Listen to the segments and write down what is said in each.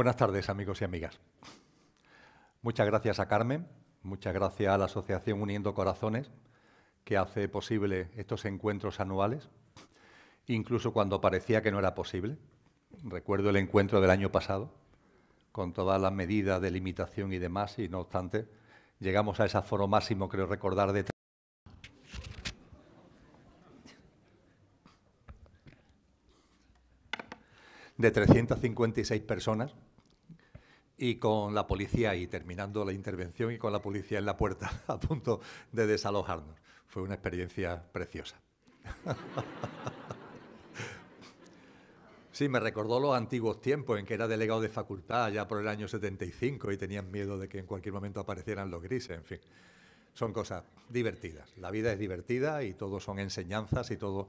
Buenas tardes, amigos y amigas. Muchas gracias a Carmen, muchas gracias a la Asociación Uniendo Corazones, que hace posible estos encuentros anuales, incluso cuando parecía que no era posible. Recuerdo el encuentro del año pasado, con todas las medidas de limitación y demás, y no obstante, llegamos a ese foro máximo, creo recordar, de... de 356 personas y con la policía y terminando la intervención y con la policía en la puerta a punto de desalojarnos. Fue una experiencia preciosa. Sí, me recordó los antiguos tiempos en que era delegado de facultad ya por el año 75 y tenían miedo de que en cualquier momento aparecieran los grises, en fin. Son cosas divertidas. La vida es divertida y todo son enseñanzas y todo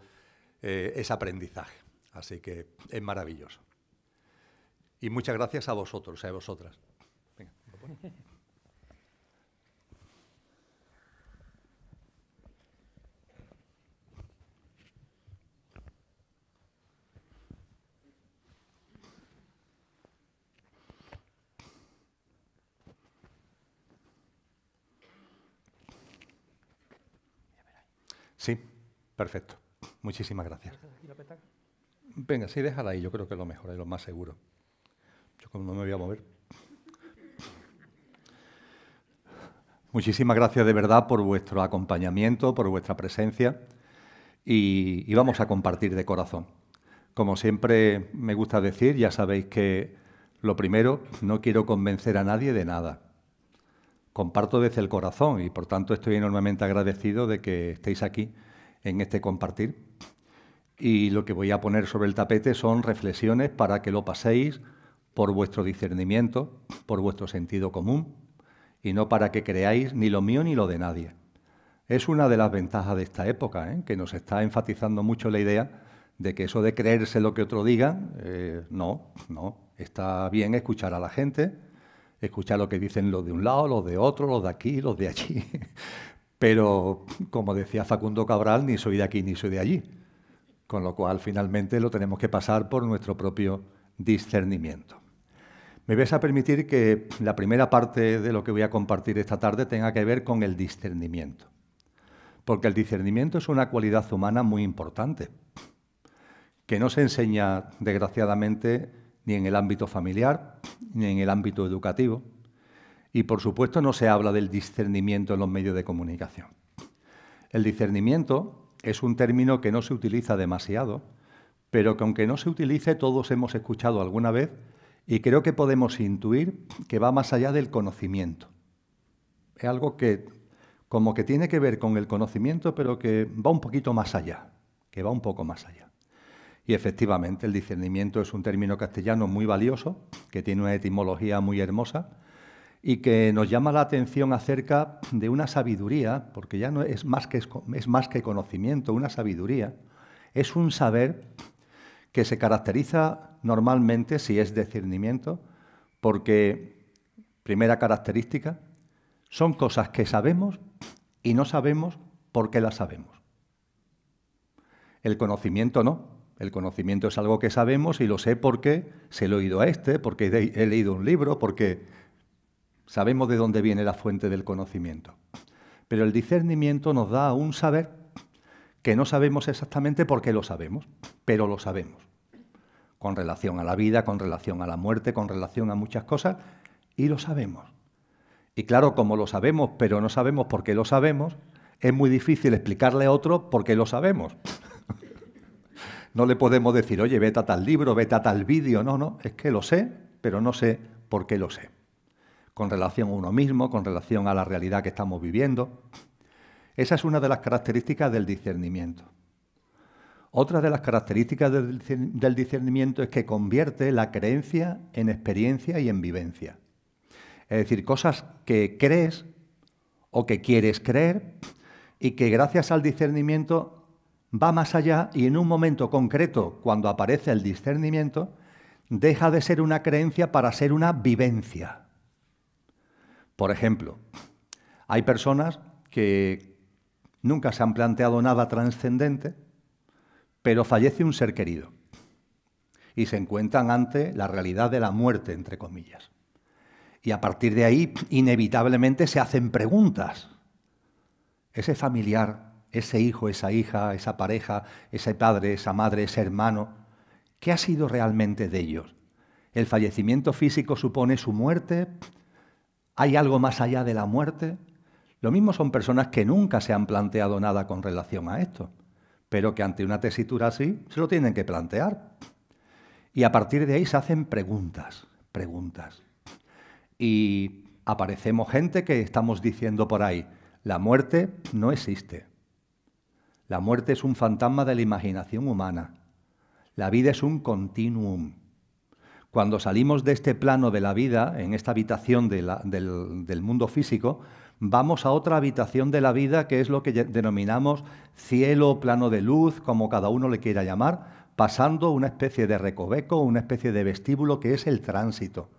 eh, es aprendizaje. Así que es maravilloso. Y muchas gracias a vosotros, eh, a vosotras. Venga, Sí, perfecto. Muchísimas gracias. Venga, sí, déjala ahí, yo creo que es lo mejor, es lo más seguro. Yo como no me voy a mover. Muchísimas gracias de verdad por vuestro acompañamiento, por vuestra presencia y, y vamos a compartir de corazón. Como siempre me gusta decir, ya sabéis que lo primero, no quiero convencer a nadie de nada. Comparto desde el corazón y por tanto estoy enormemente agradecido de que estéis aquí en este compartir. Y lo que voy a poner sobre el tapete son reflexiones para que lo paséis por vuestro discernimiento, por vuestro sentido común, y no para que creáis ni lo mío ni lo de nadie. Es una de las ventajas de esta época, ¿eh? que nos está enfatizando mucho la idea de que eso de creerse lo que otro diga, eh, no, no. Está bien escuchar a la gente, escuchar lo que dicen los de un lado, los de otro, los de aquí, los de allí. Pero, como decía Facundo Cabral, ni soy de aquí ni soy de allí. Con lo cual, finalmente, lo tenemos que pasar por nuestro propio discernimiento. Me vais a permitir que la primera parte de lo que voy a compartir esta tarde tenga que ver con el discernimiento. Porque el discernimiento es una cualidad humana muy importante, que no se enseña, desgraciadamente, ni en el ámbito familiar, ni en el ámbito educativo. Y, por supuesto, no se habla del discernimiento en los medios de comunicación. El discernimiento es un término que no se utiliza demasiado, pero que aunque no se utilice, todos hemos escuchado alguna vez y creo que podemos intuir que va más allá del conocimiento. Es algo que como que tiene que ver con el conocimiento, pero que va un poquito más allá, que va un poco más allá. Y efectivamente, el discernimiento es un término castellano muy valioso, que tiene una etimología muy hermosa y que nos llama la atención acerca de una sabiduría, porque ya no es más que, es más que conocimiento, una sabiduría, es un saber que se caracteriza normalmente, si es discernimiento, porque, primera característica, son cosas que sabemos y no sabemos por qué las sabemos. El conocimiento no. El conocimiento es algo que sabemos y lo sé porque se lo he oído a este, porque he leído un libro, porque sabemos de dónde viene la fuente del conocimiento. Pero el discernimiento nos da un saber que no sabemos exactamente por qué lo sabemos, pero lo sabemos con relación a la vida, con relación a la muerte, con relación a muchas cosas, y lo sabemos. Y claro, como lo sabemos, pero no sabemos por qué lo sabemos, es muy difícil explicarle a otro por qué lo sabemos. no le podemos decir, oye, vete a tal libro, vete a tal vídeo, no, no, es que lo sé, pero no sé por qué lo sé. Con relación a uno mismo, con relación a la realidad que estamos viviendo. Esa es una de las características del discernimiento. Otra de las características del discernimiento es que convierte la creencia en experiencia y en vivencia. Es decir, cosas que crees o que quieres creer y que gracias al discernimiento va más allá y en un momento concreto, cuando aparece el discernimiento, deja de ser una creencia para ser una vivencia. Por ejemplo, hay personas que nunca se han planteado nada trascendente, pero fallece un ser querido y se encuentran ante la realidad de la muerte, entre comillas. Y a partir de ahí, inevitablemente se hacen preguntas. Ese familiar, ese hijo, esa hija, esa pareja, ese padre, esa madre, ese hermano, ¿qué ha sido realmente de ellos? ¿El fallecimiento físico supone su muerte? ¿Hay algo más allá de la muerte? Lo mismo son personas que nunca se han planteado nada con relación a esto pero que ante una tesitura así se lo tienen que plantear. Y a partir de ahí se hacen preguntas, preguntas. Y aparecemos gente que estamos diciendo por ahí, la muerte no existe. La muerte es un fantasma de la imaginación humana. La vida es un continuum. Cuando salimos de este plano de la vida, en esta habitación del mundo físico, vamos a otra habitación de la vida que es lo que denominamos cielo, plano de luz, como cada uno le quiera llamar, pasando una especie de recoveco, una especie de vestíbulo que es el tránsito.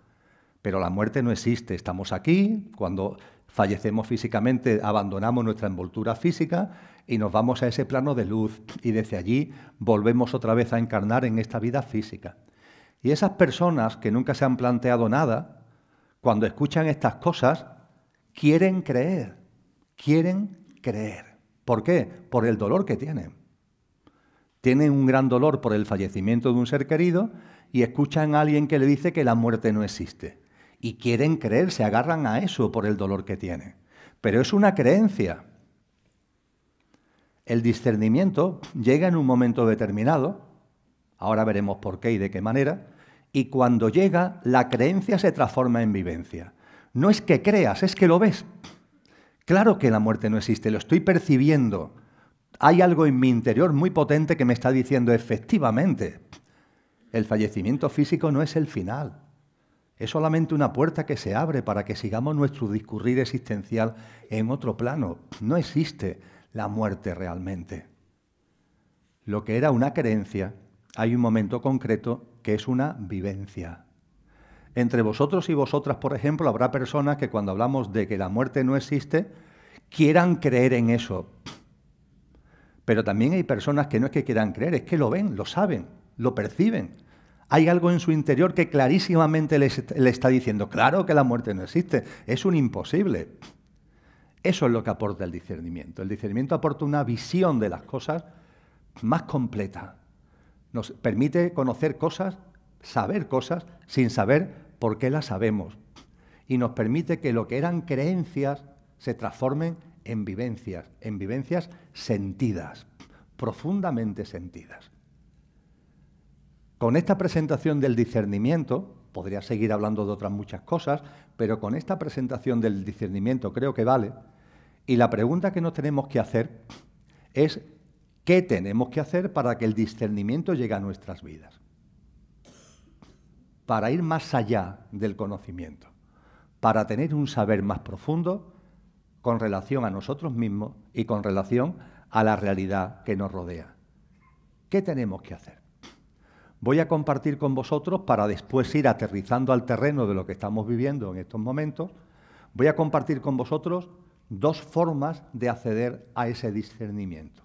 Pero la muerte no existe, estamos aquí, cuando fallecemos físicamente abandonamos nuestra envoltura física y nos vamos a ese plano de luz y desde allí volvemos otra vez a encarnar en esta vida física. Y esas personas que nunca se han planteado nada, cuando escuchan estas cosas, quieren creer, quieren creer. ¿Por qué? Por el dolor que tienen. Tienen un gran dolor por el fallecimiento de un ser querido y escuchan a alguien que le dice que la muerte no existe. Y quieren creer, se agarran a eso por el dolor que tienen. Pero es una creencia. El discernimiento llega en un momento determinado, ahora veremos por qué y de qué manera, y cuando llega, la creencia se transforma en vivencia. No es que creas, es que lo ves. Claro que la muerte no existe, lo estoy percibiendo. Hay algo en mi interior muy potente que me está diciendo, efectivamente, el fallecimiento físico no es el final. Es solamente una puerta que se abre para que sigamos nuestro discurrir existencial en otro plano. No existe la muerte realmente. Lo que era una creencia, hay un momento concreto que es una vivencia. Entre vosotros y vosotras, por ejemplo, habrá personas que cuando hablamos de que la muerte no existe, quieran creer en eso. Pero también hay personas que no es que quieran creer, es que lo ven, lo saben, lo perciben. Hay algo en su interior que clarísimamente le, está diciendo, claro que la muerte no existe, es un imposible. Eso es lo que aporta el discernimiento. El discernimiento aporta una visión de las cosas más completa. Nos permite conocer cosas, saber cosas, sin saber porque la sabemos y nos permite que lo que eran creencias se transformen en vivencias, en vivencias sentidas, profundamente sentidas. Con esta presentación del discernimiento, podría seguir hablando de otras muchas cosas, pero con esta presentación del discernimiento creo que vale. Y la pregunta que nos tenemos que hacer es, ¿qué tenemos que hacer para que el discernimiento llegue a nuestras vidas? para ir más allá del conocimiento, para tener un saber más profundo con relación a nosotros mismos y con relación a la realidad que nos rodea. ¿Qué tenemos que hacer? Voy a compartir con vosotros, para después ir aterrizando al terreno de lo que estamos viviendo en estos momentos, voy a compartir con vosotros dos formas de acceder a ese discernimiento.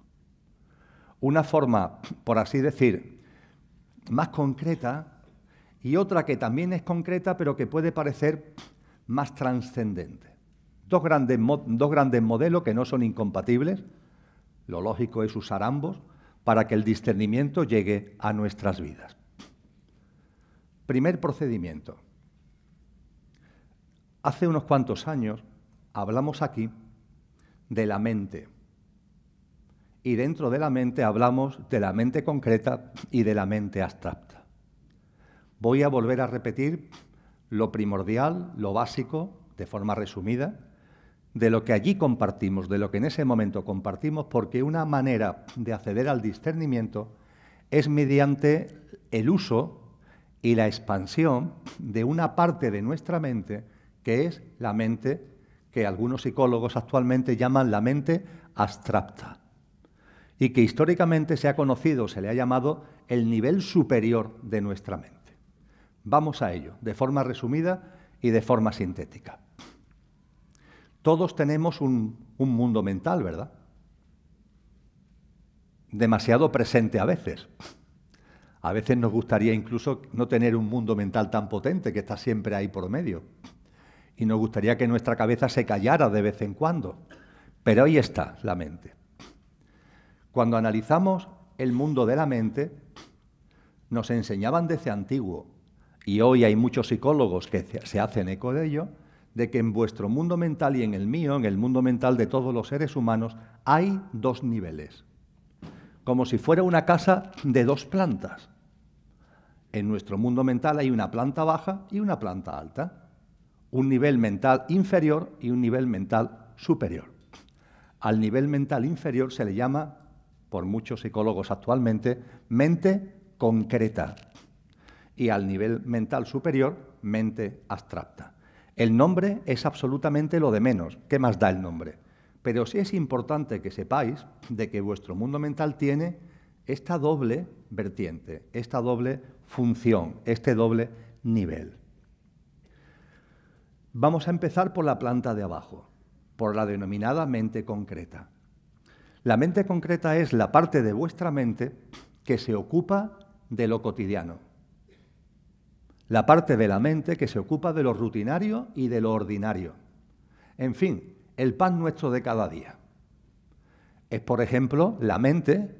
Una forma, por así decir, más concreta, y otra que también es concreta, pero que puede parecer más trascendente. Dos grandes, dos grandes modelos que no son incompatibles, lo lógico es usar ambos para que el discernimiento llegue a nuestras vidas. Primer procedimiento. Hace unos cuantos años hablamos aquí de la mente. Y dentro de la mente hablamos de la mente concreta y de la mente abstracta. Voy a volver a repetir lo primordial, lo básico, de forma resumida, de lo que allí compartimos, de lo que en ese momento compartimos, porque una manera de acceder al discernimiento es mediante el uso y la expansión de una parte de nuestra mente, que es la mente que algunos psicólogos actualmente llaman la mente abstracta, y que históricamente se ha conocido, se le ha llamado el nivel superior de nuestra mente. Vamos a ello, de forma resumida y de forma sintética. Todos tenemos un, mundo mental, ¿verdad? Demasiado presente a veces. A veces nos gustaría incluso no tener un mundo mental tan potente que está siempre ahí por medio. Y nos gustaría que nuestra cabeza se callara de vez en cuando. Pero ahí está la mente. Cuando analizamos el mundo de la mente, nos enseñaban desde antiguo y hoy hay muchos psicólogos que se hacen eco de ello, de que en vuestro mundo mental y en el mío, en el mundo mental de todos los seres humanos, hay dos niveles. Como si fuera una casa de dos plantas. En nuestro mundo mental hay una planta baja y una planta alta, un nivel mental inferior y un nivel mental superior. Al nivel mental inferior se le llama, por muchos psicólogos actualmente, mente concreta, y al nivel mental superior, mente abstracta. El nombre es absolutamente lo de menos, ¿qué más da el nombre? Pero sí es importante que sepáis de que vuestro mundo mental tiene esta doble vertiente, esta doble función, este doble nivel. Vamos a empezar por la planta de abajo, por la denominada mente concreta. La mente concreta es la parte de vuestra mente que se ocupa de lo cotidiano, la parte de la mente que se ocupa de lo rutinario y de lo ordinario. En fin, el pan nuestro de cada día. Es, por ejemplo, la mente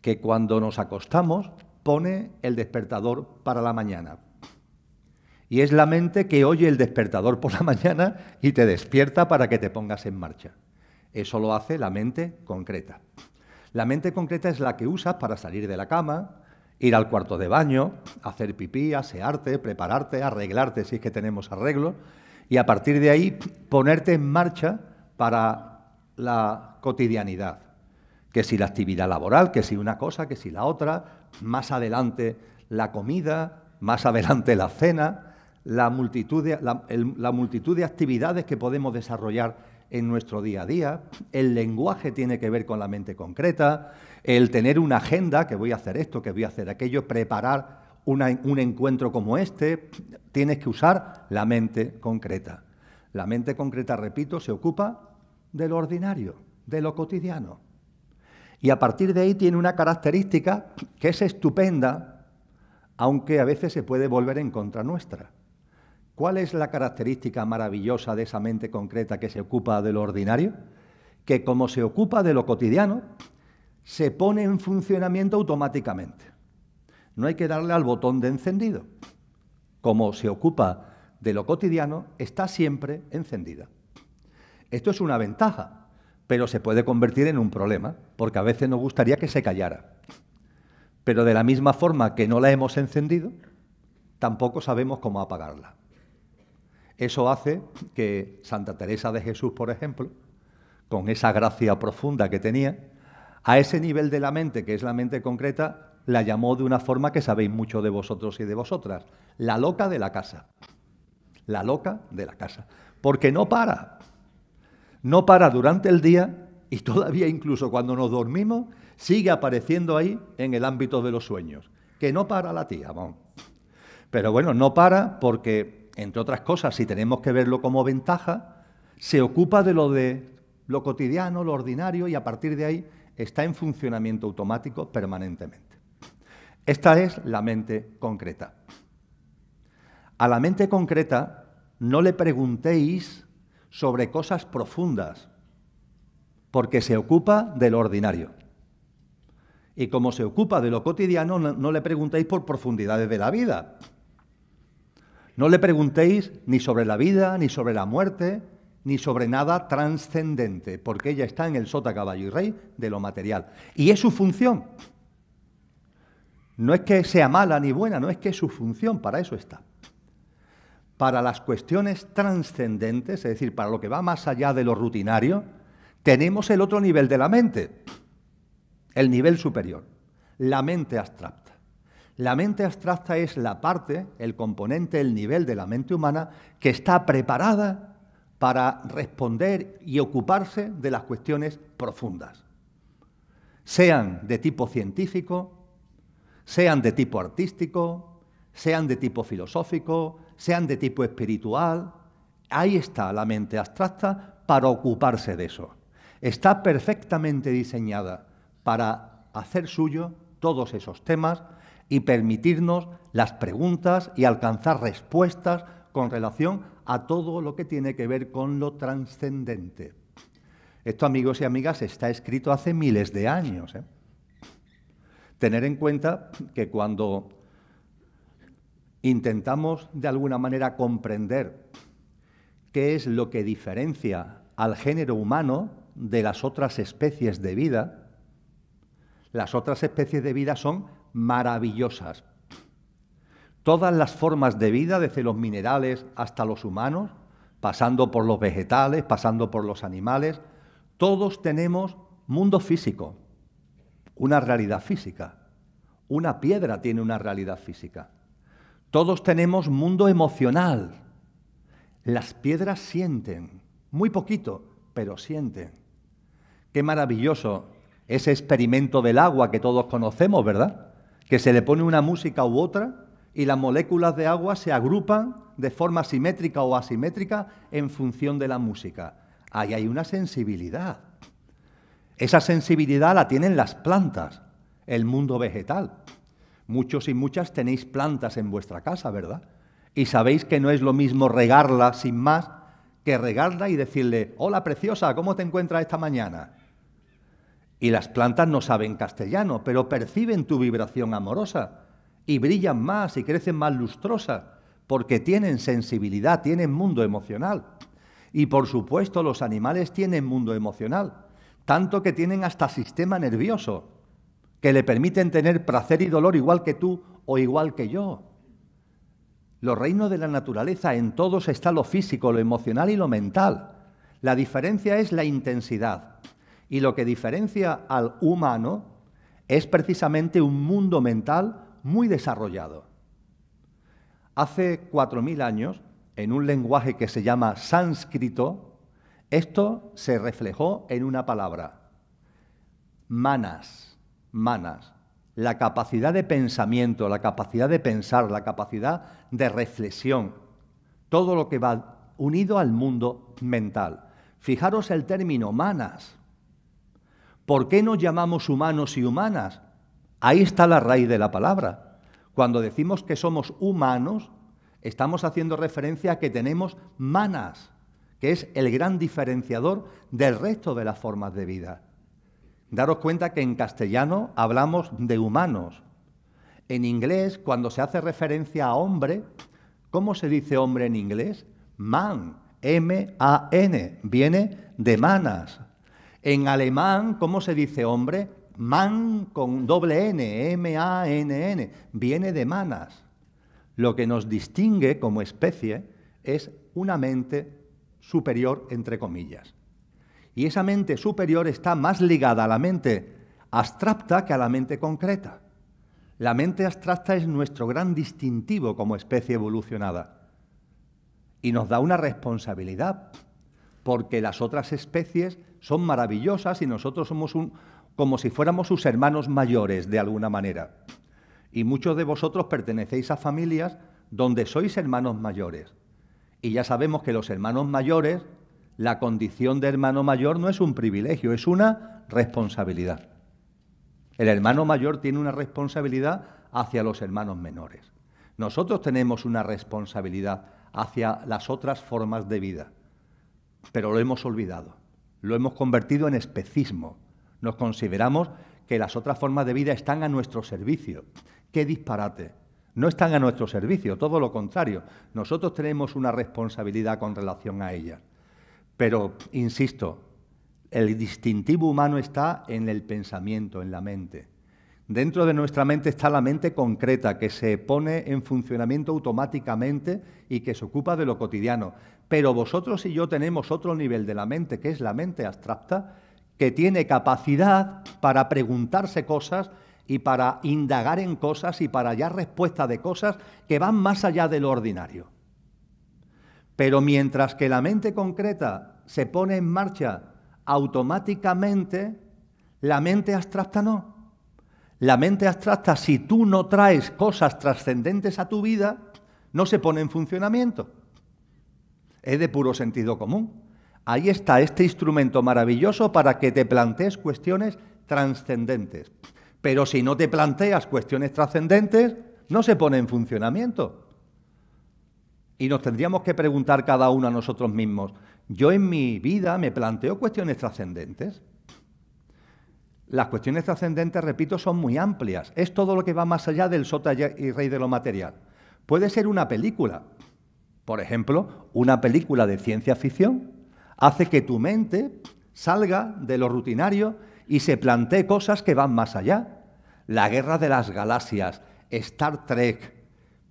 que cuando nos acostamos pone el despertador para la mañana. Y es la mente que oye el despertador por la mañana y te despierta para que te pongas en marcha. Eso lo hace la mente concreta. La mente concreta es la que usas para salir de la cama, ir al cuarto de baño, hacer pipí, asearte, prepararte, arreglarte si es que tenemos arreglo, y a partir de ahí ponerte en marcha para la cotidianidad. Que si la actividad laboral, que si una cosa, que si la otra, más adelante la comida, más adelante la cena, la multitud de, la multitud de actividades que podemos desarrollar en nuestro día a día, el lenguaje tiene que ver con la mente concreta, el tener una agenda, que voy a hacer esto, que voy a hacer aquello, preparar un encuentro como este, tienes que usar la mente concreta. La mente concreta, repito, se ocupa de lo ordinario, de lo cotidiano. Y a partir de ahí tiene una característica que es estupenda, aunque a veces se puede volver en contra nuestra. ¿Cuál es la característica maravillosa de esa mente concreta que se ocupa de lo ordinario? Que como se ocupa de lo cotidiano, se pone en funcionamiento automáticamente. No hay que darle al botón de encendido. Como se ocupa de lo cotidiano, está siempre encendida. Esto es una ventaja, pero se puede convertir en un problema, porque a veces nos gustaría que se callara. Pero de la misma forma que no la hemos encendido, tampoco sabemos cómo apagarla. Eso hace que Santa Teresa de Jesús, por ejemplo, con esa gracia profunda que tenía, a ese nivel de la mente, que es la mente concreta, la llamó de una forma que sabéis mucho de vosotros y de vosotras, la loca de la casa. La loca de la casa. Porque no para. No para durante el día y todavía incluso cuando nos dormimos sigue apareciendo ahí en el ámbito de los sueños. Que no para la tía, vamos. Pero bueno, no para porque, entre otras cosas, si tenemos que verlo como ventaja, se ocupa de lo de lo cotidiano, lo ordinario y a partir de ahí está en funcionamiento automático permanentemente. Esta es la mente concreta. A la mente concreta no le preguntéis sobre cosas profundas, porque se ocupa de lo ordinario. Y como se ocupa de lo cotidiano, no, no le preguntéis por profundidades de la vida. No le preguntéis ni sobre la vida, ni sobre la muerte, ni sobre nada trascendente, porque ella está en el sota caballo y rey de lo material. Y es su función. No es que sea mala ni buena, no es que es su función, para eso está. Para las cuestiones trascendentes, es decir, para lo que va más allá de lo rutinario, tenemos el otro nivel de la mente, el nivel superior, la mente abstracta. La mente abstracta es la parte, el componente, el nivel de la mente humana que está preparada para responder y ocuparse de las cuestiones profundas, sean de tipo científico, sean de tipo artístico, sean de tipo filosófico, sean de tipo espiritual. Ahí está la mente abstracta para ocuparse de eso. Está perfectamente diseñada para hacer suyo todos esos temas y permitirnos las preguntas y alcanzar respuestas con relación a todo lo que tiene que ver con lo trascendente. Esto, amigos y amigas, está escrito hace miles de años. ¿eh? Tener en cuenta que cuando intentamos de alguna manera comprender qué es lo que diferencia al género humano de las otras especies de vida, las otras especies de vida son maravillosas. Todas las formas de vida, desde los minerales hasta los humanos, pasando por los vegetales, pasando por los animales, todos tenemos mundo físico, una realidad física. Una piedra tiene una realidad física. Todos tenemos mundo emocional. Las piedras sienten, muy poquito, pero sienten. Qué maravilloso ese experimento del agua que todos conocemos, ¿verdad? Que se le pone una música u otra y las moléculas de agua se agrupan de forma simétrica o asimétrica en función de la música. Ahí hay una sensibilidad. Esa sensibilidad la tienen las plantas, el mundo vegetal. Muchos y muchas tenéis plantas en vuestra casa, ¿verdad? Y sabéis que no es lo mismo regarla sin más que regarla y decirle, hola preciosa, ¿cómo te encuentras esta mañana? Y las plantas no saben castellano, pero perciben tu vibración amorosa y brillan más y crecen más lustrosas, porque tienen sensibilidad, tienen mundo emocional. Y por supuesto los animales tienen mundo emocional, tanto que tienen hasta sistema nervioso, que le permiten tener placer y dolor igual que tú o igual que yo. Los reinos de la naturaleza, en todos está lo físico, lo emocional y lo mental. La diferencia es la intensidad. Y lo que diferencia al humano es precisamente un mundo mental muy desarrollado. Hace 4.000 años, en un lenguaje que se llama sánscrito, esto se reflejó en una palabra, manas, manas, la capacidad de pensamiento, la capacidad de pensar, la capacidad de reflexión, todo lo que va unido al mundo mental. Fijaros el término manas. ¿Por qué nos llamamos humanos y humanas? Ahí está la raíz de la palabra. Cuando decimos que somos humanos, estamos haciendo referencia a que tenemos manas, que es el gran diferenciador del resto de las formas de vida. Daros cuenta que en castellano hablamos de humanos. En inglés, cuando se hace referencia a hombre, ¿cómo se dice hombre en inglés? Man, M-A-N, viene de manas. En alemán, ¿cómo se dice hombre? man con doble N, M-A-N-N, viene de manas. Lo que nos distingue como especie es una mente superior, entre comillas. Y esa mente superior está más ligada a la mente abstracta que a la mente concreta. La mente abstracta es nuestro gran distintivo como especie evolucionada y nos da una responsabilidad, porque las otras especies son maravillosas y nosotros somos un, como si fuéramos sus hermanos mayores, de alguna manera. Y muchos de vosotros pertenecéis a familias donde sois hermanos mayores. Y ya sabemos que los hermanos mayores, la condición de hermano mayor no es un privilegio, es una responsabilidad. El hermano mayor tiene una responsabilidad hacia los hermanos menores. Nosotros tenemos una responsabilidad hacia las otras formas de vida, pero lo hemos olvidado, lo hemos convertido en especismo nos consideramos que las otras formas de vida están a nuestro servicio. ¡Qué disparate! No están a nuestro servicio, todo lo contrario. Nosotros tenemos una responsabilidad con relación a ellas. Pero, insisto, el distintivo humano está en el pensamiento, en la mente. Dentro de nuestra mente está la mente concreta que se pone en funcionamiento automáticamente y que se ocupa de lo cotidiano. Pero vosotros y yo tenemos otro nivel de la mente, que es la mente abstracta, que tiene capacidad para preguntarse cosas y para indagar en cosas y para hallar respuestas de cosas que van más allá de lo ordinario. Pero mientras que la mente concreta se pone en marcha automáticamente, la mente abstracta no. La mente abstracta, si tú no traes cosas trascendentes a tu vida, no se pone en funcionamiento. Es de puro sentido común. Ahí está este instrumento maravilloso para que te plantees cuestiones trascendentes. Pero si no te planteas cuestiones trascendentes, no se pone en funcionamiento. Y nos tendríamos que preguntar cada uno a nosotros mismos, yo en mi vida me planteo cuestiones trascendentes. Las cuestiones trascendentes, repito, son muy amplias. Es todo lo que va más allá del sota y rey de lo material. Puede ser una película, por ejemplo, una película de ciencia ficción hace que tu mente salga de lo rutinario y se plantee cosas que van más allá. La guerra de las galaxias, Star Trek,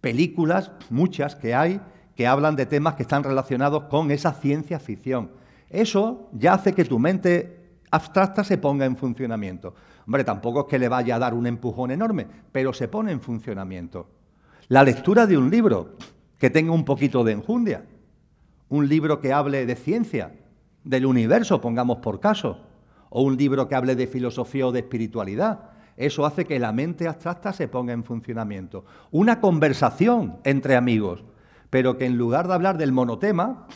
películas, muchas que hay, que hablan de temas que están relacionados con esa ciencia ficción. Eso ya hace que tu mente abstracta se ponga en funcionamiento. Hombre, tampoco es que le vaya a dar un empujón enorme, pero se pone en funcionamiento. La lectura de un libro que tenga un poquito de enjundia un libro que hable de ciencia, del universo, pongamos por caso, o un libro que hable de filosofía o de espiritualidad. Eso hace que la mente abstracta se ponga en funcionamiento. Una conversación entre amigos, pero que en lugar de hablar del monotema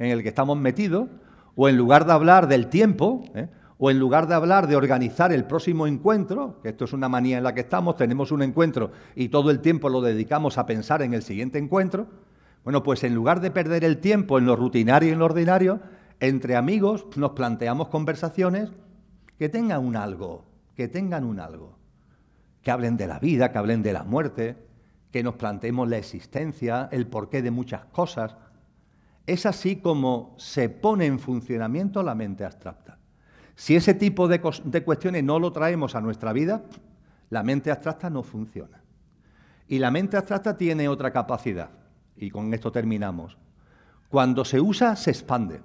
en el que estamos metidos, o en lugar de hablar del tiempo, ¿eh? o en lugar de hablar de organizar el próximo encuentro, que esto es una manía en la que estamos, tenemos un encuentro y todo el tiempo lo dedicamos a pensar en el siguiente encuentro, bueno, pues en lugar de perder el tiempo en lo rutinario y en lo ordinario, entre amigos nos planteamos conversaciones que tengan un algo, que tengan un algo, que hablen de la vida, que hablen de la muerte, que nos planteemos la existencia, el porqué de muchas cosas. Es así como se pone en funcionamiento la mente abstracta. Si ese tipo de, de cuestiones no lo traemos a nuestra vida, la mente abstracta no funciona. Y la mente abstracta tiene otra capacidad y con esto terminamos, cuando se usa se expande.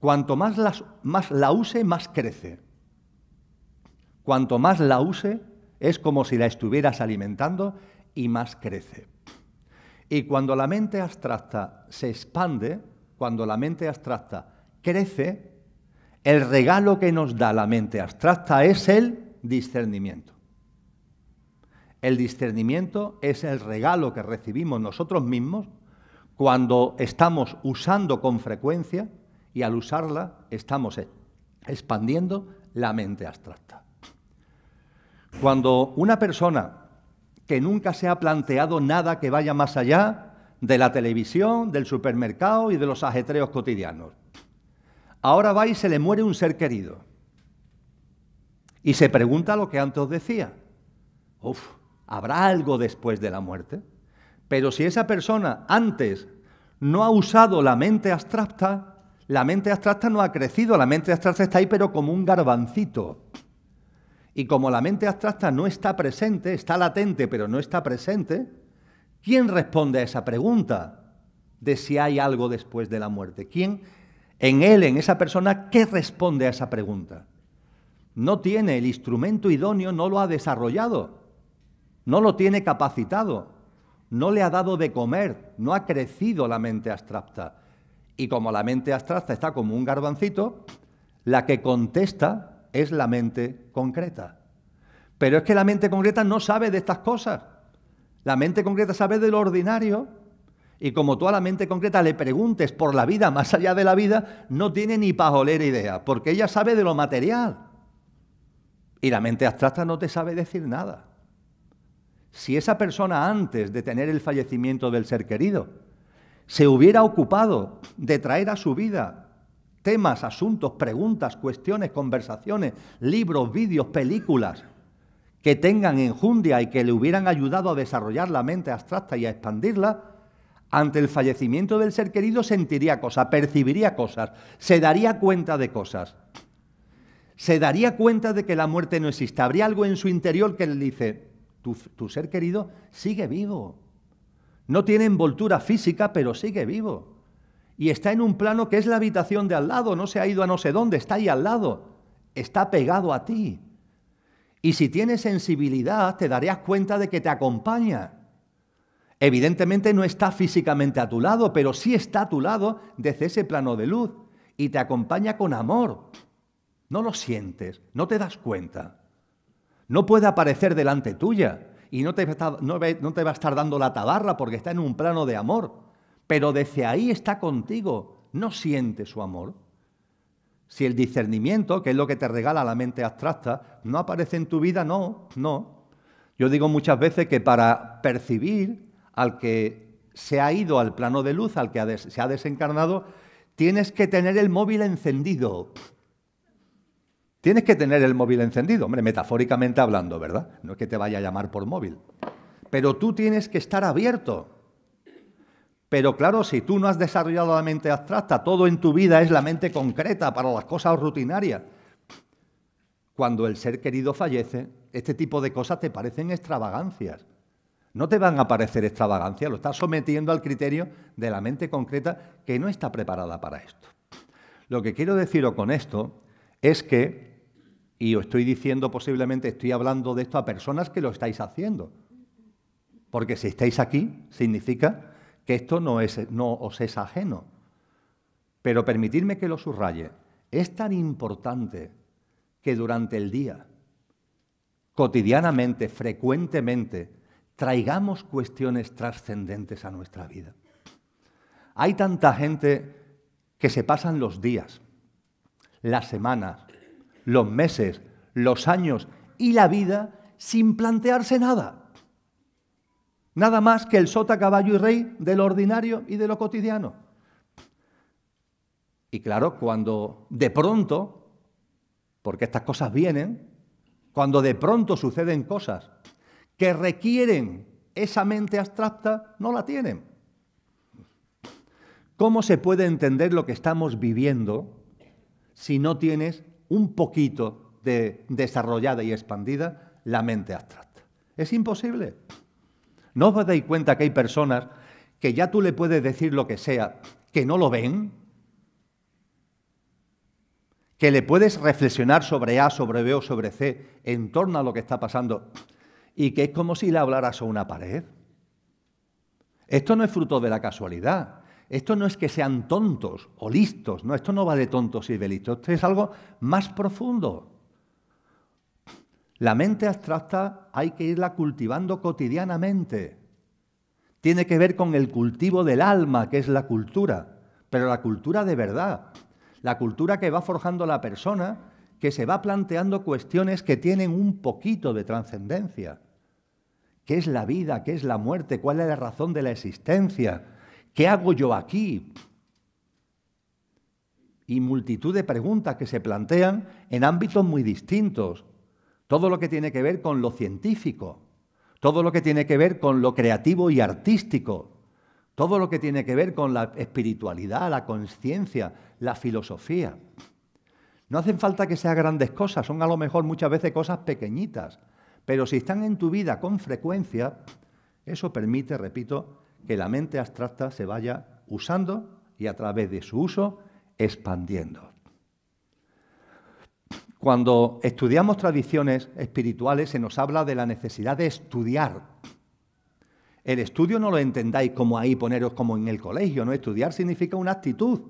Cuanto más, más la use, más crece. Cuanto más la use, es como si la estuvieras alimentando y más crece. Y cuando la mente abstracta se expande, cuando la mente abstracta crece, el regalo que nos da la mente abstracta es el discernimiento. El discernimiento es el regalo que recibimos nosotros mismos cuando estamos usando con frecuencia y al usarla estamos e-, expandiendo la mente abstracta. Cuando una persona que nunca se ha planteado nada que vaya más allá de la televisión, del supermercado y de los ajetreos cotidianos. Ahora va y se le muere un ser querido. Y se pregunta lo que antes decía. Uf, Habrá algo después de la muerte. Pero si esa persona antes no ha usado la mente abstracta, la mente abstracta no ha crecido, la mente abstracta está ahí pero como un garbancito. Y como la mente abstracta no está presente, está latente pero no está presente, ¿quién responde a esa pregunta de si hay algo después de la muerte? ¿Quién en él, en esa persona, qué responde a esa pregunta? No tiene el instrumento idóneo, no lo ha desarrollado no lo tiene capacitado, no le ha dado de comer, no ha crecido la mente abstracta. Y como la mente abstracta está como un garbancito, la que contesta es la mente concreta. Pero es que la mente concreta no sabe de estas cosas. La mente concreta sabe de lo ordinario. Y como tú a la mente concreta le preguntes por la vida más allá de la vida, no tiene ni pajolera idea, porque ella sabe de lo material. Y la mente abstracta no te sabe decir nada si esa persona antes de tener el fallecimiento del ser querido se hubiera ocupado de traer a su vida temas, asuntos, preguntas, cuestiones, conversaciones, libros, vídeos, películas que tengan enjundia y que le hubieran ayudado a desarrollar la mente abstracta y a expandirla, ante el fallecimiento del ser querido sentiría cosas, percibiría cosas, se daría cuenta de cosas, se daría cuenta de que la muerte no existe, habría algo en su interior que le dice, tu, ser querido sigue vivo. No tiene envoltura física, pero sigue vivo. Y está en un plano que es la habitación de al lado, no se ha ido a no sé dónde, está ahí al lado, está pegado a ti. Y si tienes sensibilidad, te darías cuenta de que te acompaña. Evidentemente no está físicamente a tu lado, pero sí está a tu lado desde ese plano de luz y te acompaña con amor. No lo sientes, no te das cuenta no puede aparecer delante tuya y no te, va a estar dando la tabarra porque está en un plano de amor, pero desde ahí está contigo, no siente su amor. Si el discernimiento, que es lo que te regala la mente abstracta, no aparece en tu vida, no, no. Yo digo muchas veces que para percibir al que se ha ido al plano de luz, al que se ha desencarnado, tienes que tener el móvil encendido. Tienes que tener el móvil encendido, hombre, metafóricamente hablando, ¿verdad? No es que te vaya a llamar por móvil. Pero tú tienes que estar abierto. Pero claro, si tú no has desarrollado la mente abstracta, todo en tu vida es la mente concreta para las cosas rutinarias. Cuando el ser querido fallece, este tipo de cosas te parecen extravagancias. No te van a parecer extravagancias, lo estás sometiendo al criterio de la mente concreta que no está preparada para esto. Lo que quiero deciros con esto es que y os estoy diciendo posiblemente, estoy hablando de esto a personas que lo estáis haciendo. Porque si estáis aquí, significa que esto no, es, no os es ajeno. Pero permitidme que lo subraye. Es tan importante que durante el día, cotidianamente, frecuentemente, traigamos cuestiones trascendentes a nuestra vida. Hay tanta gente que se pasan los días, las semanas, los meses, los años y la vida sin plantearse nada. Nada más que el sota, caballo y rey de lo ordinario y de lo cotidiano. Y claro, cuando de pronto, porque estas cosas vienen, cuando de pronto suceden cosas que requieren esa mente abstracta, no la tienen. ¿Cómo se puede entender lo que estamos viviendo si no tienes un poquito de desarrollada y expandida la mente abstracta. Es imposible. ¿No os dais cuenta que hay personas que ya tú le puedes decir lo que sea, que no lo ven? Que le puedes reflexionar sobre A, sobre B o sobre C en torno a lo que está pasando y que es como si le hablaras a una pared. Esto no es fruto de la casualidad. Esto no es que sean tontos o listos, no, esto no va de tontos y de listos, esto es algo más profundo. La mente abstracta hay que irla cultivando cotidianamente. Tiene que ver con el cultivo del alma, que es la cultura, pero la cultura de verdad, la cultura que va forjando la persona, que se va planteando cuestiones que tienen un poquito de trascendencia. ¿Qué es la vida? ¿Qué es la muerte? ¿Cuál es la razón de la existencia? ¿Qué hago yo aquí? Y multitud de preguntas que se plantean en ámbitos muy distintos. Todo lo que tiene que ver con lo científico, todo lo que tiene que ver con lo creativo y artístico, todo lo que tiene que ver con la espiritualidad, la conciencia, la filosofía. No hacen falta que sean grandes cosas, son a lo mejor muchas veces cosas pequeñitas, pero si están en tu vida con frecuencia, eso permite, repito, que la mente abstracta se vaya usando y a través de su uso expandiendo. Cuando estudiamos tradiciones espirituales se nos habla de la necesidad de estudiar. El estudio no lo entendáis como ahí poneros como en el colegio, no estudiar significa una actitud.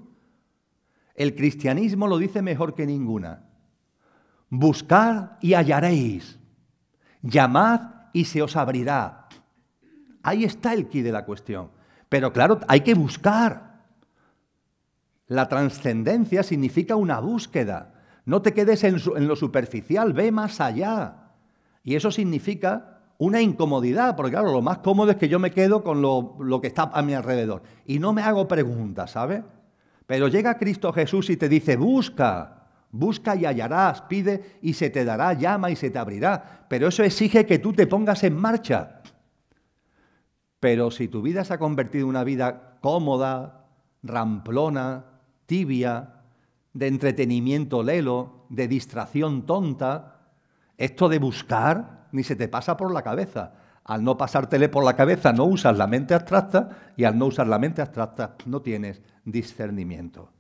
El cristianismo lo dice mejor que ninguna. Buscad y hallaréis. Llamad y se os abrirá. Ahí está el quid de la cuestión. Pero claro, hay que buscar. La trascendencia significa una búsqueda. No te quedes en, lo superficial, ve más allá. Y eso significa una incomodidad, porque claro, lo más cómodo es que yo me quedo con lo, lo que está a mi alrededor. Y no me hago preguntas, ¿sabes? Pero llega Cristo Jesús y te dice, busca, busca y hallarás, pide y se te dará, llama y se te abrirá. Pero eso exige que tú te pongas en marcha. Pero si tu vida se ha convertido en una vida cómoda, ramplona, tibia, de entretenimiento lelo, de distracción tonta, esto de buscar ni se te pasa por la cabeza. Al no pasártele por la cabeza no usas la mente abstracta y al no usar la mente abstracta no tienes discernimiento.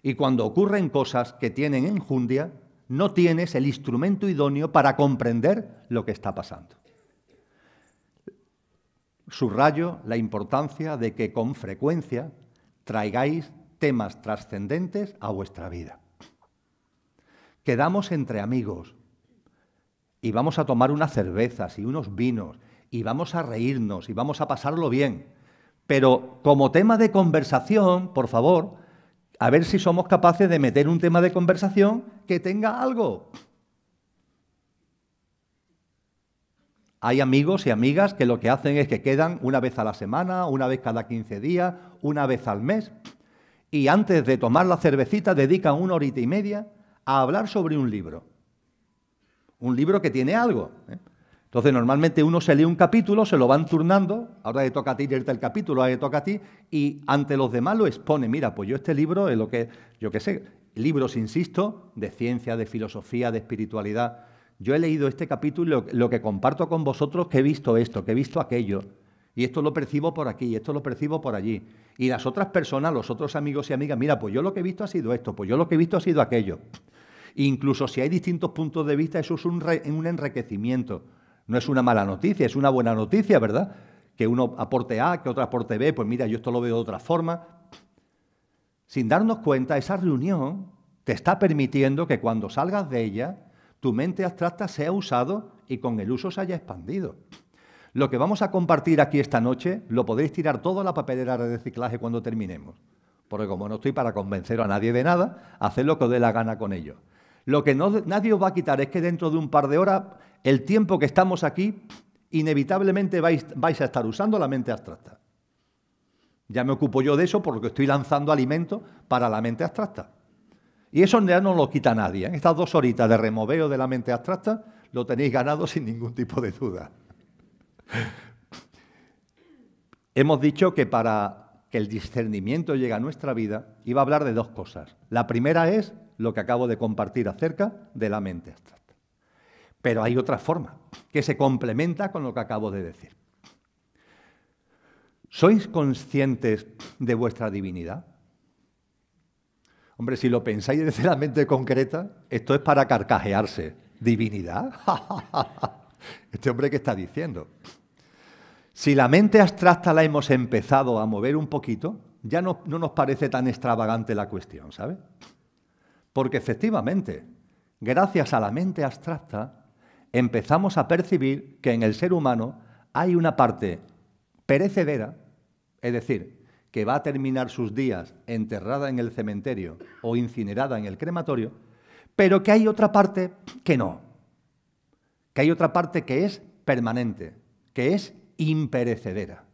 Y cuando ocurren cosas que tienen enjundia, no tienes el instrumento idóneo para comprender lo que está pasando. Subrayo la importancia de que con frecuencia traigáis temas trascendentes a vuestra vida. Quedamos entre amigos y vamos a tomar unas cervezas y unos vinos y vamos a reírnos y vamos a pasarlo bien. Pero como tema de conversación, por favor, a ver si somos capaces de meter un tema de conversación que tenga algo. Hay amigos y amigas que lo que hacen es que quedan una vez a la semana, una vez cada 15 días, una vez al mes, y antes de tomar la cervecita dedican una horita y media a hablar sobre un libro. Un libro que tiene algo. ¿eh? Entonces, normalmente uno se lee un capítulo, se lo van turnando, ahora le toca a ti leerte el capítulo, ahora le toca a ti, y ante los demás lo expone. Mira, pues yo este libro es lo que, yo qué sé, libros, insisto, de ciencia, de filosofía, de espiritualidad yo he leído este capítulo, lo que comparto con vosotros, que he visto esto, que he visto aquello, y esto lo percibo por aquí, y esto lo percibo por allí. Y las otras personas, los otros amigos y amigas, mira, pues yo lo que he visto ha sido esto, pues yo lo que he visto ha sido aquello. Incluso si hay distintos puntos de vista, eso es un, un enriquecimiento. No es una mala noticia, es una buena noticia, ¿verdad? Que uno aporte A, que otro aporte B, pues mira, yo esto lo veo de otra forma. Sin darnos cuenta, esa reunión te está permitiendo que cuando salgas de ella, tu mente abstracta se ha usado y con el uso se haya expandido. Lo que vamos a compartir aquí esta noche lo podéis tirar todo a la papelera de reciclaje cuando terminemos. Porque como no estoy para convencer a nadie de nada, haced lo que os dé la gana con ello. Lo que nadie os va a quitar es que dentro de un par de horas, el tiempo que estamos aquí, inevitablemente vais, vais a estar usando la mente abstracta. Ya me ocupo yo de eso porque estoy lanzando alimento para la mente abstracta. Y eso ya no lo quita nadie. En ¿eh? estas dos horitas de removeo de la mente abstracta lo tenéis ganado sin ningún tipo de duda. Hemos dicho que para que el discernimiento llegue a nuestra vida, iba a hablar de dos cosas. La primera es lo que acabo de compartir acerca de la mente abstracta. Pero hay otra forma que se complementa con lo que acabo de decir. ¿Sois conscientes de vuestra divinidad? Hombre, si lo pensáis desde la mente concreta, esto es para carcajearse. ¿Divinidad? este hombre que está diciendo. Si la mente abstracta la hemos empezado a mover un poquito, ya no, no nos parece tan extravagante la cuestión, ¿sabes? Porque efectivamente, gracias a la mente abstracta, empezamos a percibir que en el ser humano hay una parte perecedera, es decir, que va a terminar sus días enterrada en el cementerio o incinerada en el crematorio, pero que hay otra parte que no, que hay otra parte que es permanente, que es imperecedera.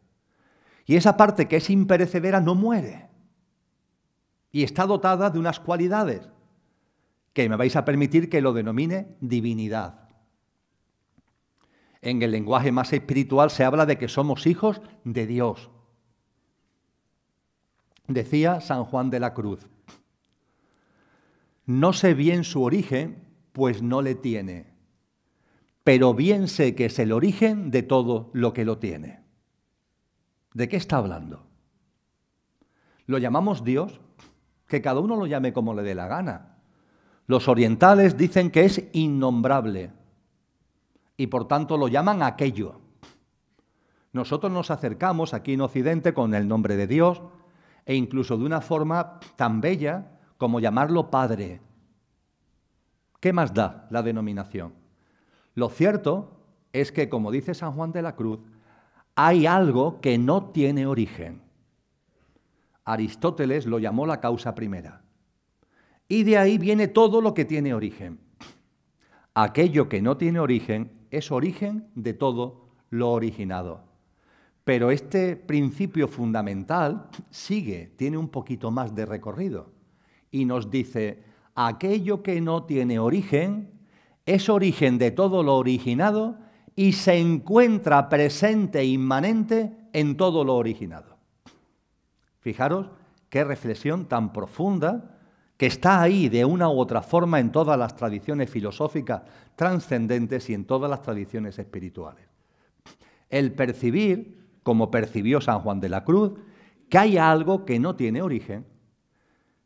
Y esa parte que es imperecedera no muere. Y está dotada de unas cualidades que me vais a permitir que lo denomine divinidad. En el lenguaje más espiritual se habla de que somos hijos de Dios. Decía San Juan de la Cruz, no sé bien su origen, pues no le tiene, pero bien sé que es el origen de todo lo que lo tiene. ¿De qué está hablando? ¿Lo llamamos Dios? Que cada uno lo llame como le dé la gana. Los orientales dicen que es innombrable y por tanto lo llaman aquello. Nosotros nos acercamos aquí en Occidente con el nombre de Dios, e incluso de una forma tan bella como llamarlo padre. ¿Qué más da la denominación? Lo cierto es que, como dice San Juan de la Cruz, hay algo que no tiene origen. Aristóteles lo llamó la causa primera. Y de ahí viene todo lo que tiene origen. Aquello que no tiene origen es origen de todo lo originado. Pero este principio fundamental sigue, tiene un poquito más de recorrido y nos dice, aquello que no tiene origen es origen de todo lo originado y se encuentra presente e inmanente en todo lo originado. Fijaros qué reflexión tan profunda que está ahí de una u otra forma en todas las tradiciones filosóficas trascendentes y en todas las tradiciones espirituales. El percibir como percibió San Juan de la Cruz, que hay algo que no tiene origen,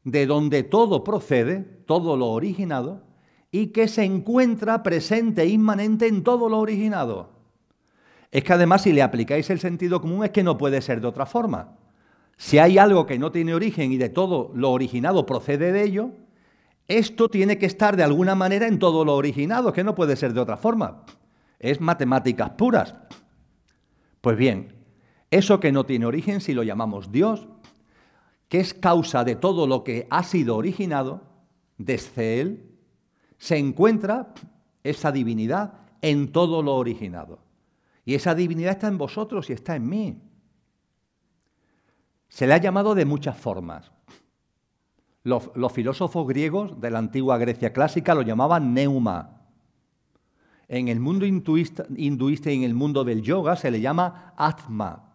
de donde todo procede, todo lo originado, y que se encuentra presente e inmanente en todo lo originado. Es que además si le aplicáis el sentido común es que no puede ser de otra forma. Si hay algo que no tiene origen y de todo lo originado procede de ello, esto tiene que estar de alguna manera en todo lo originado, que no puede ser de otra forma. Es matemáticas puras. Pues bien, eso que no tiene origen, si lo llamamos Dios, que es causa de todo lo que ha sido originado desde Él, se encuentra esa divinidad en todo lo originado. Y esa divinidad está en vosotros y está en mí. Se le ha llamado de muchas formas. Los, filósofos griegos de la antigua Grecia clásica lo llamaban neuma. En el mundo hinduista y en el mundo del yoga se le llama atma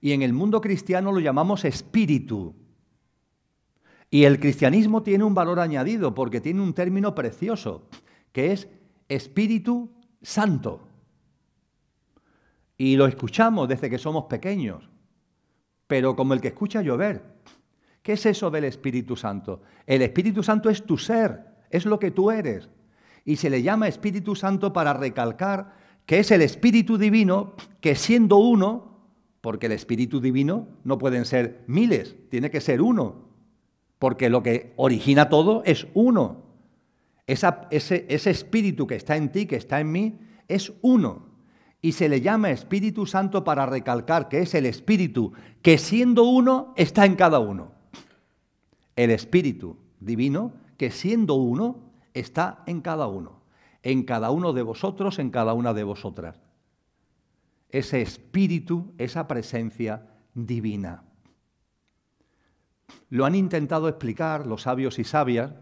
y en el mundo cristiano lo llamamos espíritu. Y el cristianismo tiene un valor añadido porque tiene un término precioso, que es Espíritu Santo. Y lo escuchamos desde que somos pequeños, pero como el que escucha llover. ¿Qué es eso del Espíritu Santo? El Espíritu Santo es tu ser, es lo que tú eres. Y se le llama Espíritu Santo para recalcar que es el Espíritu Divino que siendo uno porque el Espíritu Divino no pueden ser miles, tiene que ser uno, porque lo que origina todo es uno. ese Espíritu que está en ti, que está en mí, es uno. Y se le llama Espíritu Santo para recalcar que es el Espíritu que siendo uno está en cada uno. El Espíritu Divino que siendo uno está en cada uno, en cada uno de vosotros, en cada una de vosotras ese espíritu, esa presencia divina. Lo han intentado explicar los sabios y sabias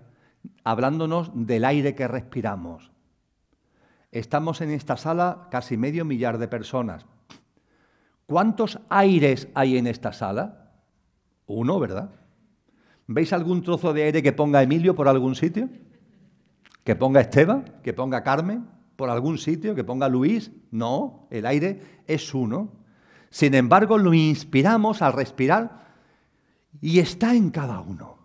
hablándonos del aire que respiramos. Estamos en esta sala casi medio millar de personas. ¿Cuántos aires hay en esta sala? Uno, ¿verdad? ¿Veis algún trozo de aire que ponga Emilio por algún sitio? ¿Que ponga Esteban? ¿Que ponga Carmen? por algún sitio que ponga Luis? No, el aire es uno. Sin embargo, lo inspiramos al respirar y está en cada uno.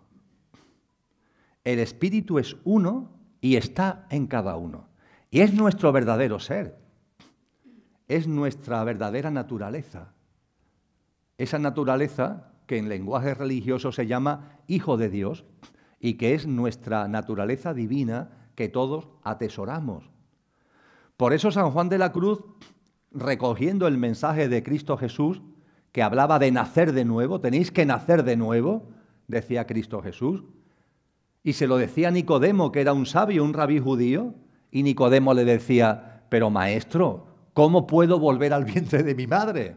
El espíritu es uno y está en cada uno. Y es nuestro verdadero ser. Es nuestra verdadera naturaleza. Esa naturaleza que en lenguaje religioso se llama Hijo de Dios y que es nuestra naturaleza divina que todos atesoramos por eso San Juan de la Cruz, recogiendo el mensaje de Cristo Jesús, que hablaba de nacer de nuevo, tenéis que nacer de nuevo, decía Cristo Jesús, y se lo decía Nicodemo, que era un sabio, un rabí judío, y Nicodemo le decía, pero maestro, ¿cómo puedo volver al vientre de mi madre?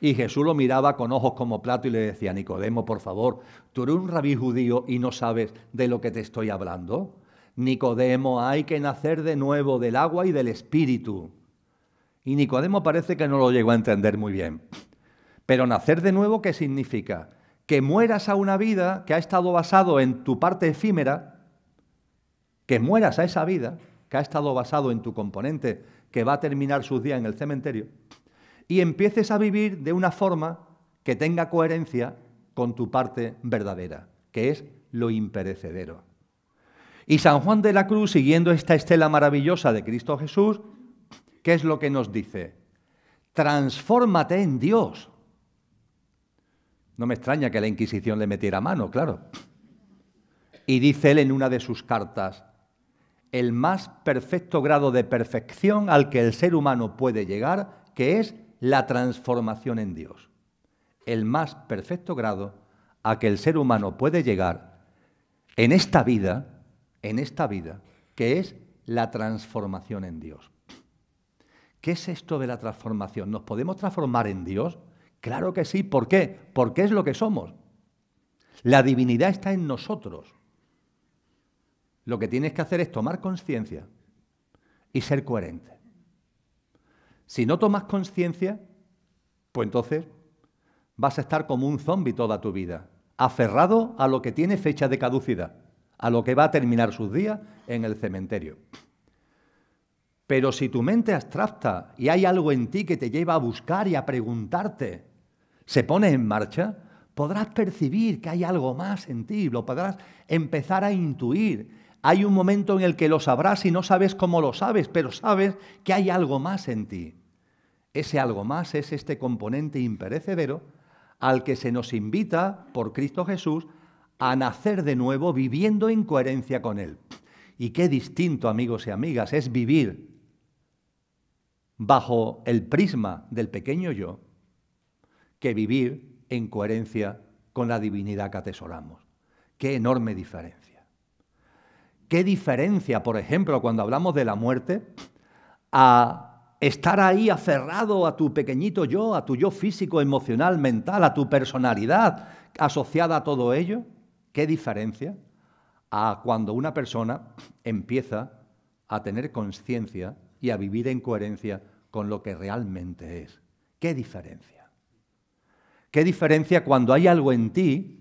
Y Jesús lo miraba con ojos como plato y le decía, Nicodemo, por favor, tú eres un rabí judío y no sabes de lo que te estoy hablando. Nicodemo, hay que nacer de nuevo del agua y del espíritu. Y Nicodemo parece que no lo llegó a entender muy bien. Pero nacer de nuevo, ¿qué significa? Que mueras a una vida que ha estado basado en tu parte efímera, que mueras a esa vida que ha estado basado en tu componente que va a terminar sus días en el cementerio, y empieces a vivir de una forma que tenga coherencia con tu parte verdadera, que es lo imperecedero. Y San Juan de la Cruz, siguiendo esta estela maravillosa de Cristo Jesús, ¿qué es lo que nos dice? Transfórmate en Dios. No me extraña que la Inquisición le metiera mano, claro. Y dice él en una de sus cartas, el más perfecto grado de perfección al que el ser humano puede llegar, que es la transformación en Dios. El más perfecto grado a que el ser humano puede llegar en esta vida en esta vida, que es la transformación en Dios. ¿Qué es esto de la transformación? ¿Nos podemos transformar en Dios? Claro que sí. ¿Por qué? Porque es lo que somos. La divinidad está en nosotros. Lo que tienes que hacer es tomar conciencia y ser coherente. Si no tomas conciencia, pues entonces vas a estar como un zombi toda tu vida, aferrado a lo que tiene fecha de caducidad a lo que va a terminar sus días en el cementerio. Pero si tu mente abstracta y hay algo en ti que te lleva a buscar y a preguntarte, se pone en marcha, podrás percibir que hay algo más en ti, lo podrás empezar a intuir. Hay un momento en el que lo sabrás y no sabes cómo lo sabes, pero sabes que hay algo más en ti. Ese algo más es este componente imperecedero al que se nos invita por Cristo Jesús a nacer de nuevo viviendo en coherencia con Él. Y qué distinto, amigos y amigas, es vivir bajo el prisma del pequeño yo que vivir en coherencia con la divinidad que atesoramos. Qué enorme diferencia. Qué diferencia, por ejemplo, cuando hablamos de la muerte, a estar ahí aferrado a tu pequeñito yo, a tu yo físico, emocional, mental, a tu personalidad asociada a todo ello, ¿Qué diferencia a cuando una persona empieza a tener conciencia y a vivir en coherencia con lo que realmente es? ¿Qué diferencia? ¿Qué diferencia cuando hay algo en ti,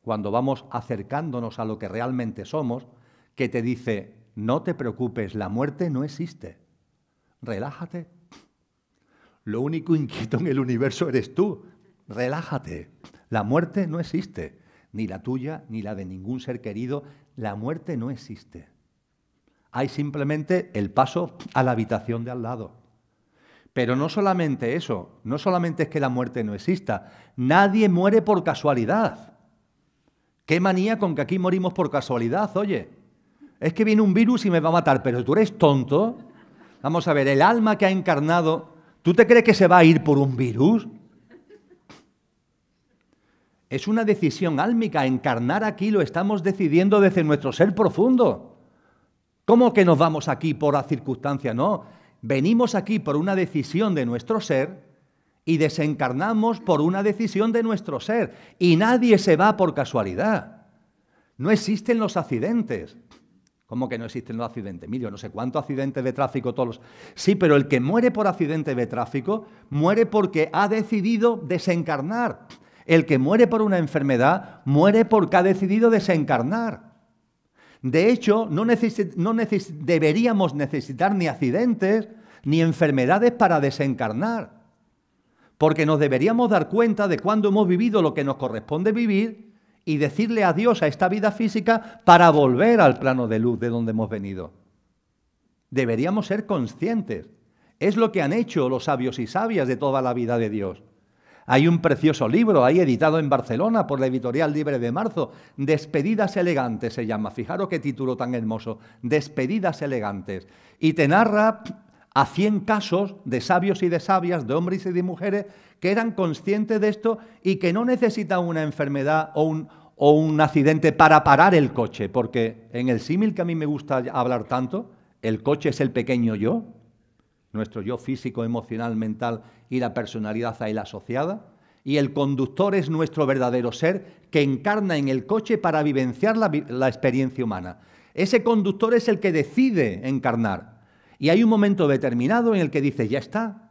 cuando vamos acercándonos a lo que realmente somos, que te dice, no te preocupes, la muerte no existe, relájate? Lo único inquieto en el universo eres tú, relájate, la muerte no existe ni la tuya, ni la de ningún ser querido, la muerte no existe. Hay simplemente el paso a la habitación de al lado. Pero no solamente eso, no solamente es que la muerte no exista, nadie muere por casualidad. Qué manía con que aquí morimos por casualidad, oye. Es que viene un virus y me va a matar, pero tú eres tonto. Vamos a ver, el alma que ha encarnado, ¿tú te crees que se va a ir por un virus? Es una decisión álmica. Encarnar aquí lo estamos decidiendo desde nuestro ser profundo. ¿Cómo que nos vamos aquí por la circunstancia? No. Venimos aquí por una decisión de nuestro ser y desencarnamos por una decisión de nuestro ser. Y nadie se va por casualidad. No existen los accidentes. ¿Cómo que no existen los accidentes? yo no sé cuántos accidentes de tráfico todos. Sí, pero el que muere por accidente de tráfico muere porque ha decidido desencarnar. El que muere por una enfermedad muere porque ha decidido desencarnar. De hecho, no, deberíamos necesitar ni accidentes ni enfermedades para desencarnar, porque nos deberíamos dar cuenta de cuándo hemos vivido lo que nos corresponde vivir y decirle adiós a esta vida física para volver al plano de luz de donde hemos venido. Deberíamos ser conscientes. Es lo que han hecho los sabios y sabias de toda la vida de Dios. Hay un precioso libro ahí editado en Barcelona por la editorial Libre de Marzo, Despedidas elegantes se llama. Fijaros qué título tan hermoso, Despedidas elegantes. Y te narra a 100 casos de sabios y de sabias, de hombres y de mujeres, que eran conscientes de esto y que no necesitan una enfermedad o un, o un accidente para parar el coche, porque en el símil que a mí me gusta hablar tanto, el coche es el pequeño yo, nuestro yo físico, emocional, mental y la personalidad a él asociada, y el conductor es nuestro verdadero ser que encarna en el coche para vivenciar la, experiencia humana. Ese conductor es el que decide encarnar. Y hay un momento determinado en el que dice, ya está,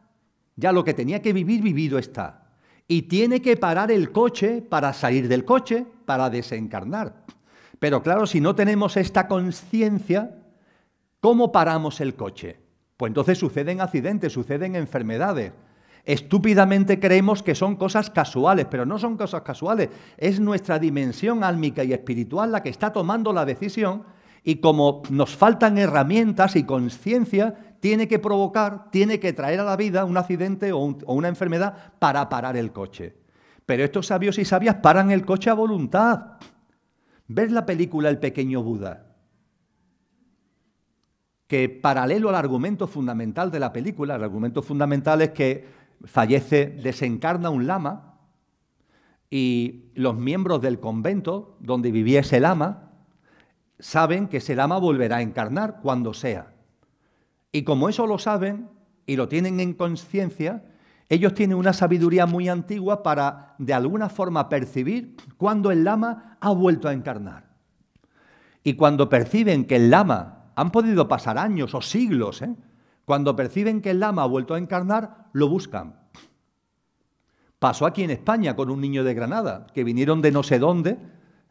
ya lo que tenía que vivir, vivido está. Y tiene que parar el coche para salir del coche, para desencarnar. Pero claro, si no tenemos esta conciencia, ¿cómo paramos el coche? Pues entonces suceden accidentes, suceden enfermedades, estúpidamente creemos que son cosas casuales, pero no son cosas casuales. Es nuestra dimensión álmica y espiritual la que está tomando la decisión y como nos faltan herramientas y conciencia, tiene que provocar, tiene que traer a la vida un accidente o, una enfermedad para parar el coche. Pero estos sabios y sabias paran el coche a voluntad. ¿Ves la película El pequeño Buda? Que paralelo al argumento fundamental de la película, el argumento fundamental es que fallece, desencarna un lama y los miembros del convento donde vivía ese lama saben que ese lama volverá a encarnar cuando sea. Y como eso lo saben y lo tienen en conciencia, ellos tienen una sabiduría muy antigua para de alguna forma percibir cuando el lama ha vuelto a encarnar. Y cuando perciben que el lama, han podido pasar años o siglos, ¿eh? Cuando perciben que el lama ha vuelto a encarnar, lo buscan. Pasó aquí en España con un niño de Granada, que vinieron de no sé dónde,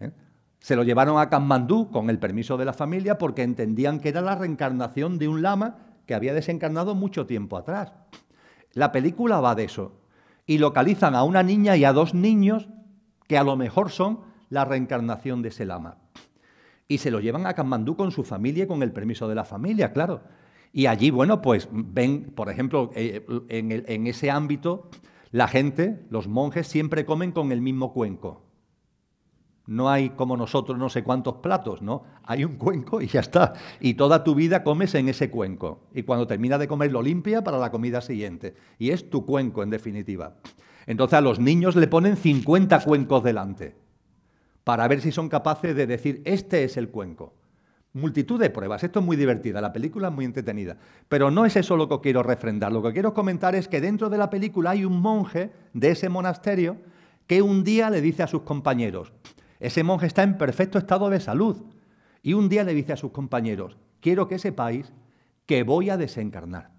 ¿eh? se lo llevaron a Kanmandú con el permiso de la familia porque entendían que era la reencarnación de un lama que había desencarnado mucho tiempo atrás. La película va de eso. Y localizan a una niña y a dos niños que a lo mejor son la reencarnación de ese lama. Y se lo llevan a Kanmandú con su familia y con el permiso de la familia, claro. Y allí, bueno, pues ven, por ejemplo, eh, en, ese ámbito, la gente, los monjes, siempre comen con el mismo cuenco. No hay como nosotros no sé cuántos platos, ¿no? Hay un cuenco y ya está. Y toda tu vida comes en ese cuenco. Y cuando termina de comer lo limpia para la comida siguiente. Y es tu cuenco, en definitiva. Entonces a los niños le ponen 50 cuencos delante para ver si son capaces de decir, este es el cuenco multitud de pruebas. Esto es muy divertida, la película es muy entretenida. Pero no es eso lo que quiero refrendar. Lo que quiero comentar es que dentro de la película hay un monje de ese monasterio que un día le dice a sus compañeros, ese monje está en perfecto estado de salud. Y un día le dice a sus compañeros, quiero que sepáis que voy a desencarnar.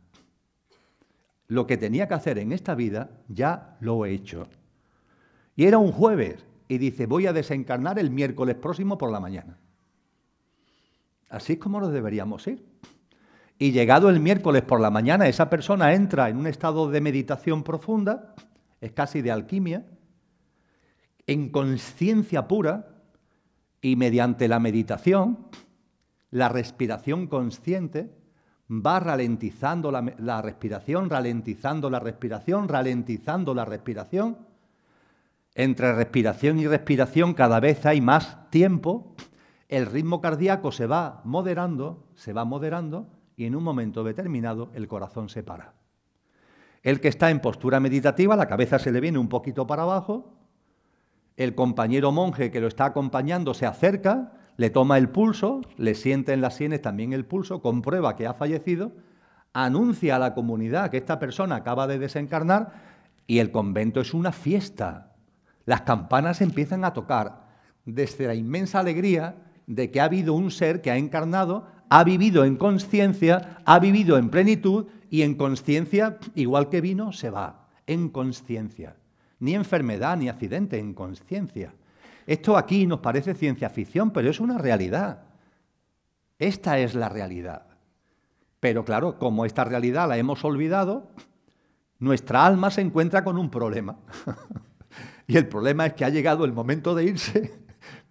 Lo que tenía que hacer en esta vida ya lo he hecho. Y era un jueves y dice, voy a desencarnar el miércoles próximo por la mañana. Así es como lo deberíamos ir. Y llegado el miércoles por la mañana, esa persona entra en un estado de meditación profunda, es casi de alquimia, en conciencia pura y mediante la meditación, la respiración consciente, va ralentizando la, respiración, ralentizando la respiración, ralentizando la respiración. Entre respiración y respiración cada vez hay más tiempo el ritmo cardíaco se va moderando, se va moderando y en un momento determinado el corazón se para. El que está en postura meditativa, la cabeza se le viene un poquito para abajo, el compañero monje que lo está acompañando se acerca, le toma el pulso, le siente en las sienes también el pulso, comprueba que ha fallecido, anuncia a la comunidad que esta persona acaba de desencarnar y el convento es una fiesta. Las campanas empiezan a tocar. Desde la inmensa alegría de que ha habido un ser que ha encarnado, ha vivido en conciencia, ha vivido en plenitud y en conciencia, igual que vino, se va, en conciencia. Ni enfermedad, ni accidente, en conciencia. Esto aquí nos parece ciencia ficción, pero es una realidad. Esta es la realidad. Pero claro, como esta realidad la hemos olvidado, nuestra alma se encuentra con un problema. y el problema es que ha llegado el momento de irse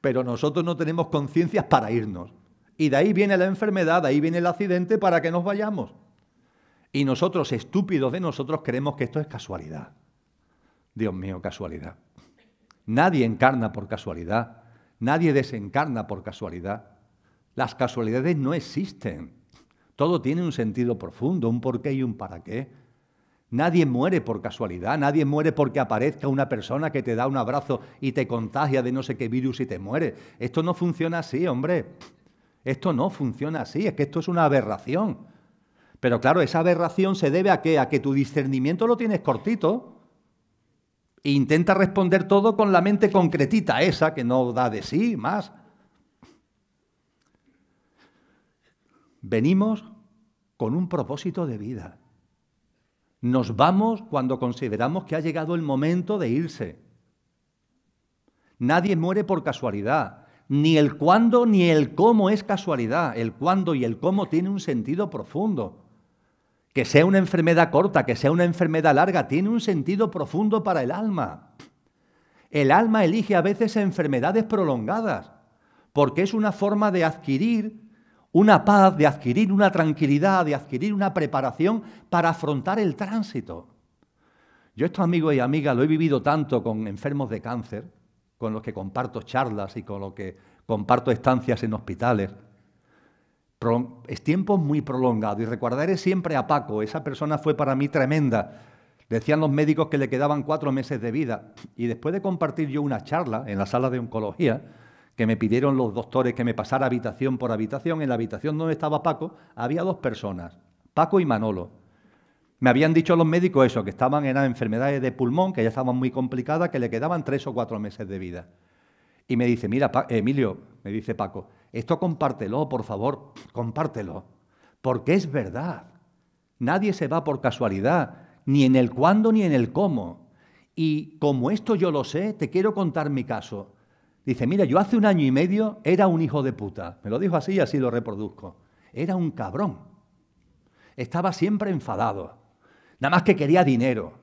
pero nosotros no tenemos conciencias para irnos. Y de ahí viene la enfermedad, de ahí viene el accidente para que nos vayamos. Y nosotros, estúpidos de nosotros, creemos que esto es casualidad. Dios mío, casualidad. Nadie encarna por casualidad, nadie desencarna por casualidad. Las casualidades no existen. Todo tiene un sentido profundo, un porqué y un para qué. Nadie muere por casualidad, nadie muere porque aparezca una persona que te da un abrazo y te contagia de no sé qué virus y te muere. Esto no funciona así, hombre. Esto no funciona así, es que esto es una aberración. Pero claro, esa aberración se debe a qué? A que tu discernimiento lo tienes cortito. E intenta responder todo con la mente concretita, esa que no da de sí más. Venimos con un propósito de vida. Nos vamos cuando consideramos que ha llegado el momento de irse. Nadie muere por casualidad. Ni el cuándo ni el cómo es casualidad. El cuándo y el cómo tiene un sentido profundo. Que sea una enfermedad corta, que sea una enfermedad larga, tiene un sentido profundo para el alma. El alma elige a veces enfermedades prolongadas, porque es una forma de adquirir una paz, de adquirir una tranquilidad, de adquirir una preparación para afrontar el tránsito. Yo esto, amigos y amigas lo he vivido tanto con enfermos de cáncer, con los que comparto charlas y con los que comparto estancias en hospitales. es tiempo muy prolongado y recordaré siempre a Paco, esa persona fue para mí tremenda. Decían los médicos que le quedaban cuatro meses de vida y después de compartir yo una charla en la sala de oncología, que me pidieron los doctores que me pasara habitación por habitación. En la habitación donde estaba Paco había dos personas, Paco y Manolo. Me habían dicho los médicos eso, que estaban en enfermedades de pulmón, que ya estaban muy complicadas, que le quedaban tres o cuatro meses de vida. Y me dice, mira, Emilio, me dice Paco, esto compártelo, por favor, compártelo, porque es verdad. Nadie se va por casualidad, ni en el cuándo ni en el cómo. Y como esto yo lo sé, te quiero contar mi caso. Dice, mira, yo hace un año y medio era un hijo de puta. Me lo dijo así y así lo reproduzco. Era un cabrón. Estaba siempre enfadado. Nada más que quería dinero.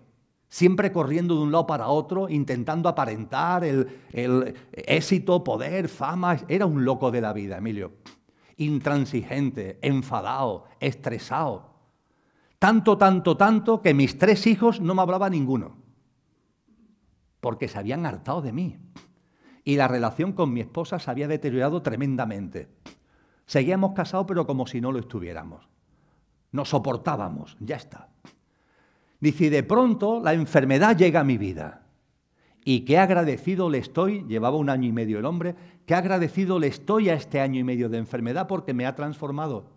Siempre corriendo de un lado para otro, intentando aparentar el, el éxito, poder, fama. Era un loco de la vida, Emilio. Intransigente, enfadado, estresado. Tanto, tanto, tanto que mis tres hijos no me hablaba ninguno. Porque se habían hartado de mí y la relación con mi esposa se había deteriorado tremendamente. Seguíamos casados, pero como si no lo estuviéramos. Nos soportábamos, ya está. Dice, de pronto la enfermedad llega a mi vida. Y qué agradecido le estoy, llevaba un año y medio el hombre, qué agradecido le estoy a este año y medio de enfermedad porque me ha transformado.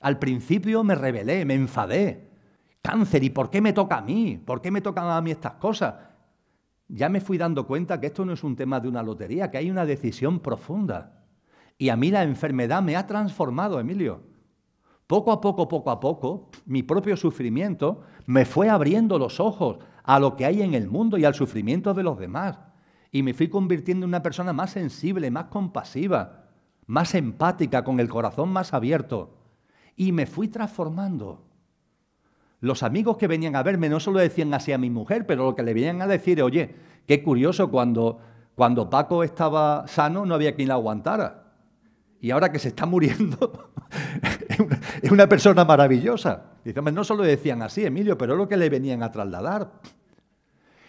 Al principio me rebelé, me enfadé. Cáncer, ¿y por qué me toca a mí? ¿Por qué me tocan a mí estas cosas? ya me fui dando cuenta que esto no es un tema de una lotería, que hay una decisión profunda. Y a mí la enfermedad me ha transformado, Emilio. Poco a poco, poco a poco, mi propio sufrimiento me fue abriendo los ojos a lo que hay en el mundo y al sufrimiento de los demás. Y me fui convirtiendo en una persona más sensible, más compasiva, más empática, con el corazón más abierto. Y me fui transformando los amigos que venían a verme no solo decían así a mi mujer, pero lo que le venían a decir es, oye, qué curioso, cuando, cuando Paco estaba sano no había quien la aguantara. Y ahora que se está muriendo, es una persona maravillosa. Dice, no solo decían así, Emilio, pero es lo que le venían a trasladar.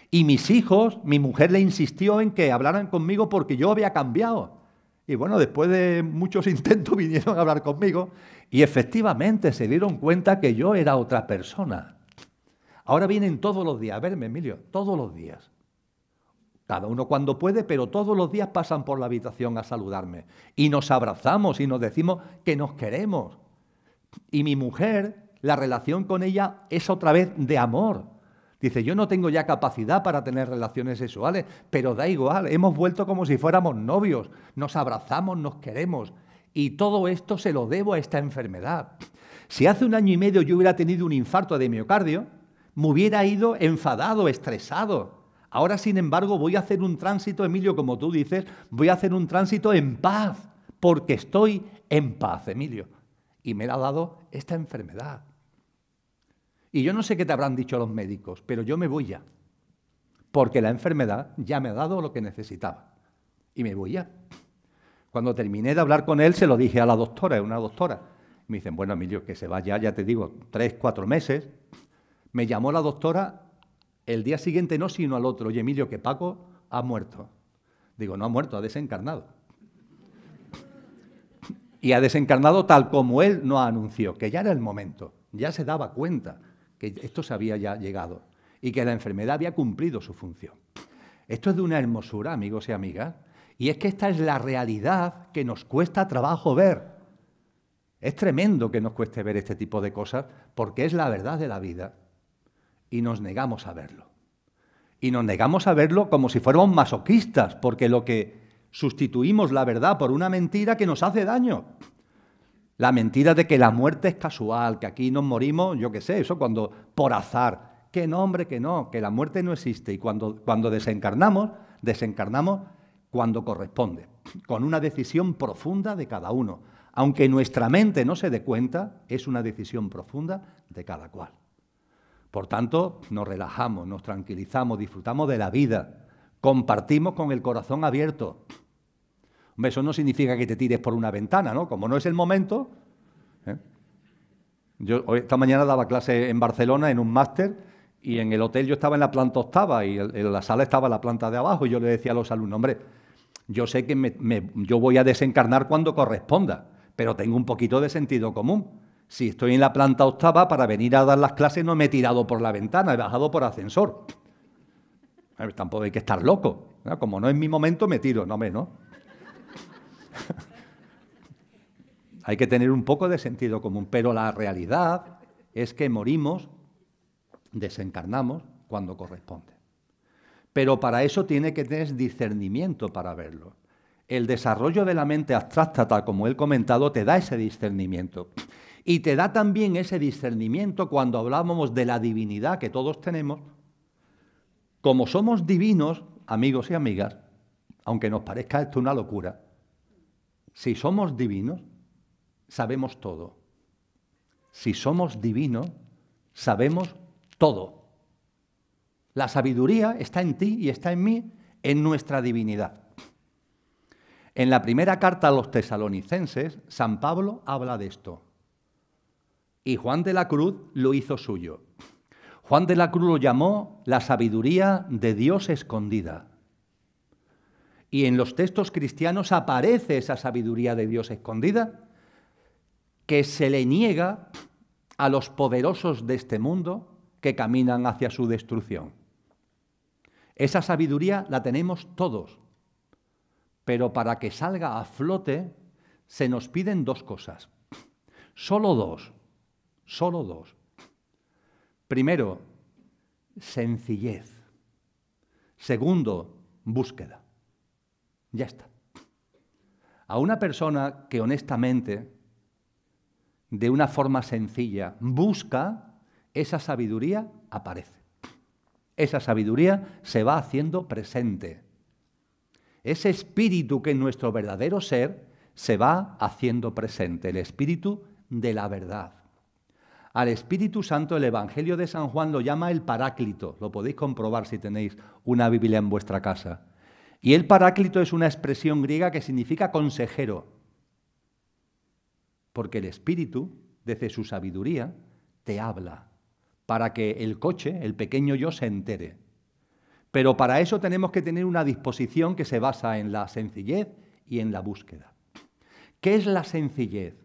Y mis hijos, mi mujer le insistió en que hablaran conmigo porque yo había cambiado. Y bueno, después de muchos intentos vinieron a hablar conmigo y efectivamente se dieron cuenta que yo era otra persona. Ahora vienen todos los días, a verme, Emilio, todos los días. Cada uno cuando puede, pero todos los días pasan por la habitación a saludarme. Y nos abrazamos y nos decimos que nos queremos. Y mi mujer, la relación con ella es otra vez de amor. Dice, yo no tengo ya capacidad para tener relaciones sexuales, pero da igual, hemos vuelto como si fuéramos novios, nos abrazamos, nos queremos, y todo esto se lo debo a esta enfermedad. Si hace un año y medio yo hubiera tenido un infarto de miocardio, me hubiera ido enfadado, estresado. Ahora, sin embargo, voy a hacer un tránsito, Emilio, como tú dices, voy a hacer un tránsito en paz, porque estoy en paz, Emilio. Y me la ha dado esta enfermedad. Y yo no sé qué te habrán dicho los médicos, pero yo me voy ya, porque la enfermedad ya me ha dado lo que necesitaba. Y me voy ya. Cuando terminé de hablar con él, se lo dije a la doctora, es una doctora. Me dicen, bueno, Emilio, que se vaya, ya te digo, tres, cuatro meses. Me llamó la doctora el día siguiente, no, sino al otro. Oye, Emilio, que Paco ha muerto. Digo, no ha muerto, ha desencarnado. Y ha desencarnado tal como él nos anunció, que ya era el momento, ya se daba cuenta que esto se había ya llegado y que la enfermedad había cumplido su función. Esto es de una hermosura, amigos y amigas. Y es que esta es la realidad que nos cuesta trabajo ver. Es tremendo que nos cueste ver este tipo de cosas porque es la verdad de la vida y nos negamos a verlo. Y nos negamos a verlo como si fuéramos masoquistas, porque lo que sustituimos la verdad por una mentira que nos hace daño. La mentira de que la muerte es casual, que aquí nos morimos, yo qué sé, eso cuando por azar. Que no, hombre, que no, que la muerte no existe. Y cuando, cuando desencarnamos, desencarnamos cuando corresponde, con una decisión profunda de cada uno. Aunque nuestra mente no se dé cuenta, es una decisión profunda de cada cual. Por tanto, nos relajamos, nos tranquilizamos, disfrutamos de la vida, compartimos con el corazón abierto. eso no significa que te tires por una ventana, ¿no? Como no es el momento. ¿eh? esta mañana daba clase en Barcelona en un máster y en el hotel yo estaba en la planta octava y en la sala estaba la planta de abajo y yo le decía a los alumnos, hombre, yo sé que yo voy a desencarnar cuando corresponda, pero tengo un poquito de sentido común. Si estoy en la planta octava, para venir a dar las clases no me he tirado por la ventana, he bajado por ascensor. tampoco hay que estar loco. Como no es mi momento, me tiro. No, menos. hay que tener un poco de sentido común, pero la realidad es que morimos, desencarnamos cuando corresponde. Pero para eso tiene que tener discernimiento para verlo. El desarrollo de la mente abstracta, tal como he comentado, te da ese discernimiento. Y te da también ese discernimiento cuando hablábamos de la divinidad que todos tenemos. Como somos divinos, amigos y amigas, aunque nos parezca esto una locura, si somos divinos, sabemos todo. Si somos divinos, sabemos todo. La sabiduría está en ti y está en mí, en nuestra divinidad. En la primera carta a los tesalonicenses, San Pablo habla de esto. Y Juan de la Cruz lo hizo suyo. Juan de la Cruz lo llamó la sabiduría de Dios escondida. Y en los textos cristianos aparece esa sabiduría de Dios escondida que se le niega a los poderosos de este mundo que caminan hacia su destrucción. Esa sabiduría la tenemos todos, pero para que salga a flote se nos piden dos cosas. Solo dos, solo dos. Primero, sencillez. Segundo, búsqueda. Ya está. A una persona que honestamente, de una forma sencilla, busca, esa sabiduría aparece. Esa sabiduría se va haciendo presente. Ese espíritu que es nuestro verdadero ser se va haciendo presente, el espíritu de la verdad. Al Espíritu Santo el Evangelio de San Juan lo llama el Paráclito, lo podéis comprobar si tenéis una Biblia en vuestra casa. Y el Paráclito es una expresión griega que significa consejero, porque el Espíritu, desde su sabiduría, te habla, para que el coche, el pequeño yo, se entere. Pero para eso tenemos que tener una disposición que se basa en la sencillez y en la búsqueda. ¿Qué es la sencillez?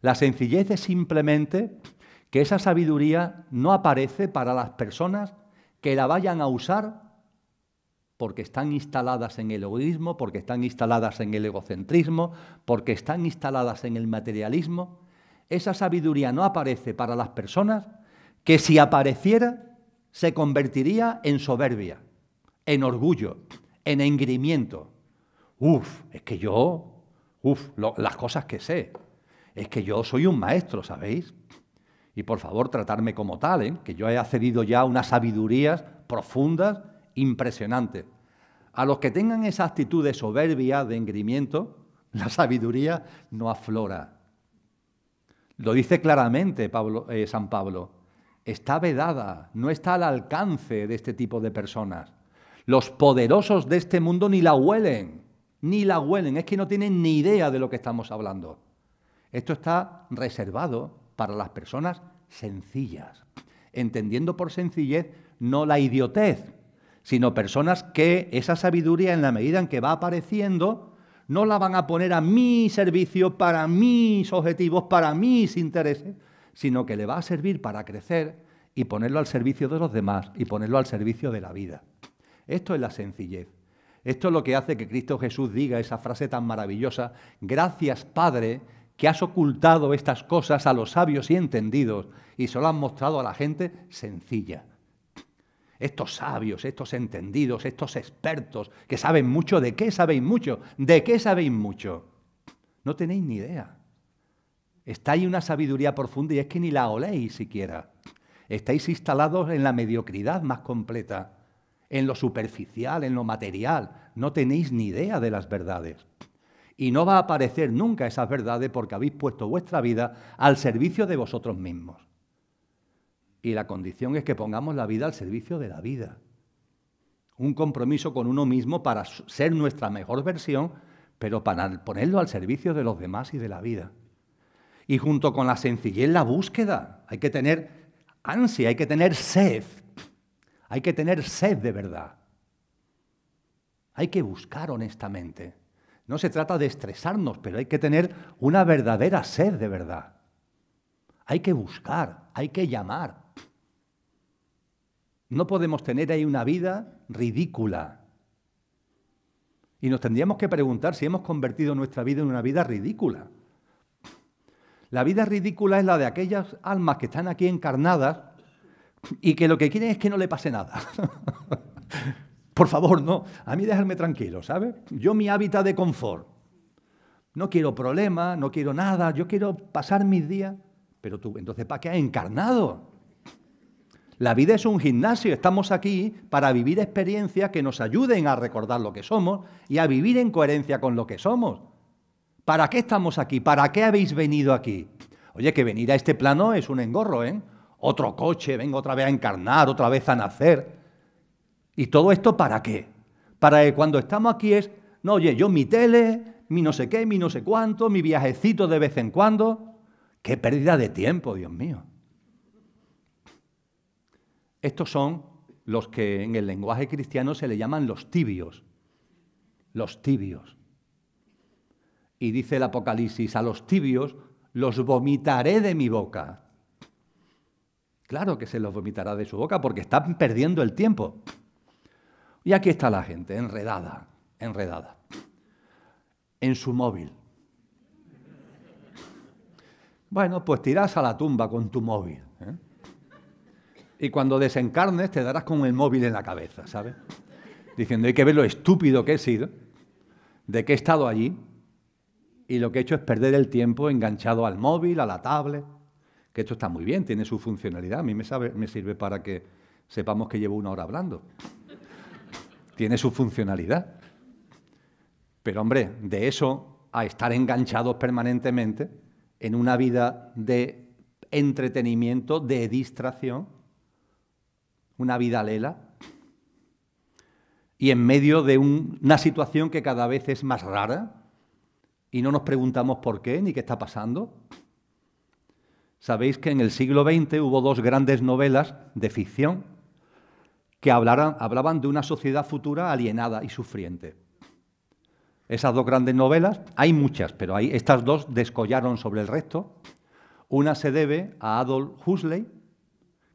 La sencillez es simplemente que esa sabiduría no aparece para las personas que la vayan a usar porque están instaladas en el egoísmo, porque están instaladas en el egocentrismo, porque están instaladas en el materialismo. Esa sabiduría no aparece para las personas que si apareciera se convertiría en soberbia, en orgullo, en engrimiento. Uf, es que yo, uf, las cosas que sé, es que yo soy un maestro, ¿sabéis? Y por favor, tratarme como tal, ¿eh? que yo he accedido ya a unas sabidurías profundas, impresionantes. A los que tengan esa actitud de soberbia, de engrimiento, la sabiduría no aflora. Lo dice claramente eh, San Pablo está vedada, no está al alcance de este tipo de personas. Los poderosos de este mundo ni la huelen, ni la huelen, es que no tienen ni idea de lo que estamos hablando. Esto está reservado para las personas sencillas, entendiendo por sencillez no la idiotez, sino personas que esa sabiduría en la medida en que va apareciendo, no la van a poner a mi servicio, para mis objetivos, para mis intereses, sino que le va a servir para crecer y ponerlo al servicio de los demás y ponerlo al servicio de la vida. Esto es la sencillez. Esto es lo que hace que Cristo Jesús diga esa frase tan maravillosa, gracias Padre, que has ocultado estas cosas a los sabios y entendidos y solo has has mostrado a la gente sencilla. Estos sabios, estos entendidos, estos expertos que saben mucho, ¿de qué sabéis mucho? ¿De qué sabéis mucho? No tenéis ni idea. Está ahí una sabiduría profunda y es que ni la oléis siquiera. Estáis instalados en la mediocridad más completa, en lo superficial, en lo material. No tenéis ni idea de las verdades. Y no va a aparecer nunca esas verdades porque habéis puesto vuestra vida al servicio de vosotros mismos. Y la condición es que pongamos la vida al servicio de la vida. Un compromiso con uno mismo para ser nuestra mejor versión, pero para ponerlo al servicio de los demás y de la vida y junto con la sencillez la búsqueda. Hay que tener ansia, hay que tener sed, hay que tener sed de verdad. Hay que buscar honestamente. No se trata de estresarnos, pero hay que tener una verdadera sed de verdad. Hay que buscar, hay que llamar. No podemos tener ahí una vida ridícula. Y nos tendríamos que preguntar si hemos convertido nuestra vida en una vida ridícula. La vida ridícula es la de aquellas almas que están aquí encarnadas y que lo que quieren es que no le pase nada. Por favor, no. A mí dejarme tranquilo, ¿sabes? Yo mi hábitat de confort. No quiero problemas, no quiero nada, yo quiero pasar mis días. Pero tú, entonces, ¿para qué has encarnado? La vida es un gimnasio, estamos aquí para vivir experiencias que nos ayuden a recordar lo que somos y a vivir en coherencia con lo que somos. ¿Para qué estamos aquí? ¿Para qué habéis venido aquí? Oye, que venir a este plano es un engorro, ¿eh? Otro coche, vengo otra vez a encarnar, otra vez a nacer. ¿Y todo esto para qué? Para que cuando estamos aquí es, no, oye, yo mi tele, mi no sé qué, mi no sé cuánto, mi viajecito de vez en cuando. Qué pérdida de tiempo, Dios mío. Estos son los que en el lenguaje cristiano se le llaman los tibios. Los tibios. Y dice el Apocalipsis, a los tibios los vomitaré de mi boca. Claro que se los vomitará de su boca porque están perdiendo el tiempo. Y aquí está la gente, enredada, enredada, en su móvil. Bueno, pues tirás a la tumba con tu móvil. ¿eh? Y cuando desencarnes te darás con el móvil en la cabeza, ¿sabes? Diciendo, hay que ver lo estúpido que he sido, de que he estado allí, y lo que he hecho es perder el tiempo enganchado al móvil, a la tablet, que esto está muy bien, tiene su funcionalidad, a mí me, sirve para que sepamos que llevo una hora hablando. tiene su funcionalidad. Pero hombre, de eso a estar enganchados permanentemente en una vida de entretenimiento, de distracción, una vida lela, y en medio de una situación que cada vez es más rara, y no nos preguntamos por qué ni qué está pasando. Sabéis que en el siglo XX hubo dos grandes novelas de ficción que hablaran, hablaban de una sociedad futura alienada y sufriente. Esas dos grandes novelas, hay muchas, pero estas dos descollaron sobre el resto. Una se debe a Adolf Huxley,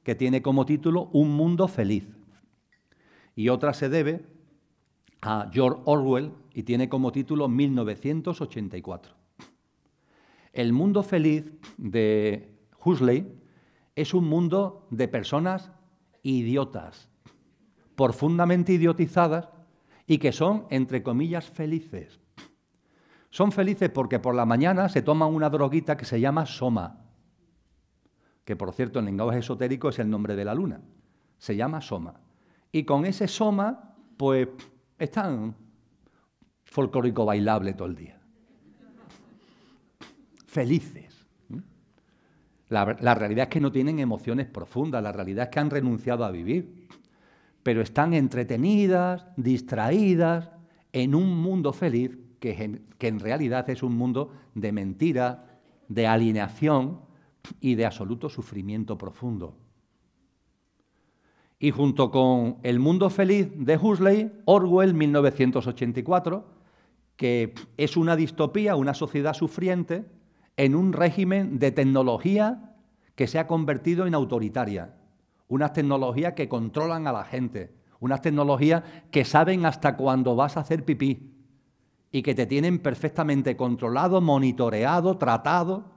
que tiene como título Un mundo feliz. Y otra se debe a George Orwell y tiene como título 1984. El mundo feliz de Huxley es un mundo de personas idiotas, profundamente idiotizadas y que son, entre comillas, felices. Son felices porque por la mañana se toman una droguita que se llama soma, que por cierto en lenguaje esotérico es el nombre de la luna, se llama soma. Y con ese soma, pues están folclórico bailable todo el día. Felices. La, realidad es que no tienen emociones profundas, la realidad es que han renunciado a vivir, pero están entretenidas, distraídas, en un mundo feliz que, que en realidad es un mundo de mentira, de alineación y de absoluto sufrimiento profundo. Y junto con El Mundo Feliz de Huxley, Orwell 1984, que es una distopía, una sociedad sufriente en un régimen de tecnología que se ha convertido en autoritaria. Unas tecnologías que controlan a la gente, unas tecnologías que saben hasta cuándo vas a hacer pipí y que te tienen perfectamente controlado, monitoreado, tratado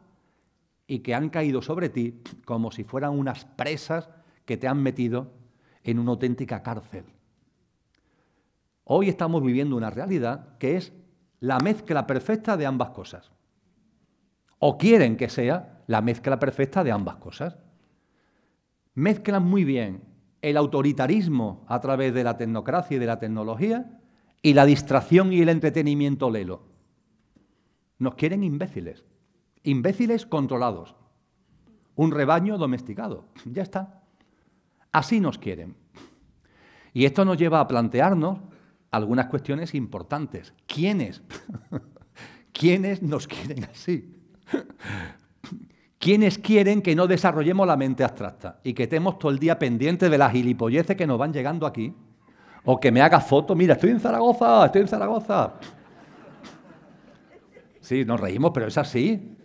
y que han caído sobre ti como si fueran unas presas que te han metido en una auténtica cárcel. Hoy estamos viviendo una realidad que es la mezcla perfecta de ambas cosas. O quieren que sea la mezcla perfecta de ambas cosas. Mezclan muy bien el autoritarismo a través de la tecnocracia y de la tecnología y la distracción y el entretenimiento lelo. Nos quieren imbéciles, imbéciles controlados, un rebaño domesticado, ya está. Así nos quieren. Y esto nos lleva a plantearnos algunas cuestiones importantes. ¿Quiénes? ¿Quiénes nos quieren así? ¿Quiénes quieren que no desarrollemos la mente abstracta y que estemos todo el día pendientes de las gilipolleces que nos van llegando aquí? O que me haga foto? mira, estoy en Zaragoza, estoy en Zaragoza. Sí, nos reímos, pero es así.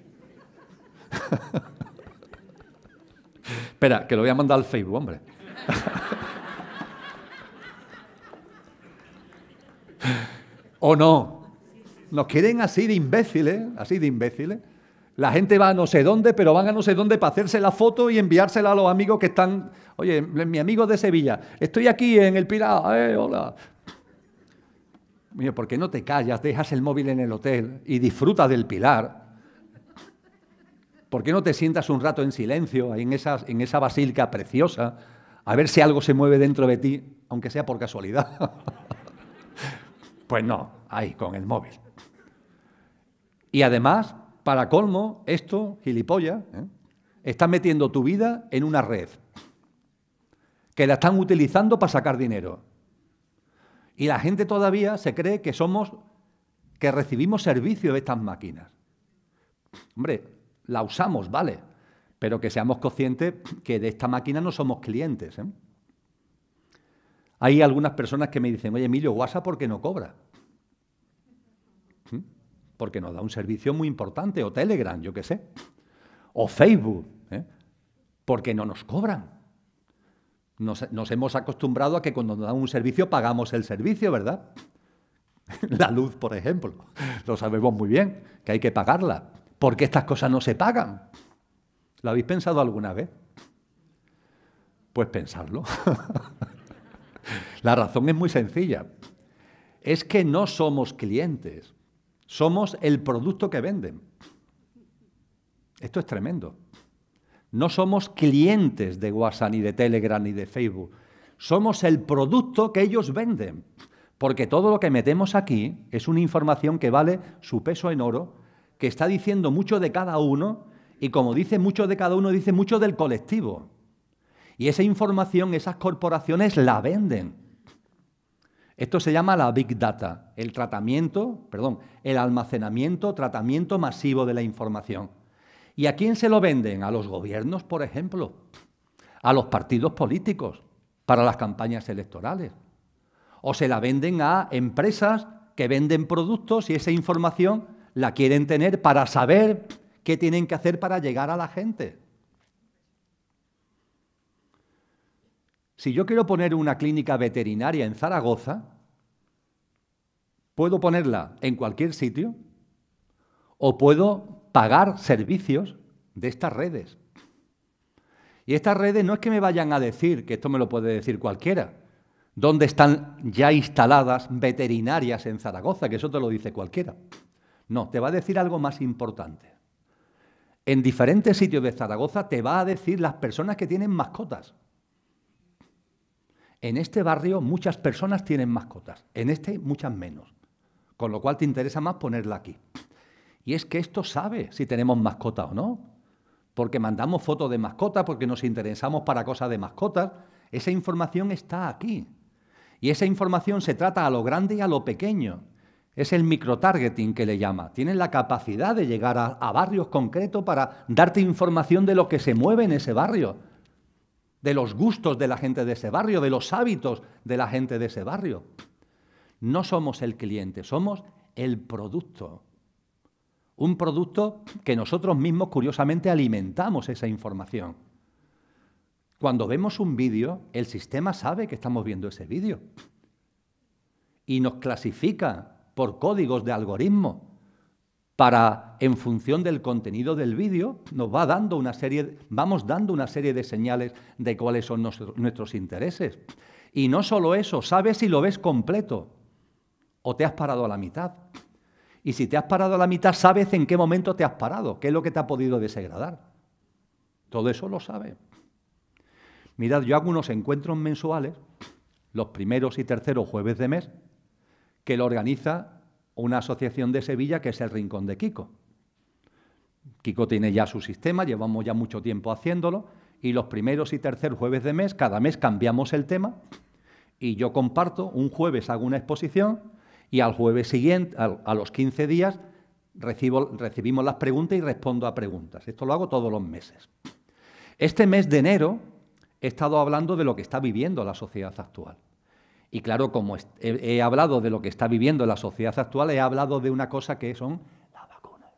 Espera, que lo voy a mandar al Facebook, hombre. ¿O no? Nos quieren así de imbéciles, así de imbéciles. La gente va a no sé dónde, pero van a no sé dónde para hacerse la foto y enviársela a los amigos que están. Oye, mi amigo de Sevilla, estoy aquí en el Pilar eh, hola. Mira, ¿por qué no te callas? Dejas el móvil en el hotel y disfrutas del Pilar. ¿Por qué no te sientas un rato en silencio en, en esa basílica preciosa? a ver si algo se mueve dentro de ti, aunque sea por casualidad. pues no, ahí, con el móvil. Y además, para colmo, esto, gilipollas, ¿eh? está metiendo tu vida en una red que la están utilizando para sacar dinero. Y la gente todavía se cree que somos, que recibimos servicio de estas máquinas. Hombre, la usamos, vale, pero que seamos conscientes que de esta máquina no somos clientes. ¿eh? Hay algunas personas que me dicen, oye Emilio, WhatsApp ¿por qué no cobra? ¿Mm? Porque nos da un servicio muy importante, o Telegram, yo qué sé, o Facebook, ¿eh? porque no nos cobran. Nos, nos, hemos acostumbrado a que cuando nos dan un servicio pagamos el servicio, ¿verdad? La luz, por ejemplo, lo sabemos muy bien, que hay que pagarla, porque estas cosas no se pagan. ¿Lo habéis pensado alguna vez? Pues pensarlo. La razón es muy sencilla. Es que no somos clientes, somos el producto que venden. Esto es tremendo. No somos clientes de WhatsApp, ni de Telegram, ni de Facebook. Somos el producto que ellos venden. Porque todo lo que metemos aquí es una información que vale su peso en oro, que está diciendo mucho de cada uno y como dice mucho de cada uno, dice mucho del colectivo. Y esa información, esas corporaciones la venden. Esto se llama la Big Data, el tratamiento, perdón, el almacenamiento, tratamiento masivo de la información. ¿Y a quién se lo venden? A los gobiernos, por ejemplo, a los partidos políticos para las campañas electorales. O se la venden a empresas que venden productos y esa información la quieren tener para saber ¿Qué tienen que hacer para llegar a la gente? Si yo quiero poner una clínica veterinaria en Zaragoza, ¿puedo ponerla en cualquier sitio? ¿O puedo pagar servicios de estas redes? Y estas redes no es que me vayan a decir, que esto me lo puede decir cualquiera, dónde están ya instaladas veterinarias en Zaragoza, que eso te lo dice cualquiera. No, te va a decir algo más importante en diferentes sitios de Zaragoza te va a decir las personas que tienen mascotas. En este barrio muchas personas tienen mascotas, en este muchas menos, con lo cual te interesa más ponerla aquí. Y es que esto sabe si tenemos mascota o no, porque mandamos fotos de mascotas, porque nos interesamos para cosas de mascotas, esa información está aquí. Y esa información se trata a lo grande y a lo pequeño. Es el microtargeting que le llama. Tienen la capacidad de llegar a, barrios concretos para darte información de lo que se mueve en ese barrio, de los gustos de la gente de ese barrio, de los hábitos de la gente de ese barrio. No somos el cliente, somos el producto. Un producto que nosotros mismos, curiosamente, alimentamos esa información. Cuando vemos un vídeo, el sistema sabe que estamos viendo ese vídeo y nos clasifica por códigos de algoritmo para, en función del contenido del vídeo, nos va dando una serie, vamos dando una serie de señales de cuáles son nuestros intereses. Y no solo eso, sabes si lo ves completo o te has parado a la mitad. Y si te has parado a la mitad, sabes en qué momento te has parado, qué es lo que te ha podido desagradar. Todo eso lo sabe. Mirad, yo hago unos encuentros mensuales, los primeros y terceros jueves de mes, que lo organiza una asociación de Sevilla que es el Rincón de Kiko. Kiko tiene ya su sistema, llevamos ya mucho tiempo haciéndolo y los primeros y tercer jueves de mes, cada mes cambiamos el tema y yo comparto, un jueves hago una exposición y al jueves siguiente, a, los 15 días, recibimos las preguntas y respondo a preguntas. Esto lo hago todos los meses. Este mes de enero he estado hablando de lo que está viviendo la sociedad actual. Y claro, como he, hablado de lo que está viviendo la sociedad actual, he hablado de una cosa que son las vacunas.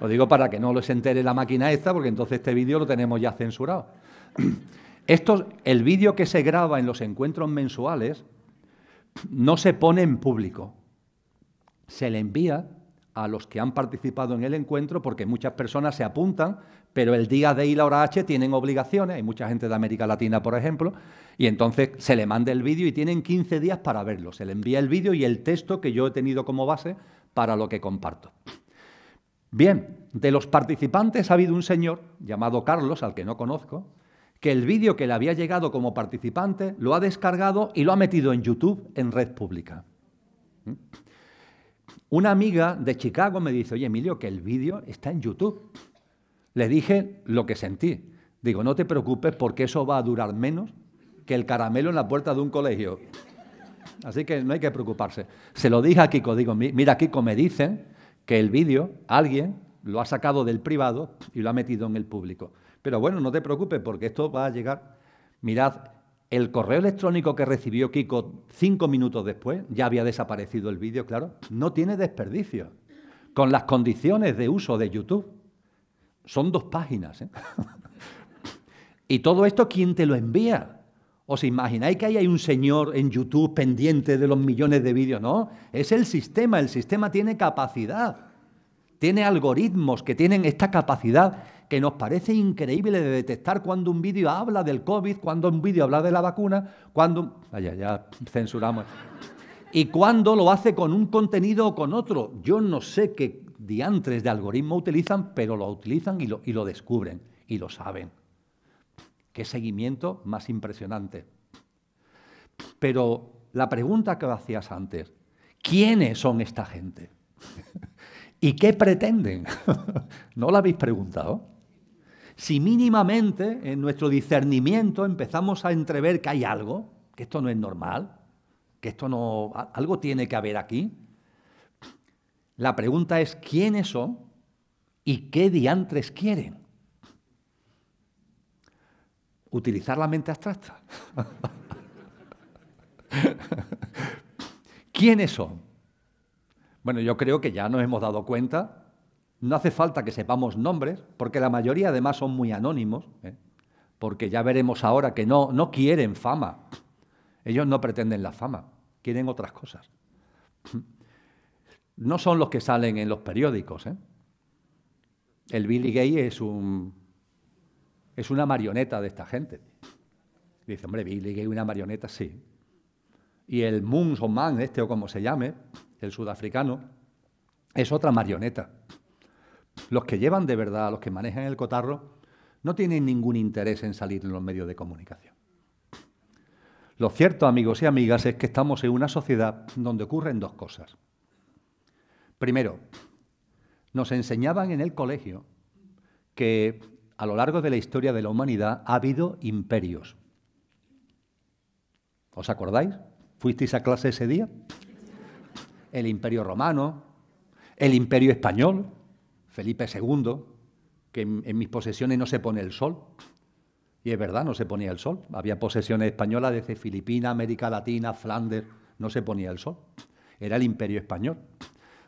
Lo digo para que no les entere la máquina esta, porque entonces este vídeo lo tenemos ya censurado. Esto, el vídeo que se graba en los encuentros mensuales no se pone en público. Se le envía a los que han participado en el encuentro porque muchas personas se apuntan pero el día de y la hora H tienen obligaciones, hay mucha gente de América Latina, por ejemplo, y entonces se le manda el vídeo y tienen 15 días para verlo. Se le envía el vídeo y el texto que yo he tenido como base para lo que comparto. Bien, de los participantes ha habido un señor llamado Carlos, al que no conozco, que el vídeo que le había llegado como participante lo ha descargado y lo ha metido en YouTube en red pública. Una amiga de Chicago me dice, oye Emilio, que el vídeo está en YouTube. Le dije lo que sentí. Digo, no te preocupes porque eso va a durar menos que el caramelo en la puerta de un colegio. Así que no hay que preocuparse. Se lo dije a Kiko, digo, mira Kiko, me dicen que el vídeo alguien lo ha sacado del privado y lo ha metido en el público. Pero bueno, no te preocupes porque esto va a llegar. Mirad, el correo electrónico que recibió Kiko cinco minutos después, ya había desaparecido el vídeo, claro, no tiene desperdicio con las condiciones de uso de YouTube. Son dos páginas. ¿eh? y todo esto, ¿quién te lo envía? ¿Os imagináis que ahí hay un señor en YouTube pendiente de los millones de vídeos? No, es el sistema, el sistema tiene capacidad, tiene algoritmos que tienen esta capacidad que nos parece increíble de detectar cuando un vídeo habla del COVID, cuando un vídeo habla de la vacuna, cuando... Vaya, ya censuramos. Y cuando lo hace con un contenido o con otro. Yo no sé qué diantres de algoritmo utilizan, pero lo utilizan y lo, y lo descubren y lo saben. Qué seguimiento más impresionante. Pero la pregunta que hacías antes, ¿quiénes son esta gente? ¿Y qué pretenden? ¿No la habéis preguntado? Si mínimamente en nuestro discernimiento empezamos a entrever que hay algo, que esto no es normal, que esto no algo tiene que haber aquí, la pregunta es quiénes son y qué diantres quieren. Utilizar la mente abstracta. ¿Quiénes son? Bueno, yo creo que ya nos hemos dado cuenta. No hace falta que sepamos nombres, porque la mayoría además son muy anónimos, ¿eh? porque ya veremos ahora que no, no quieren fama. Ellos no pretenden la fama, quieren otras cosas no son los que salen en los periódicos. ¿eh? El Billy Gay es, una marioneta de esta gente. Dice, hombre, Billy Gay, una marioneta, sí. Y el o Man, este o como se llame, el sudafricano, es otra marioneta. Los que llevan de verdad, los que manejan el cotarro, no tienen ningún interés en salir en los medios de comunicación. Lo cierto, amigos y amigas, es que estamos en una sociedad donde ocurren dos cosas. Primero, nos enseñaban en el colegio que a lo largo de la historia de la humanidad ha habido imperios. ¿Os acordáis? ¿Fuisteis a clase ese día? El imperio romano, el imperio español, Felipe II, que en, mis posesiones no se pone el sol. Y es verdad, no se ponía el sol. Había posesiones españolas desde Filipinas, América Latina, Flandes, no se ponía el sol. Era el imperio español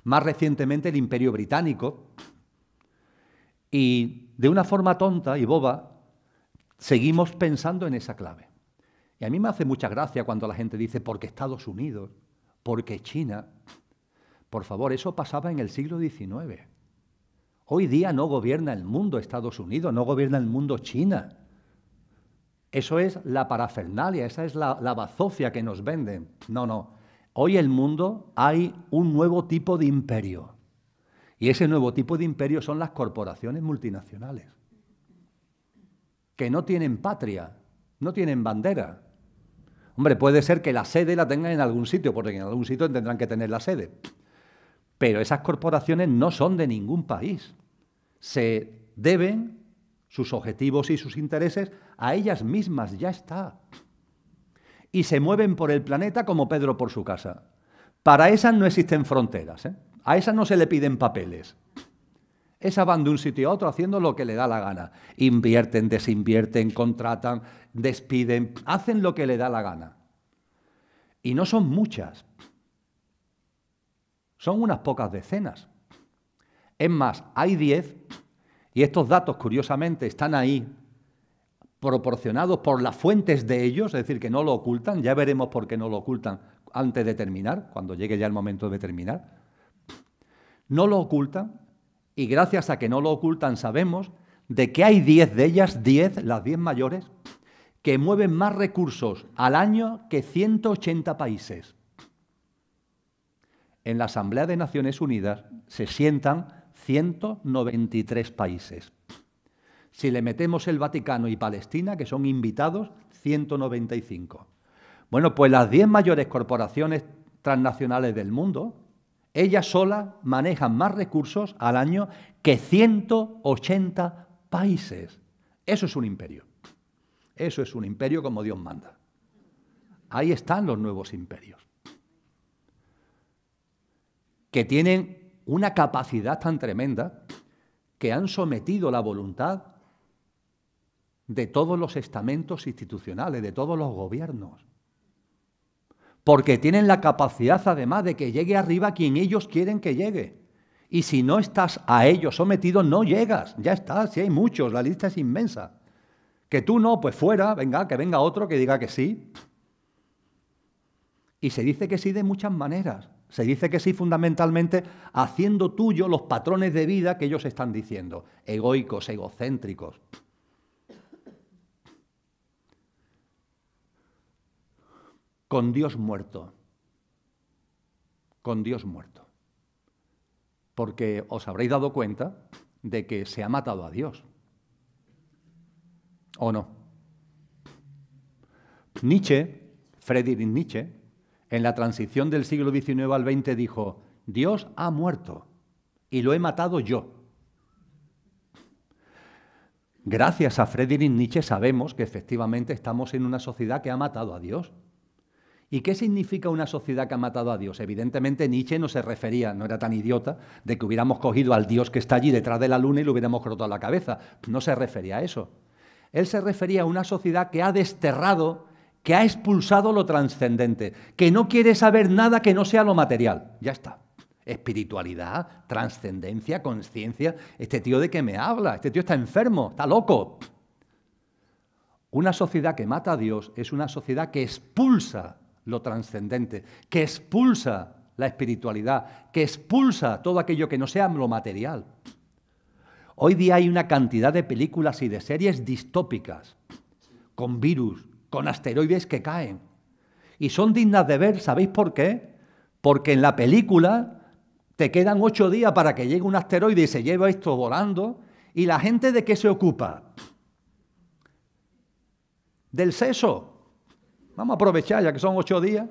más recientemente el Imperio Británico, y de una forma tonta y boba, seguimos pensando en esa clave. Y a mí me hace mucha gracia cuando la gente dice, porque Estados Unidos, porque China. Por favor, eso pasaba en el siglo XIX. Hoy día no gobierna el mundo Estados Unidos, no gobierna el mundo China. Eso es la parafernalia, esa es la, la bazofia que nos venden. No, no. Hoy en el mundo hay un nuevo tipo de imperio. Y ese nuevo tipo de imperio son las corporaciones multinacionales, que no tienen patria, no tienen bandera. Hombre, puede ser que la sede la tengan en algún sitio, porque en algún sitio tendrán que tener la sede. Pero esas corporaciones no son de ningún país. Se deben sus objetivos y sus intereses a ellas mismas, ya está y se mueven por el planeta como Pedro por su casa. Para esas no existen fronteras. ¿eh? A esas no se le piden papeles. Esas van de un sitio a otro haciendo lo que le da la gana. Invierten, desinvierten, contratan, despiden, hacen lo que le da la gana. Y no son muchas. Son unas pocas decenas. Es más, hay diez, y estos datos curiosamente están ahí proporcionados por las fuentes de ellos, es decir, que no lo ocultan, ya veremos por qué no lo ocultan antes de terminar, cuando llegue ya el momento de terminar, no lo ocultan y gracias a que no lo ocultan sabemos de que hay 10 de ellas, 10, las 10 mayores, que mueven más recursos al año que 180 países. En la Asamblea de Naciones Unidas se sientan 193 países. Si le metemos el Vaticano y Palestina, que son invitados, 195. Bueno, pues las 10 mayores corporaciones transnacionales del mundo, ellas solas manejan más recursos al año que 180 países. Eso es un imperio. Eso es un imperio como Dios manda. Ahí están los nuevos imperios, que tienen una capacidad tan tremenda que han sometido la voluntad de todos los estamentos institucionales, de todos los gobiernos. Porque tienen la capacidad además de que llegue arriba quien ellos quieren que llegue. Y si no estás a ellos sometido, no llegas. Ya estás, si hay muchos, la lista es inmensa. Que tú no, pues fuera, venga, que venga otro que diga que sí. Y se dice que sí de muchas maneras. Se dice que sí fundamentalmente haciendo tuyo los patrones de vida que ellos están diciendo, egoicos, egocéntricos. con Dios muerto. Con Dios muerto. Porque os habréis dado cuenta de que se ha matado a Dios. ¿O no? Nietzsche, Friedrich Nietzsche, en la transición del siglo XIX al XX dijo, Dios ha muerto y lo he matado yo. Gracias a Friedrich Nietzsche sabemos que efectivamente estamos en una sociedad que ha matado a Dios. ¿Y qué significa una sociedad que ha matado a Dios? Evidentemente Nietzsche no se refería, no era tan idiota, de que hubiéramos cogido al Dios que está allí detrás de la luna y le hubiéramos cortado la cabeza. No se refería a eso. Él se refería a una sociedad que ha desterrado, que ha expulsado lo trascendente, que no quiere saber nada que no sea lo material. Ya está. Espiritualidad, trascendencia, conciencia. Este tío de qué me habla, este tío está enfermo, está loco. Una sociedad que mata a Dios es una sociedad que expulsa lo trascendente, que expulsa la espiritualidad, que expulsa todo aquello que no sea lo material. Hoy día hay una cantidad de películas y de series distópicas, con virus, con asteroides que caen. Y son dignas de ver, ¿sabéis por qué? Porque en la película te quedan ocho días para que llegue un asteroide y se lleve esto volando. ¿Y la gente de qué se ocupa? Del seso Vamos a aprovechar, ya que son ocho días.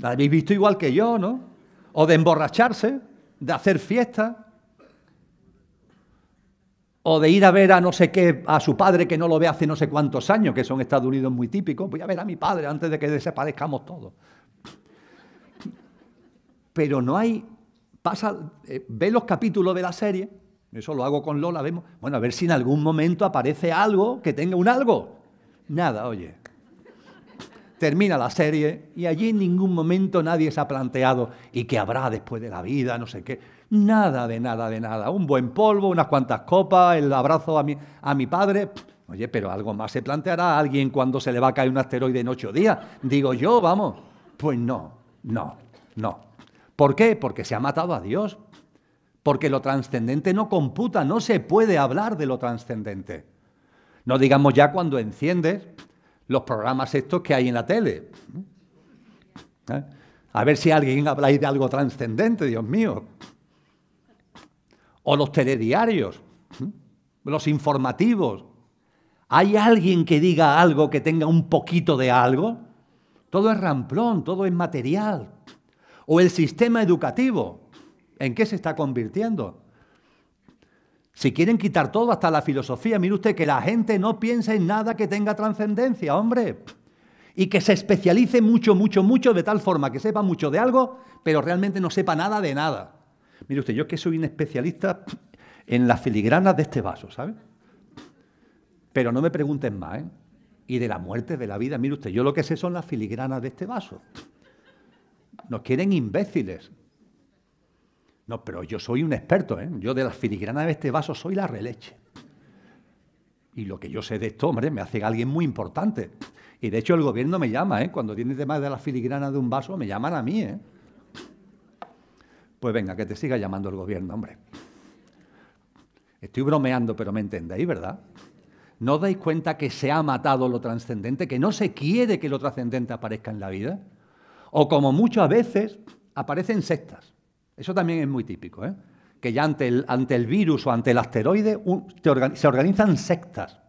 La habéis visto igual que yo, ¿no? O de emborracharse, de hacer fiestas, o de ir a ver a no sé qué, a su padre que no lo ve hace no sé cuántos años, que son Estados Unidos muy típicos. Voy a ver a mi padre antes de que desaparezcamos todos. Pero no hay. Pasa, eh, ve los capítulos de la serie, eso lo hago con Lola, vemos. Bueno, a ver si en algún momento aparece algo que tenga un algo. Nada, oye. Termina la serie y allí en ningún momento nadie se ha planteado y qué habrá después de la vida, no sé qué. Nada de nada de nada. Un buen polvo, unas cuantas copas, el abrazo a mi, a mi padre. oye, pero algo más se planteará a alguien cuando se le va a caer un asteroide en ocho días. Digo yo, vamos. Pues no, no, no. ¿Por qué? Porque se ha matado a Dios. Porque lo trascendente no computa, no se puede hablar de lo trascendente. No digamos ya cuando enciendes los programas estos que hay en la tele. ¿Eh? A ver si alguien habláis de algo trascendente, Dios mío. O los telediarios, ¿eh? los informativos. ¿Hay alguien que diga algo que tenga un poquito de algo? Todo es ramplón, todo es material. O el sistema educativo. ¿En qué se está convirtiendo? Si quieren quitar todo, hasta la filosofía, mire usted, que la gente no piensa en nada que tenga trascendencia, hombre. Y que se especialice mucho, mucho, mucho, de tal forma que sepa mucho de algo, pero realmente no sepa nada de nada. Mire usted, yo que soy un especialista en las filigranas de este vaso, ¿sabe? Pero no me pregunten más, ¿eh? Y de la muerte, de la vida, mire usted, yo lo que sé son las filigranas de este vaso. Nos quieren imbéciles, no, pero yo soy un experto, ¿eh? Yo de las filigranas de este vaso soy la releche. Y lo que yo sé de esto, hombre, me hace alguien muy importante. Y de hecho el gobierno me llama, ¿eh? Cuando tienes temas de las filigranas de un vaso, me llaman a mí, ¿eh? Pues venga, que te siga llamando el gobierno, hombre. Estoy bromeando, pero me entendéis, ¿verdad? ¿No dais cuenta que se ha matado lo trascendente, que no se quiere que lo trascendente aparezca en la vida? O como muchas veces aparecen sectas. Eso también es muy típico, ¿eh? que ya ante el, ante el virus o ante el asteroide se organizan sectas,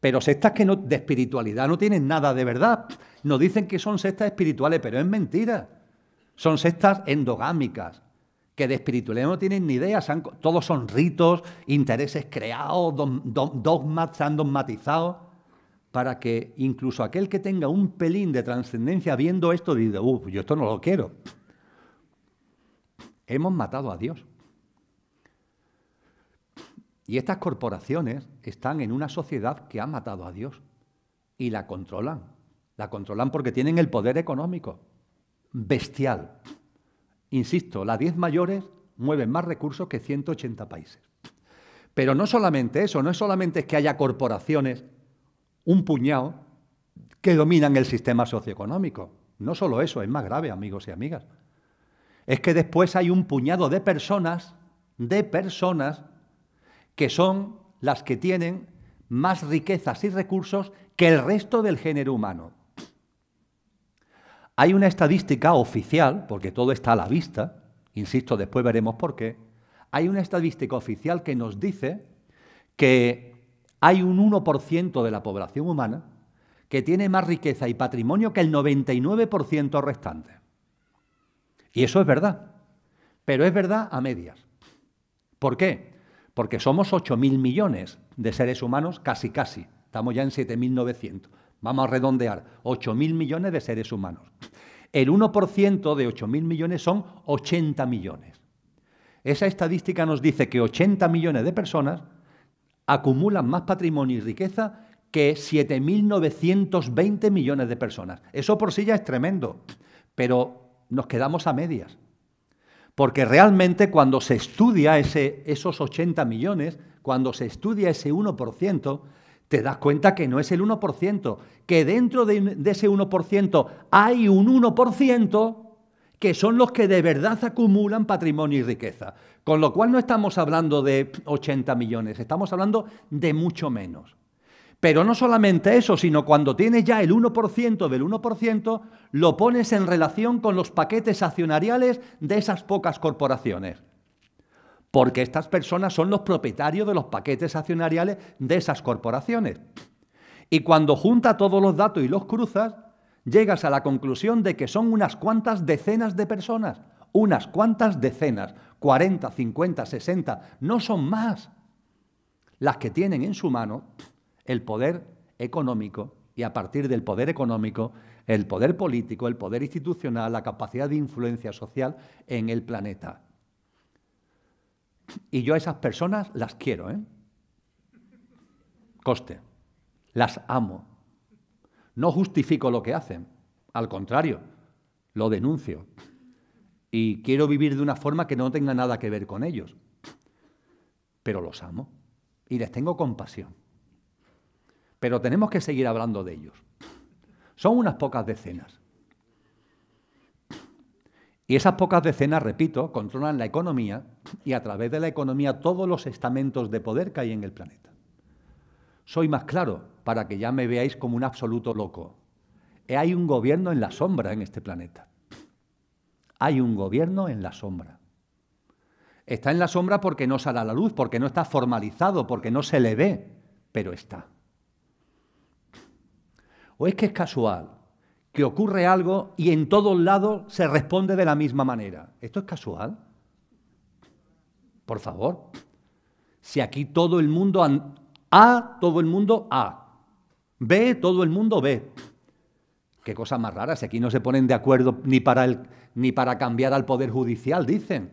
pero sectas que no, de espiritualidad no tienen nada de verdad. Nos dicen que son sectas espirituales, pero es mentira. Son sectas endogámicas, que de espiritualidad no tienen ni idea. todos son ritos, intereses creados, dogmas, se han dogmatizado para que incluso aquel que tenga un pelín de trascendencia viendo esto diga, uff, yo esto no lo quiero. Hemos matado a Dios. Y estas corporaciones están en una sociedad que ha matado a Dios y la controlan. La controlan porque tienen el poder económico bestial. Insisto, las 10 mayores mueven más recursos que 180 países. Pero no solamente eso, no es solamente que haya corporaciones, un puñado, que dominan el sistema socioeconómico. No solo eso, es más grave, amigos y amigas es que después hay un puñado de personas, de personas, que son las que tienen más riquezas y recursos que el resto del género humano. Hay una estadística oficial, porque todo está a la vista, insisto, después veremos por qué, hay una estadística oficial que nos dice que hay un 1% de la población humana que tiene más riqueza y patrimonio que el 99% restante. Y eso es verdad. Pero es verdad a medias. ¿Por qué? Porque somos 8.000 millones de seres humanos, casi casi. Estamos ya en 7.900. Vamos a redondear. 8.000 millones de seres humanos. El 1% de 8.000 millones son 80 millones. Esa estadística nos dice que 80 millones de personas acumulan más patrimonio y riqueza que 7.920 millones de personas. Eso por sí ya es tremendo, pero nos quedamos a medias. Porque realmente cuando se estudia ese, esos 80 millones, cuando se estudia ese 1%, te das cuenta que no es el 1%, que dentro de, de ese 1% hay un 1% que son los que de verdad acumulan patrimonio y riqueza. Con lo cual no estamos hablando de 80 millones, estamos hablando de mucho menos. Pero no solamente eso, sino cuando tienes ya el 1% del 1%, lo pones en relación con los paquetes accionariales de esas pocas corporaciones. Porque estas personas son los propietarios de los paquetes accionariales de esas corporaciones. Y cuando junta todos los datos y los cruzas, llegas a la conclusión de que son unas cuantas decenas de personas. Unas cuantas decenas. 40, 50, 60. No son más las que tienen en su mano el poder económico y a partir del poder económico, el poder político, el poder institucional, la capacidad de influencia social en el planeta. Y yo a esas personas las quiero, ¿eh? Coste. Las amo. No justifico lo que hacen. Al contrario, lo denuncio. Y quiero vivir de una forma que no tenga nada que ver con ellos. Pero los amo. Y les tengo compasión pero tenemos que seguir hablando de ellos. Son unas pocas decenas. Y esas pocas decenas, repito, controlan la economía y a través de la economía todos los estamentos de poder que hay en el planeta. Soy más claro para que ya me veáis como un absoluto loco. Hay un gobierno en la sombra en este planeta. Hay un gobierno en la sombra. Está en la sombra porque no sale a la luz, porque no está formalizado, porque no se le ve, pero está. ¿O es que es casual? Que ocurre algo y en todos lados se responde de la misma manera. ¿Esto es casual? Por favor. Si aquí todo el mundo A, todo el mundo A. B, todo el mundo B. Qué cosa más rara? si aquí no se ponen de acuerdo ni para, ni para cambiar al Poder Judicial, dicen.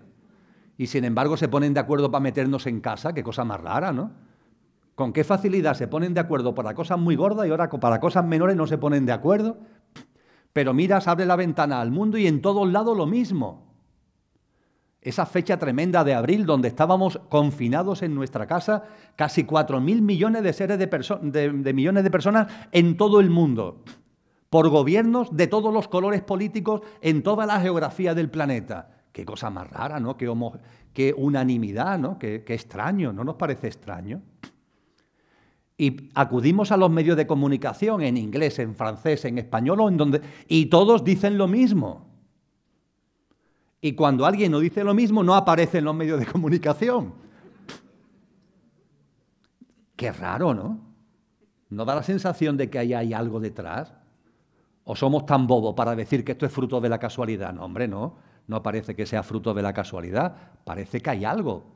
Y sin embargo se ponen de acuerdo para meternos en casa, qué cosa más rara, ¿no? con qué facilidad se ponen de acuerdo para cosas muy gordas y ahora para cosas menores no se ponen de acuerdo. Pero miras, abre la ventana al mundo y en todos lados lo mismo. Esa fecha tremenda de abril donde estábamos confinados en nuestra casa, casi 4.000 millones de seres de, millones de personas en todo el mundo, por gobiernos de todos los colores políticos en toda la geografía del planeta. Qué cosa más rara, ¿no? Qué, unanimidad, ¿no? qué extraño, ¿no nos parece extraño? y acudimos a los medios de comunicación en inglés, en francés, en español o en donde y todos dicen lo mismo. Y cuando alguien no dice lo mismo, no aparece en los medios de comunicación. Qué raro, ¿no? ¿No da la sensación de que ahí hay algo detrás? ¿O somos tan bobos para decir que esto es fruto de la casualidad? No, hombre, no. No parece que sea fruto de la casualidad. Parece que hay algo.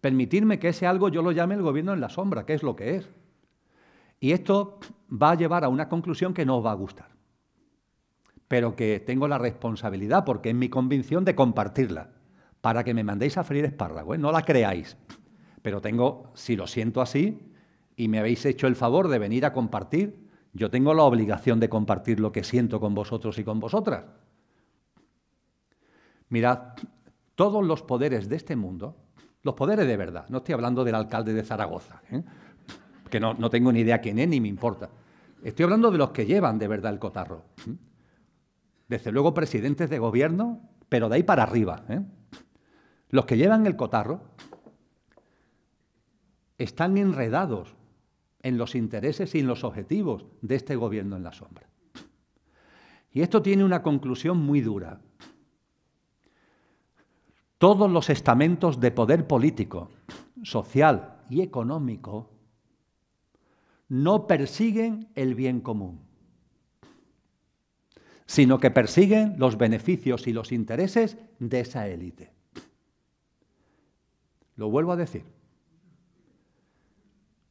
Permitirme que ese algo yo lo llame el gobierno en la sombra, que es lo que es. Y esto va a llevar a una conclusión que no os va a gustar, pero que tengo la responsabilidad, porque es mi convicción, de compartirla, para que me mandéis a freír espárragos. ¿eh? No la creáis, pero tengo, si lo siento así y me habéis hecho el favor de venir a compartir, yo tengo la obligación de compartir lo que siento con vosotros y con vosotras. Mirad, todos los poderes de este mundo los poderes de verdad. No estoy hablando del alcalde de Zaragoza, ¿eh? que no, tengo ni idea quién es ni me importa. Estoy hablando de los que llevan de verdad el cotarro. ¿eh? Desde luego presidentes de gobierno, pero de ahí para arriba. ¿eh? Los que llevan el cotarro están enredados en los intereses y en los objetivos de este gobierno en la sombra. Y esto tiene una conclusión muy dura todos los estamentos de poder político, social y económico no persiguen el bien común, sino que persiguen los beneficios y los intereses de esa élite. Lo vuelvo a decir.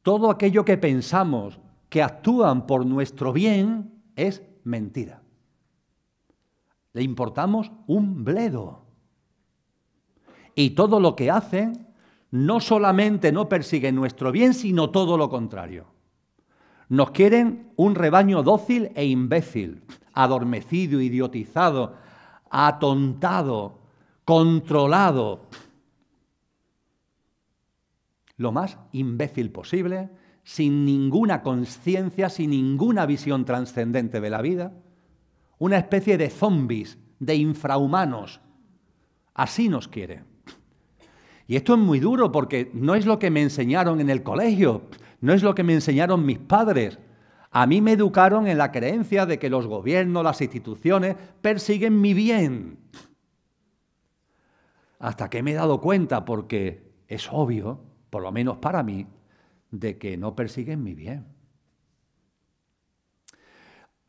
Todo aquello que pensamos que actúan por nuestro bien es mentira. Le importamos un bledo. Y todo lo que hacen no solamente no persigue nuestro bien, sino todo lo contrario. Nos quieren un rebaño dócil e imbécil, adormecido, idiotizado, atontado, controlado. Lo más imbécil posible, sin ninguna conciencia, sin ninguna visión trascendente de la vida. Una especie de zombies, de infrahumanos. Así nos quieren. Y esto es muy duro porque no es lo que me enseñaron en el colegio, no es lo que me enseñaron mis padres. A mí me educaron en la creencia de que los gobiernos, las instituciones persiguen mi bien. Hasta que me he dado cuenta, porque es obvio, por lo menos para mí, de que no persiguen mi bien.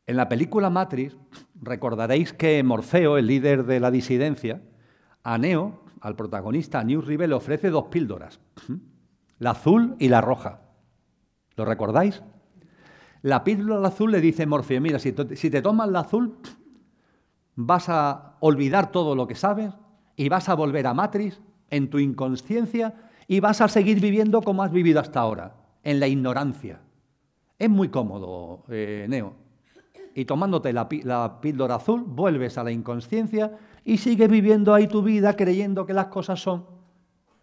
En la película Matrix recordaréis que Morfeo, el líder de la disidencia, a Neo al protagonista, New le ofrece dos píldoras, la azul y la roja. ¿Lo recordáis? La píldora azul le dice Morfeo, mira, si te tomas la azul, vas a olvidar todo lo que sabes y vas a volver a Matrix en tu inconsciencia y vas a seguir viviendo como has vivido hasta ahora, en la ignorancia. Es muy cómodo, eh, Neo. Y tomándote la, píldora azul, vuelves a la inconsciencia y sigues viviendo ahí tu vida creyendo que las cosas son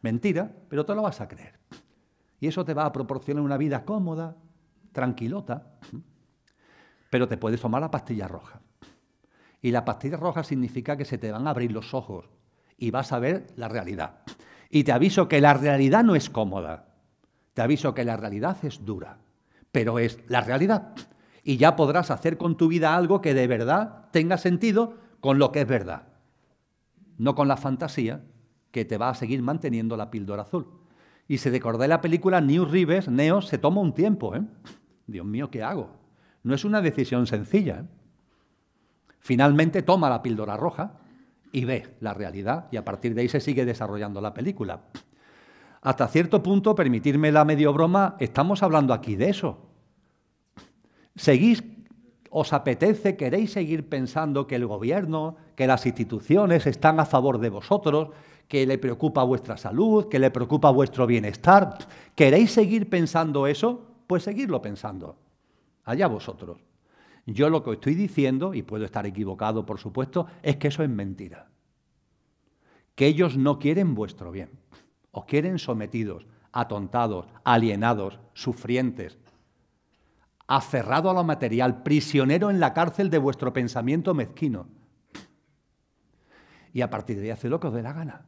mentira, pero te lo vas a creer. Y eso te va a proporcionar una vida cómoda, tranquilota, pero te puedes tomar la pastilla roja. Y la pastilla roja significa que se te van a abrir los ojos y vas a ver la realidad. Y te aviso que la realidad no es cómoda. Te aviso que la realidad es dura, pero es la realidad. Y ya podrás hacer con tu vida algo que de verdad tenga sentido con lo que es verdad no con la fantasía que te va a seguir manteniendo la píldora azul. Y si recordé la película New Rives Neo se toma un tiempo. ¿eh? Dios mío, ¿qué hago? No es una decisión sencilla. ¿eh? Finalmente toma la píldora roja y ve la realidad y a partir de ahí se sigue desarrollando la película. Hasta cierto punto, permitirme la medio broma, estamos hablando aquí de eso. Seguís ¿Os apetece, queréis seguir pensando que el gobierno, que las instituciones están a favor de vosotros, que le preocupa vuestra salud, que le preocupa vuestro bienestar? ¿Queréis seguir pensando eso? Pues seguirlo pensando. Allá vosotros. Yo lo que estoy diciendo, y puedo estar equivocado por supuesto, es que eso es mentira. Que ellos no quieren vuestro bien. Os quieren sometidos, atontados, alienados, sufrientes, aferrado a lo material, prisionero en la cárcel de vuestro pensamiento mezquino. Y a partir de ahí hace lo que os dé la gana.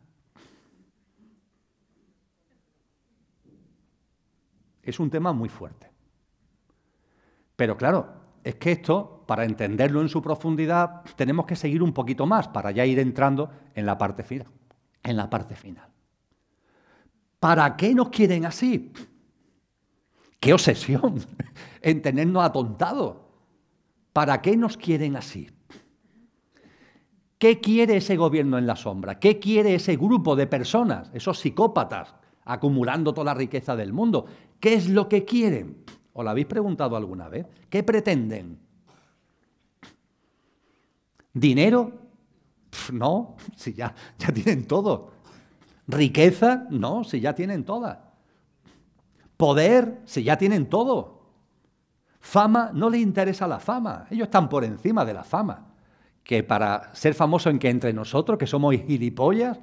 Es un tema muy fuerte. Pero claro, es que esto, para entenderlo en su profundidad, tenemos que seguir un poquito más para ya ir entrando en la parte final. En la parte final. ¿Para qué nos quieren así? qué obsesión en tenernos atontados. ¿Para qué nos quieren así? ¿Qué quiere ese gobierno en la sombra? ¿Qué quiere ese grupo de personas, esos psicópatas, acumulando toda la riqueza del mundo? ¿Qué es lo que quieren? ¿Os lo habéis preguntado alguna vez? ¿Qué pretenden? ¿Dinero? no, si ya, ya tienen todo. ¿Riqueza? No, si ya tienen todas poder, si ya tienen todo. Fama, no les interesa la fama, ellos están por encima de la fama. Que para ser famoso en que entre nosotros, que somos gilipollas,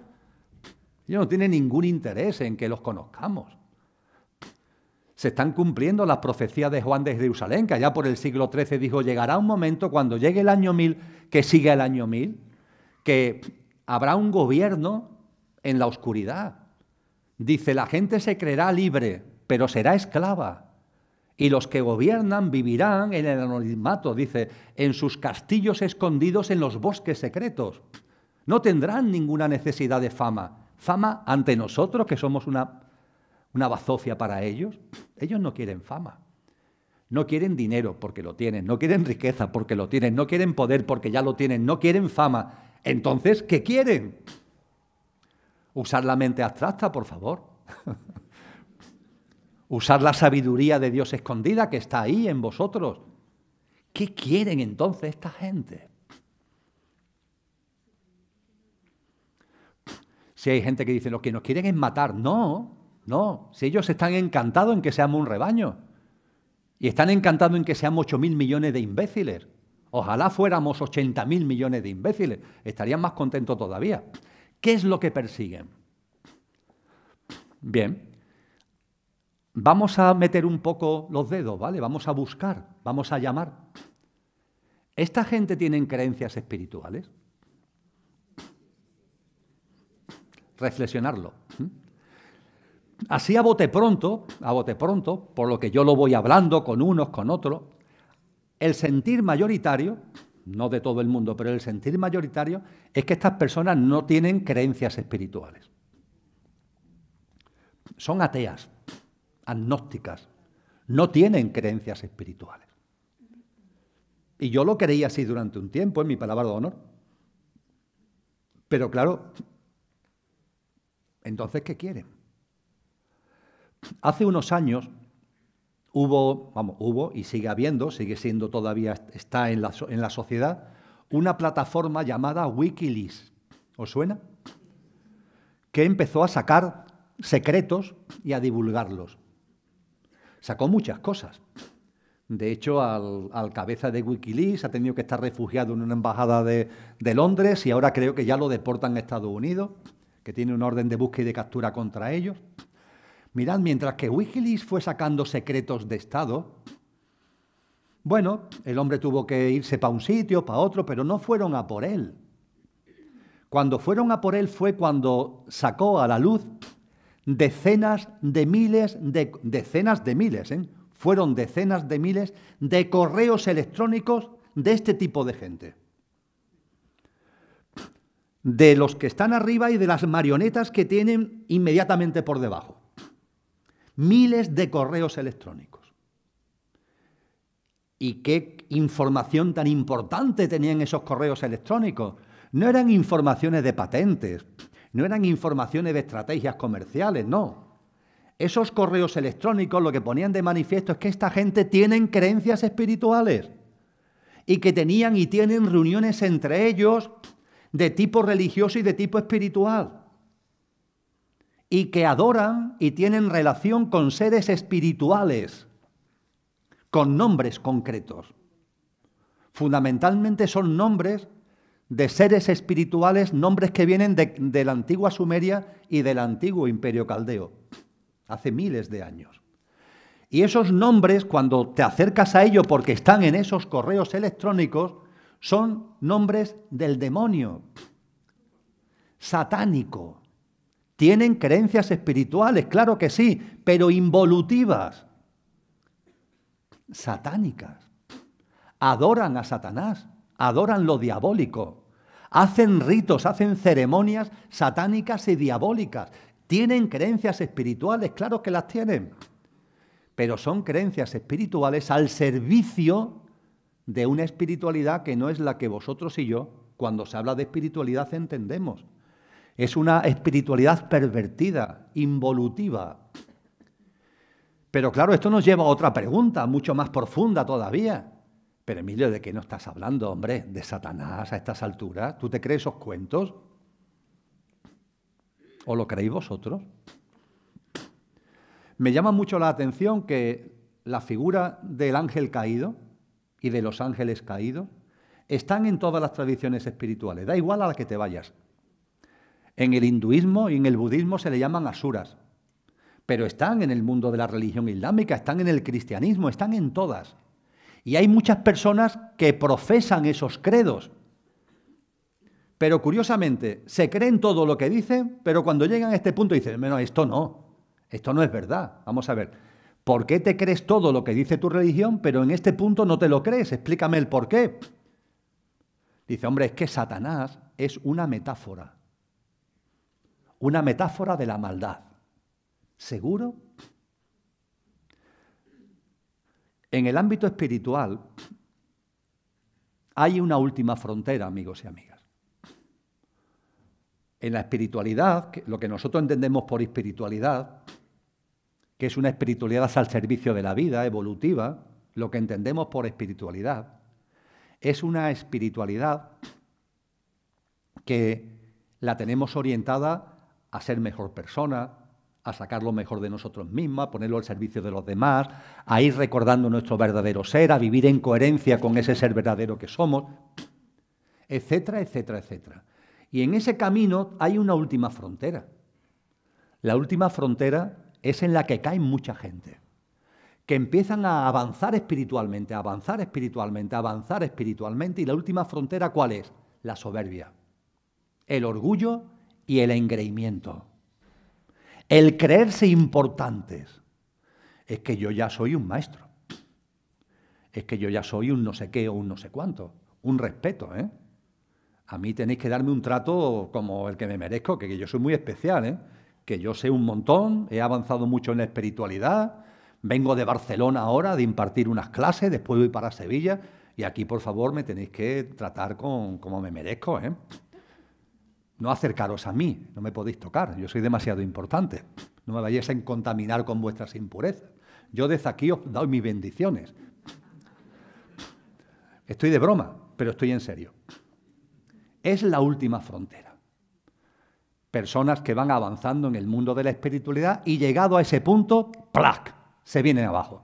ellos no tienen ningún interés en que los conozcamos. Se están cumpliendo las profecías de Juan de Jerusalén, que allá por el siglo XIII dijo, llegará un momento cuando llegue el año 1000, que siga el año 1000, que habrá un gobierno en la oscuridad. Dice, la gente se creerá libre, pero será esclava. Y los que gobiernan vivirán en el anonimato, dice, en sus castillos escondidos en los bosques secretos. No tendrán ninguna necesidad de fama. Fama ante nosotros, que somos una, una bazofia para ellos. Ellos no quieren fama. No quieren dinero porque lo tienen, no quieren riqueza porque lo tienen, no quieren poder porque ya lo tienen, no quieren fama. Entonces, ¿qué quieren? Usar la mente abstracta, por favor. Usar la sabiduría de Dios escondida que está ahí en vosotros. ¿Qué quieren entonces esta gente? Si hay gente que dice, lo que nos quieren es matar. No, no. Si ellos están encantados en que seamos un rebaño. Y están encantados en que seamos 8.000 millones de imbéciles. Ojalá fuéramos mil millones de imbéciles. Estarían más contentos todavía. ¿Qué es lo que persiguen? Bien, vamos a meter un poco los dedos, ¿vale? Vamos a buscar, vamos a llamar. ¿Esta gente tiene creencias espirituales? Reflexionarlo. Así a bote pronto, a bote pronto, por lo que yo lo voy hablando con unos, con otros, el sentir mayoritario, no de todo el mundo, pero el sentir mayoritario es que estas personas no tienen creencias espirituales. Son ateas agnósticas, no tienen creencias espirituales. Y yo lo creía así durante un tiempo, en mi palabra de honor. Pero claro, entonces, ¿qué quieren? Hace unos años hubo, vamos, hubo y sigue habiendo, sigue siendo todavía, está en la, en la sociedad, una plataforma llamada Wikileaks. ¿Os suena? Que empezó a sacar secretos y a divulgarlos sacó muchas cosas. De hecho, al, cabeza de Wikileaks ha tenido que estar refugiado en una embajada de, de, Londres y ahora creo que ya lo deportan a Estados Unidos, que tiene un orden de búsqueda y de captura contra ellos. Mirad, mientras que Wikileaks fue sacando secretos de Estado, bueno, el hombre tuvo que irse para un sitio, para otro, pero no fueron a por él. Cuando fueron a por él fue cuando sacó a la luz decenas de miles, de, decenas de miles, ¿eh? fueron decenas de miles de correos electrónicos de este tipo de gente. De los que están arriba y de las marionetas que tienen inmediatamente por debajo. Miles de correos electrónicos. ¿Y qué información tan importante tenían esos correos electrónicos? No eran informaciones de patentes, no eran informaciones de estrategias comerciales, no. Esos correos electrónicos lo que ponían de manifiesto es que esta gente tienen creencias espirituales y que tenían y tienen reuniones entre ellos de tipo religioso y de tipo espiritual y que adoran y tienen relación con seres espirituales, con nombres concretos. Fundamentalmente son nombres de seres espirituales, nombres que vienen de, la antigua Sumeria y del antiguo imperio caldeo, hace miles de años. Y esos nombres, cuando te acercas a ello porque están en esos correos electrónicos, son nombres del demonio, satánico. Tienen creencias espirituales, claro que sí, pero involutivas, satánicas. Adoran a Satanás adoran lo diabólico, hacen ritos, hacen ceremonias satánicas y diabólicas, tienen creencias espirituales, claro que las tienen, pero son creencias espirituales al servicio de una espiritualidad que no es la que vosotros y yo, cuando se habla de espiritualidad, entendemos. Es una espiritualidad pervertida, involutiva. Pero claro, esto nos lleva a otra pregunta, mucho más profunda todavía. Pero Emilio, ¿de qué no estás hablando, hombre? ¿De Satanás a estas alturas? ¿Tú te crees esos cuentos? ¿O lo creéis vosotros? Me llama mucho la atención que la figura del ángel caído y de los ángeles caídos están en todas las tradiciones espirituales, da igual a la que te vayas. En el hinduismo y en el budismo se le llaman asuras, pero están en el mundo de la religión islámica, están en el cristianismo, están en todas. Y hay muchas personas que profesan esos credos. Pero curiosamente, se creen todo lo que dicen, pero cuando llegan a este punto dicen, bueno, esto no, esto no es verdad. Vamos a ver, ¿por qué te crees todo lo que dice tu religión, pero en este punto no te lo crees? Explícame el por qué. Dice, hombre, es que Satanás es una metáfora, una metáfora de la maldad. ¿Seguro? En el ámbito espiritual hay una última frontera, amigos y amigas. En la espiritualidad, lo que nosotros entendemos por espiritualidad, que es una espiritualidad al servicio de la vida evolutiva, lo que entendemos por espiritualidad, es una espiritualidad que la tenemos orientada a ser mejor persona, a sacar lo mejor de nosotros mismos, a ponerlo al servicio de los demás, a ir recordando nuestro verdadero ser, a vivir en coherencia con ese ser verdadero que somos, etcétera, etcétera, etcétera. Y en ese camino hay una última frontera. La última frontera es en la que cae mucha gente, que empiezan a avanzar espiritualmente, a avanzar espiritualmente, a avanzar espiritualmente, y la última frontera cuál es? La soberbia, el orgullo y el engreimiento el creerse importantes, es que yo ya soy un maestro, es que yo ya soy un no sé qué o un no sé cuánto, un respeto, ¿eh? A mí tenéis que darme un trato como el que me merezco, que yo soy muy especial, ¿eh? que yo sé un montón, he avanzado mucho en la espiritualidad, vengo de Barcelona ahora de impartir unas clases, después voy para Sevilla, y aquí por favor me tenéis que tratar con como me merezco, ¿eh? no acercaros a mí, no me podéis tocar, yo soy demasiado importante, no me vayáis a contaminar con vuestras impurezas. Yo desde aquí os doy mis bendiciones. Estoy de broma, pero estoy en serio. Es la última frontera. Personas que van avanzando en el mundo de la espiritualidad y llegado a ese punto, ¡plac! se vienen abajo.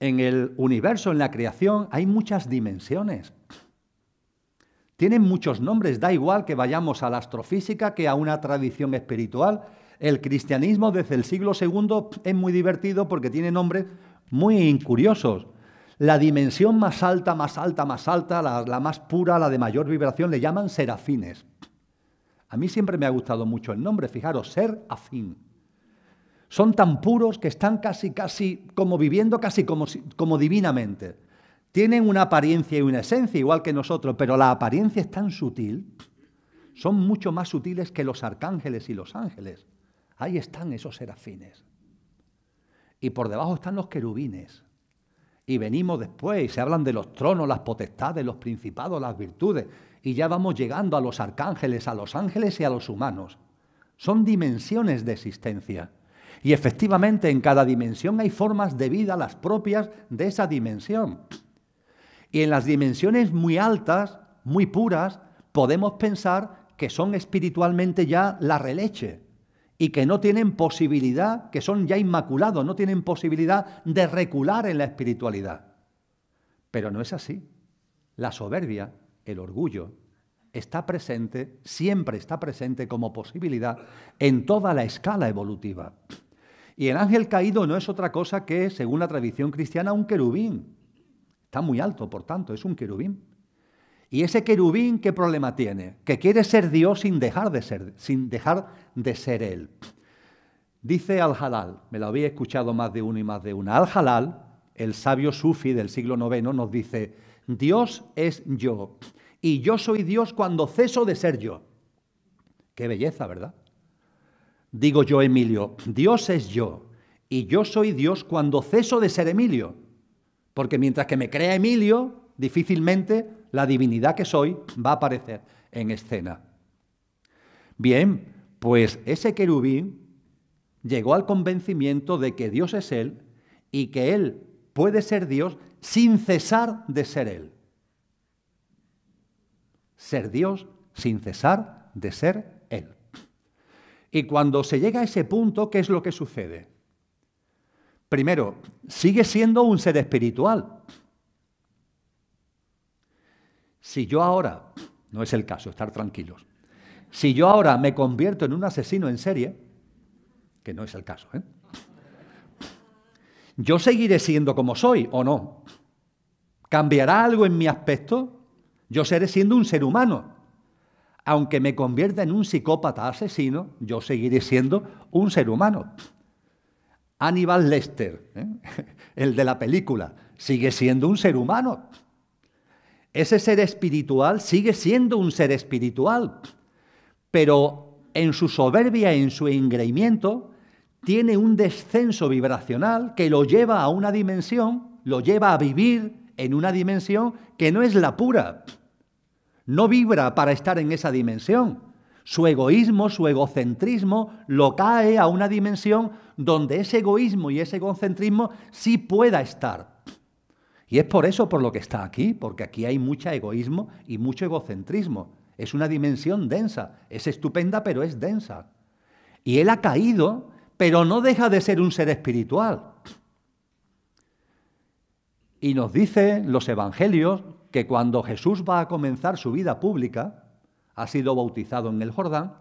En el universo, en la creación, hay muchas dimensiones. Tienen muchos nombres, da igual que vayamos a la astrofísica que a una tradición espiritual. El cristianismo desde el siglo II es muy divertido porque tiene nombres muy incuriosos. La dimensión más alta, más alta, más alta, la, más pura, la de mayor vibración, le llaman serafines. A mí siempre me ha gustado mucho el nombre, fijaros, ser afín. Son tan puros que están casi, casi, como viviendo casi como divinamente. Tienen una apariencia y una esencia igual que nosotros, pero la apariencia es tan sutil, son mucho más sutiles que los arcángeles y los ángeles. Ahí están esos serafines. Y por debajo están los querubines. Y venimos después y se hablan de los tronos, las potestades, los principados, las virtudes. Y ya vamos llegando a los arcángeles, a los ángeles y a los humanos. Son dimensiones de existencia. Y efectivamente en cada dimensión hay formas de vida, las propias de esa dimensión. Y en las dimensiones muy altas, muy puras, podemos pensar que son espiritualmente ya la releche y que no tienen posibilidad, que son ya inmaculados, no tienen posibilidad de recular en la espiritualidad. Pero no es así. La soberbia, el orgullo, está presente, siempre está presente como posibilidad en toda la escala evolutiva. Y el ángel caído no es otra cosa que, según la tradición cristiana, un querubín, Está muy alto, por tanto, es un querubín. ¿Y ese querubín qué problema tiene? Que quiere ser Dios sin dejar de ser, sin dejar de ser Él. Dice Al-Halal, me lo había escuchado más de uno y más de una. Al-Halal, el sabio sufi del siglo IX, nos dice: Dios es yo, y yo soy Dios cuando ceso de ser yo. Qué belleza, ¿verdad? Digo yo, Emilio, Dios es yo, y yo soy Dios cuando ceso de ser Emilio. Porque mientras que me crea Emilio, difícilmente la divinidad que soy va a aparecer en escena. Bien, pues ese querubín llegó al convencimiento de que Dios es Él y que Él puede ser Dios sin cesar de ser Él. Ser Dios sin cesar de ser Él. Y cuando se llega a ese punto, ¿qué es lo que sucede? Primero, sigue siendo un ser espiritual. Si yo ahora, no es el caso, estar tranquilos, si yo ahora me convierto en un asesino en serie, que no es el caso, ¿eh? yo seguiré siendo como soy o no. ¿Cambiará algo en mi aspecto? Yo seré siendo un ser humano. Aunque me convierta en un psicópata asesino, yo seguiré siendo un ser humano. Aníbal Lester, ¿eh? el de la película, sigue siendo un ser humano. Ese ser espiritual sigue siendo un ser espiritual, pero en su soberbia, en su engreimiento, tiene un descenso vibracional que lo lleva a una dimensión, lo lleva a vivir en una dimensión que no es la pura. No vibra para estar en esa dimensión. Su egoísmo, su egocentrismo lo cae a una dimensión donde ese egoísmo y ese egocentrismo sí pueda estar. Y es por eso por lo que está aquí, porque aquí hay mucho egoísmo y mucho egocentrismo. Es una dimensión densa, es estupenda, pero es densa. Y él ha caído, pero no deja de ser un ser espiritual. Y nos dicen los evangelios que cuando Jesús va a comenzar su vida pública, ha sido bautizado en el Jordán,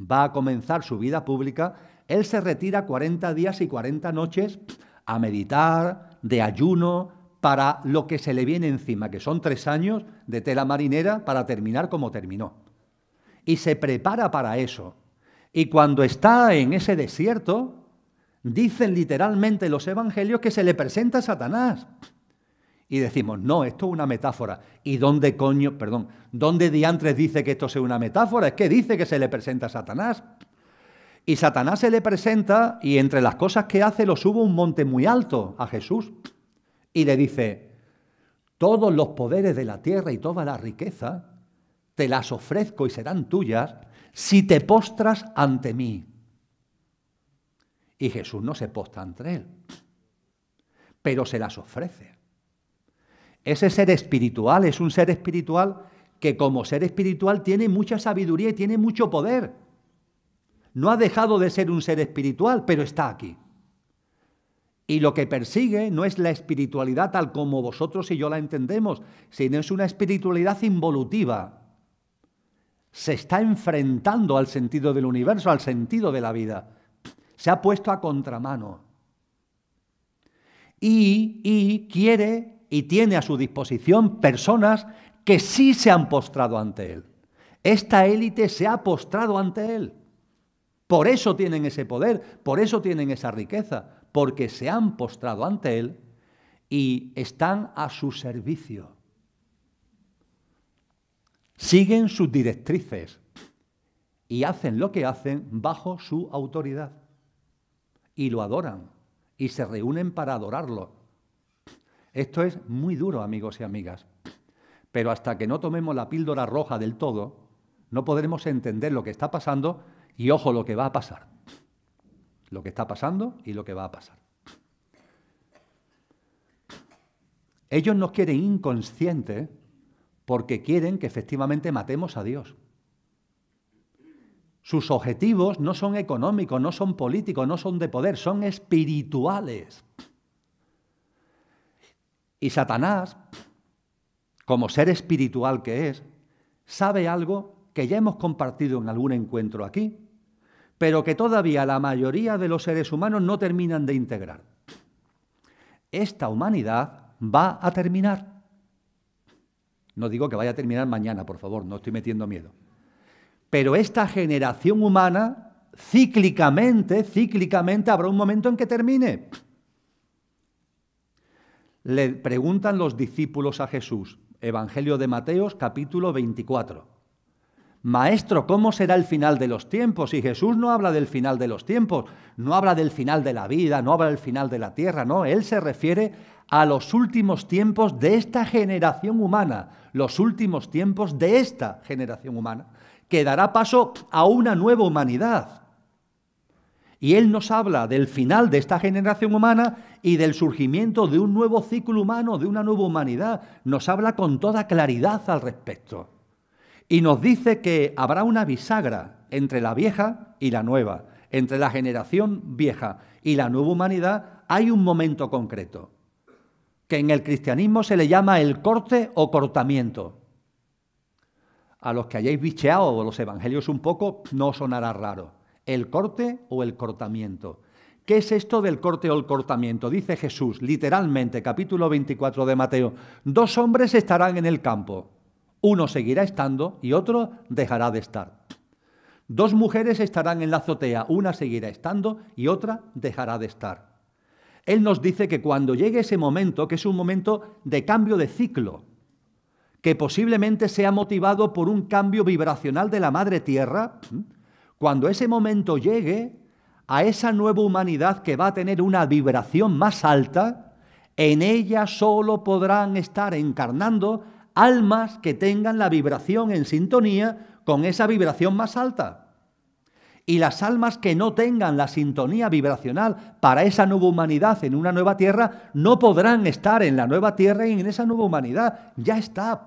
va a comenzar su vida pública, él se retira 40 días y 40 noches a meditar, de ayuno, para lo que se le viene encima, que son tres años de tela marinera para terminar como terminó. Y se prepara para eso. Y cuando está en ese desierto, dicen literalmente los evangelios que se le presenta a Satanás y decimos, no, esto es una metáfora. ¿Y dónde coño, perdón, dónde diantres dice que esto sea una metáfora? Es que dice que se le presenta a Satanás. Y Satanás se le presenta y entre las cosas que hace lo sube un monte muy alto a Jesús y le dice, todos los poderes de la tierra y toda la riqueza te las ofrezco y serán tuyas si te postras ante mí. Y Jesús no se postra ante él, pero se las ofrece. Ese ser espiritual es un ser espiritual que como ser espiritual tiene mucha sabiduría y tiene mucho poder. No ha dejado de ser un ser espiritual, pero está aquí. Y lo que persigue no es la espiritualidad tal como vosotros y yo la entendemos, sino es una espiritualidad involutiva. Se está enfrentando al sentido del universo, al sentido de la vida. Se ha puesto a contramano. Y, y quiere y tiene a su disposición personas que sí se han postrado ante Él. Esta élite se ha postrado ante Él. Por eso tienen ese poder, por eso tienen esa riqueza, porque se han postrado ante Él y están a su servicio. Siguen sus directrices y hacen lo que hacen bajo su autoridad. Y lo adoran y se reúnen para adorarlo. Esto es muy duro, amigos y amigas. Pero hasta que no tomemos la píldora roja del todo, no podremos entender lo que está pasando y ojo lo que va a pasar. Lo que está pasando y lo que va a pasar. Ellos nos quieren inconscientes porque quieren que efectivamente matemos a Dios. Sus objetivos no son económicos, no son políticos, no son de poder, son espirituales. Y Satanás, como ser espiritual que es, sabe algo que ya hemos compartido en algún encuentro aquí, pero que todavía la mayoría de los seres humanos no terminan de integrar. Esta humanidad va a terminar. No digo que vaya a terminar mañana, por favor, no estoy metiendo miedo. Pero esta generación humana, cíclicamente, cíclicamente, habrá un momento en que termine. Le preguntan los discípulos a Jesús, Evangelio de Mateos capítulo 24. Maestro, ¿cómo será el final de los tiempos? Y Jesús no habla del final de los tiempos, no habla del final de la vida, no habla del final de la tierra, no, él se refiere a los últimos tiempos de esta generación humana, los últimos tiempos de esta generación humana, que dará paso a una nueva humanidad. Y Él nos habla del final de esta generación humana y del surgimiento de un nuevo ciclo humano, de una nueva humanidad. Nos habla con toda claridad al respecto. Y nos dice que habrá una bisagra entre la vieja y la nueva, entre la generación vieja y la nueva humanidad, hay un momento concreto, que en el cristianismo se le llama el corte o cortamiento. A los que hayáis bicheado los evangelios un poco, no sonará raro el corte o el cortamiento. ¿Qué es esto del corte o el cortamiento? Dice Jesús, literalmente, capítulo 24 de Mateo, dos hombres estarán en el campo, uno seguirá estando y otro dejará de estar. Dos mujeres estarán en la azotea, una seguirá estando y otra dejará de estar. Él nos dice que cuando llegue ese momento, que es un momento de cambio de ciclo, que posiblemente sea motivado por un cambio vibracional de la madre tierra, cuando ese momento llegue, a esa nueva humanidad que va a tener una vibración más alta, en ella solo podrán estar encarnando almas que tengan la vibración en sintonía con esa vibración más alta. Y las almas que no tengan la sintonía vibracional para esa nueva humanidad en una nueva tierra, no podrán estar en la nueva tierra y en esa nueva humanidad. Ya está.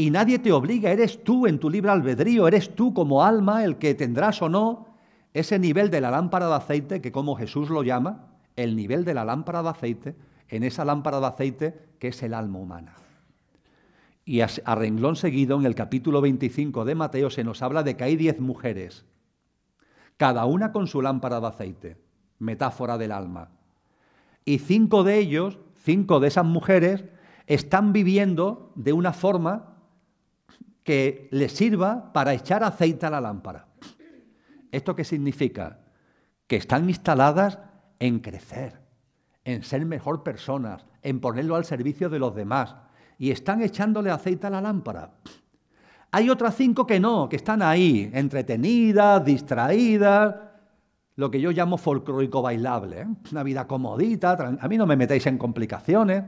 Y nadie te obliga, eres tú en tu libre albedrío, eres tú como alma el que tendrás o no ese nivel de la lámpara de aceite, que como Jesús lo llama, el nivel de la lámpara de aceite, en esa lámpara de aceite que es el alma humana. Y a renglón seguido, en el capítulo 25 de Mateo, se nos habla de que hay diez mujeres, cada una con su lámpara de aceite, metáfora del alma. Y cinco de ellos, cinco de esas mujeres, están viviendo de una forma que le sirva para echar aceite a la lámpara. ¿Esto qué significa? Que están instaladas en crecer, en ser mejor personas, en ponerlo al servicio de los demás. Y están echándole aceite a la lámpara. Hay otras cinco que no, que están ahí, entretenidas, distraídas, lo que yo llamo folclórico bailable. ¿eh? Una vida comodita, a mí no me metéis en complicaciones.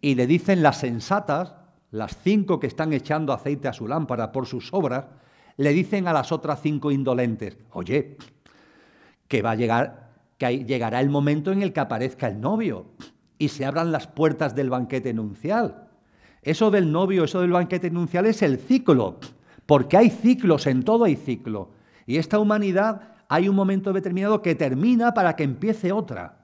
Y le dicen las sensatas, las cinco que están echando aceite a su lámpara por sus obras, le dicen a las otras cinco indolentes, oye, que va a llegar, que llegará el momento en el que aparezca el novio y se abran las puertas del banquete enuncial. Eso del novio, eso del banquete enuncial, es el ciclo, porque hay ciclos, en todo hay ciclo. Y esta humanidad hay un momento determinado que termina para que empiece otra.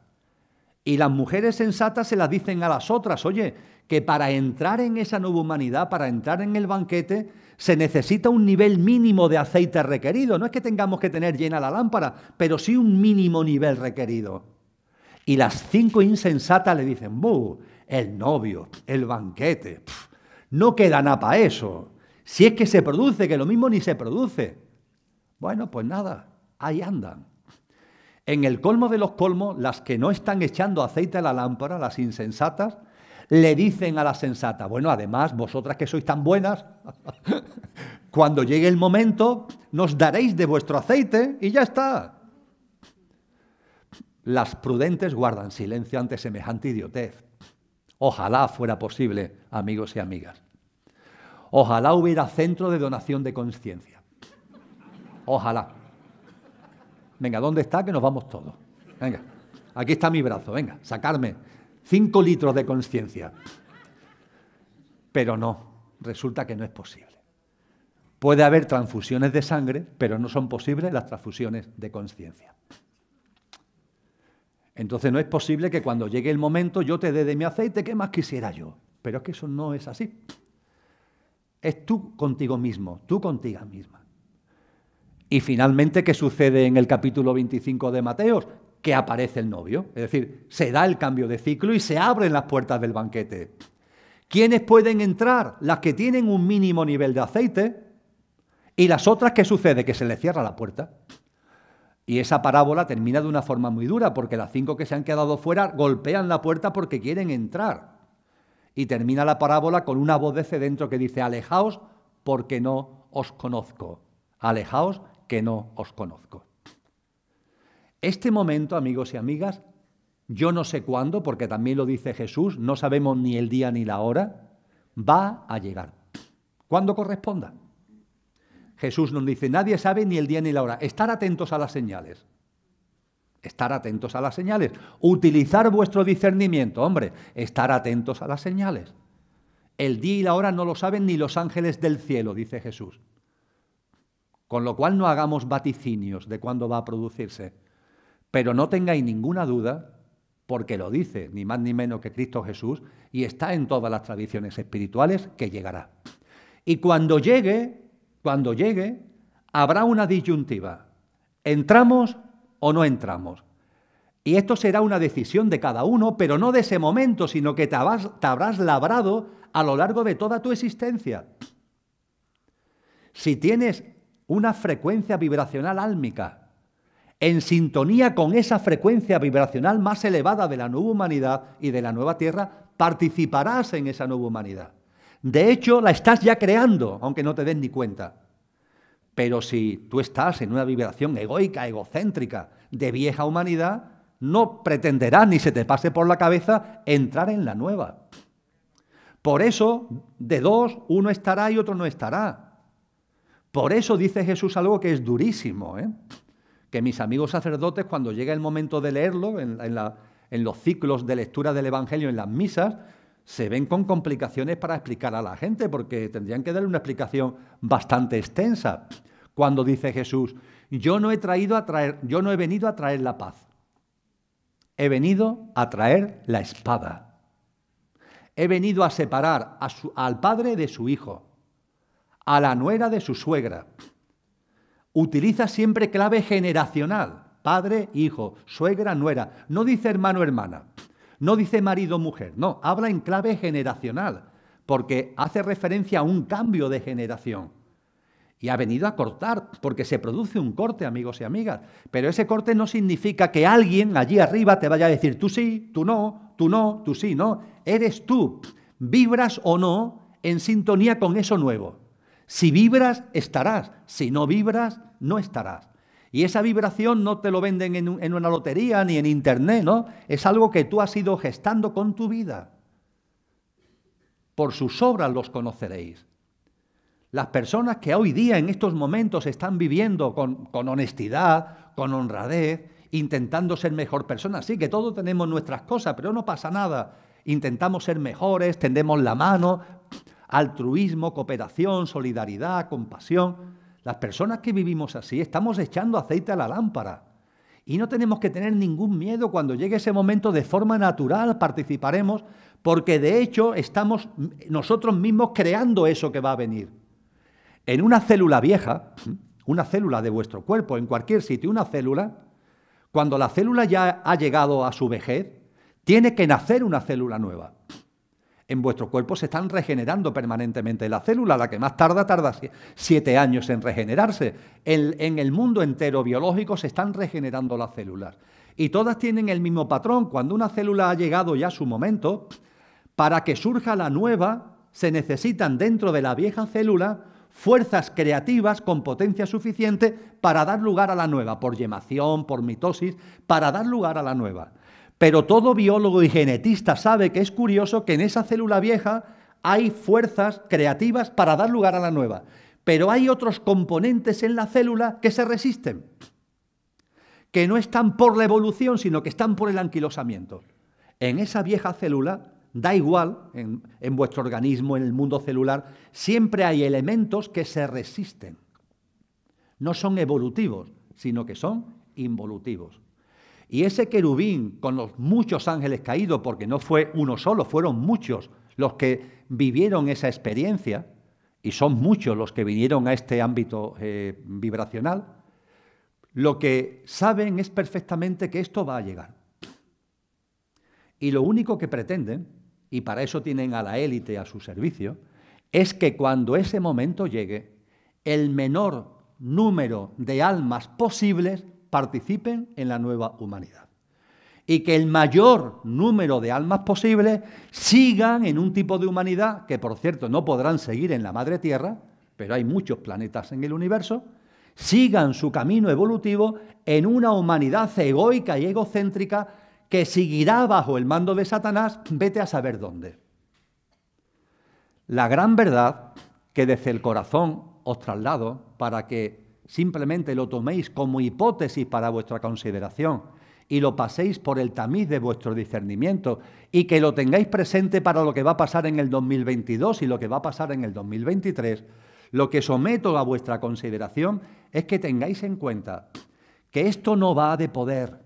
Y las mujeres sensatas se las dicen a las otras, oye, que para entrar en esa nueva humanidad, para entrar en el banquete, se necesita un nivel mínimo de aceite requerido. No es que tengamos que tener llena la lámpara, pero sí un mínimo nivel requerido. Y las cinco insensatas le dicen, ¡buh! El novio, el banquete. no queda nada para eso. Si es que se produce, que lo mismo ni se produce. Bueno, pues nada, ahí andan. En el colmo de los colmos, las que no están echando aceite a la lámpara, las insensatas, le dicen a la sensata, bueno, además, vosotras que sois tan buenas, cuando llegue el momento, nos daréis de vuestro aceite y ya está. Las prudentes guardan silencio ante semejante idiotez. Ojalá fuera posible, amigos y amigas. Ojalá hubiera centro de donación de conciencia. Ojalá. Venga, ¿dónde está? Que nos vamos todos. Venga, aquí está mi brazo. Venga, sacarme cinco litros de conciencia. Pero no, resulta que no es posible. Puede haber transfusiones de sangre, pero no son posibles las transfusiones de conciencia. Entonces no es posible que cuando llegue el momento yo te dé de mi aceite, ¿qué más quisiera yo? Pero es que eso no es así. Es tú contigo mismo, tú contigo misma. Y finalmente, ¿qué sucede en el capítulo 25 de Mateos? que aparece el novio. Es decir, se da el cambio de ciclo y se abren las puertas del banquete. ¿Quiénes pueden entrar? Las que tienen un mínimo nivel de aceite y las otras qué sucede que se les cierra la puerta. Y esa parábola termina de una forma muy dura porque las cinco que se han quedado fuera golpean la puerta porque quieren entrar. Y termina la parábola con una voz desde dentro que dice, alejaos porque no os conozco. Alejaos que no os conozco. Este momento, amigos y amigas, yo no sé cuándo, porque también lo dice Jesús, no sabemos ni el día ni la hora, va a llegar. Cuando corresponda. Jesús nos dice, nadie sabe ni el día ni la hora. Estar atentos a las señales. Estar atentos a las señales. Utilizar vuestro discernimiento, hombre. Estar atentos a las señales. El día y la hora no lo saben ni los ángeles del cielo, dice Jesús. Con lo cual no hagamos vaticinios de cuándo va a producirse pero no tengáis ninguna duda, porque lo dice ni más ni menos que Cristo Jesús, y está en todas las tradiciones espirituales, que llegará. Y cuando llegue, cuando llegue, habrá una disyuntiva. ¿Entramos o no entramos? Y esto será una decisión de cada uno, pero no de ese momento, sino que te habrás, te habrás labrado a lo largo de toda tu existencia. Si tienes una frecuencia vibracional álmica, en sintonía con esa frecuencia vibracional más elevada de la nueva humanidad y de la nueva tierra, participarás en esa nueva humanidad. De hecho, la estás ya creando, aunque no te des ni cuenta. Pero si tú estás en una vibración egoica, egocéntrica, de vieja humanidad, no pretenderás ni se te pase por la cabeza entrar en la nueva. Por eso, de dos, uno estará y otro no estará. Por eso dice Jesús algo que es durísimo. ¿eh? que mis amigos sacerdotes, cuando llega el momento de leerlo, en, los ciclos de lectura del Evangelio, en las misas, se ven con complicaciones para explicar a la gente, porque tendrían que darle una explicación bastante extensa. Cuando dice Jesús, yo no he traído a traer, yo no he venido a traer la paz. He venido a traer la espada. He venido a separar su, al padre de su hijo, a la nuera de su suegra, Utiliza siempre clave generacional. Padre, hijo, suegra, nuera. No dice hermano, hermana. No dice marido, mujer. No, habla en clave generacional, porque hace referencia a un cambio de generación. Y ha venido a cortar, porque se produce un corte, amigos y amigas. Pero ese corte no significa que alguien allí arriba te vaya a decir tú sí, tú no, tú no, tú sí, no. Eres tú. Vibras o no en sintonía con eso nuevo. Si vibras, estarás. Si no vibras, no estarás. Y esa vibración no te lo venden en, una lotería ni en internet, ¿no? Es algo que tú has ido gestando con tu vida. Por sus obras los conoceréis. Las personas que hoy día, en estos momentos, están viviendo con, con, honestidad, con honradez, intentando ser mejor persona. Sí, que todos tenemos nuestras cosas, pero no pasa nada. Intentamos ser mejores, tendemos la mano, altruismo, cooperación, solidaridad, compasión. Las personas que vivimos así estamos echando aceite a la lámpara. Y no tenemos que tener ningún miedo cuando llegue ese momento, de forma natural participaremos, porque de hecho estamos nosotros mismos creando eso que va a venir. En una célula vieja, una célula de vuestro cuerpo, en cualquier sitio, una célula, cuando la célula ya ha llegado a su vejez, tiene que nacer una célula nueva en vuestro cuerpo se están regenerando permanentemente. La célula, la que más tarda, tarda siete años en regenerarse. En, en el mundo entero biológico se están regenerando las células. Y todas tienen el mismo patrón. Cuando una célula ha llegado ya a su momento, para que surja la nueva, se necesitan dentro de la vieja célula fuerzas creativas con potencia suficiente para dar lugar a la nueva, por yemación, por mitosis, para dar lugar a la nueva. Pero todo biólogo y genetista sabe que es curioso que en esa célula vieja hay fuerzas creativas para dar lugar a la nueva. Pero hay otros componentes en la célula que se resisten, que no están por la evolución, sino que están por el anquilosamiento. En esa vieja célula, da igual, en, vuestro organismo, en el mundo celular, siempre hay elementos que se resisten. No son evolutivos, sino que son involutivos. Y ese querubín, con los muchos ángeles caídos, porque no fue uno solo, fueron muchos los que vivieron esa experiencia, y son muchos los que vinieron a este ámbito eh, vibracional, lo que saben es perfectamente que esto va a llegar. Y lo único que pretenden, y para eso tienen a la élite a su servicio, es que cuando ese momento llegue, el menor número de almas posibles participen en la nueva humanidad. Y que el mayor número de almas posibles sigan en un tipo de humanidad que, por cierto, no podrán seguir en la Madre Tierra, pero hay muchos planetas en el universo, sigan su camino evolutivo en una humanidad egoica y egocéntrica que seguirá bajo el mando de Satanás, vete a saber dónde. La gran verdad que desde el corazón os traslado para que simplemente lo toméis como hipótesis para vuestra consideración y lo paséis por el tamiz de vuestro discernimiento y que lo tengáis presente para lo que va a pasar en el 2022 y lo que va a pasar en el 2023, lo que someto a vuestra consideración es que tengáis en cuenta que esto no va de poder,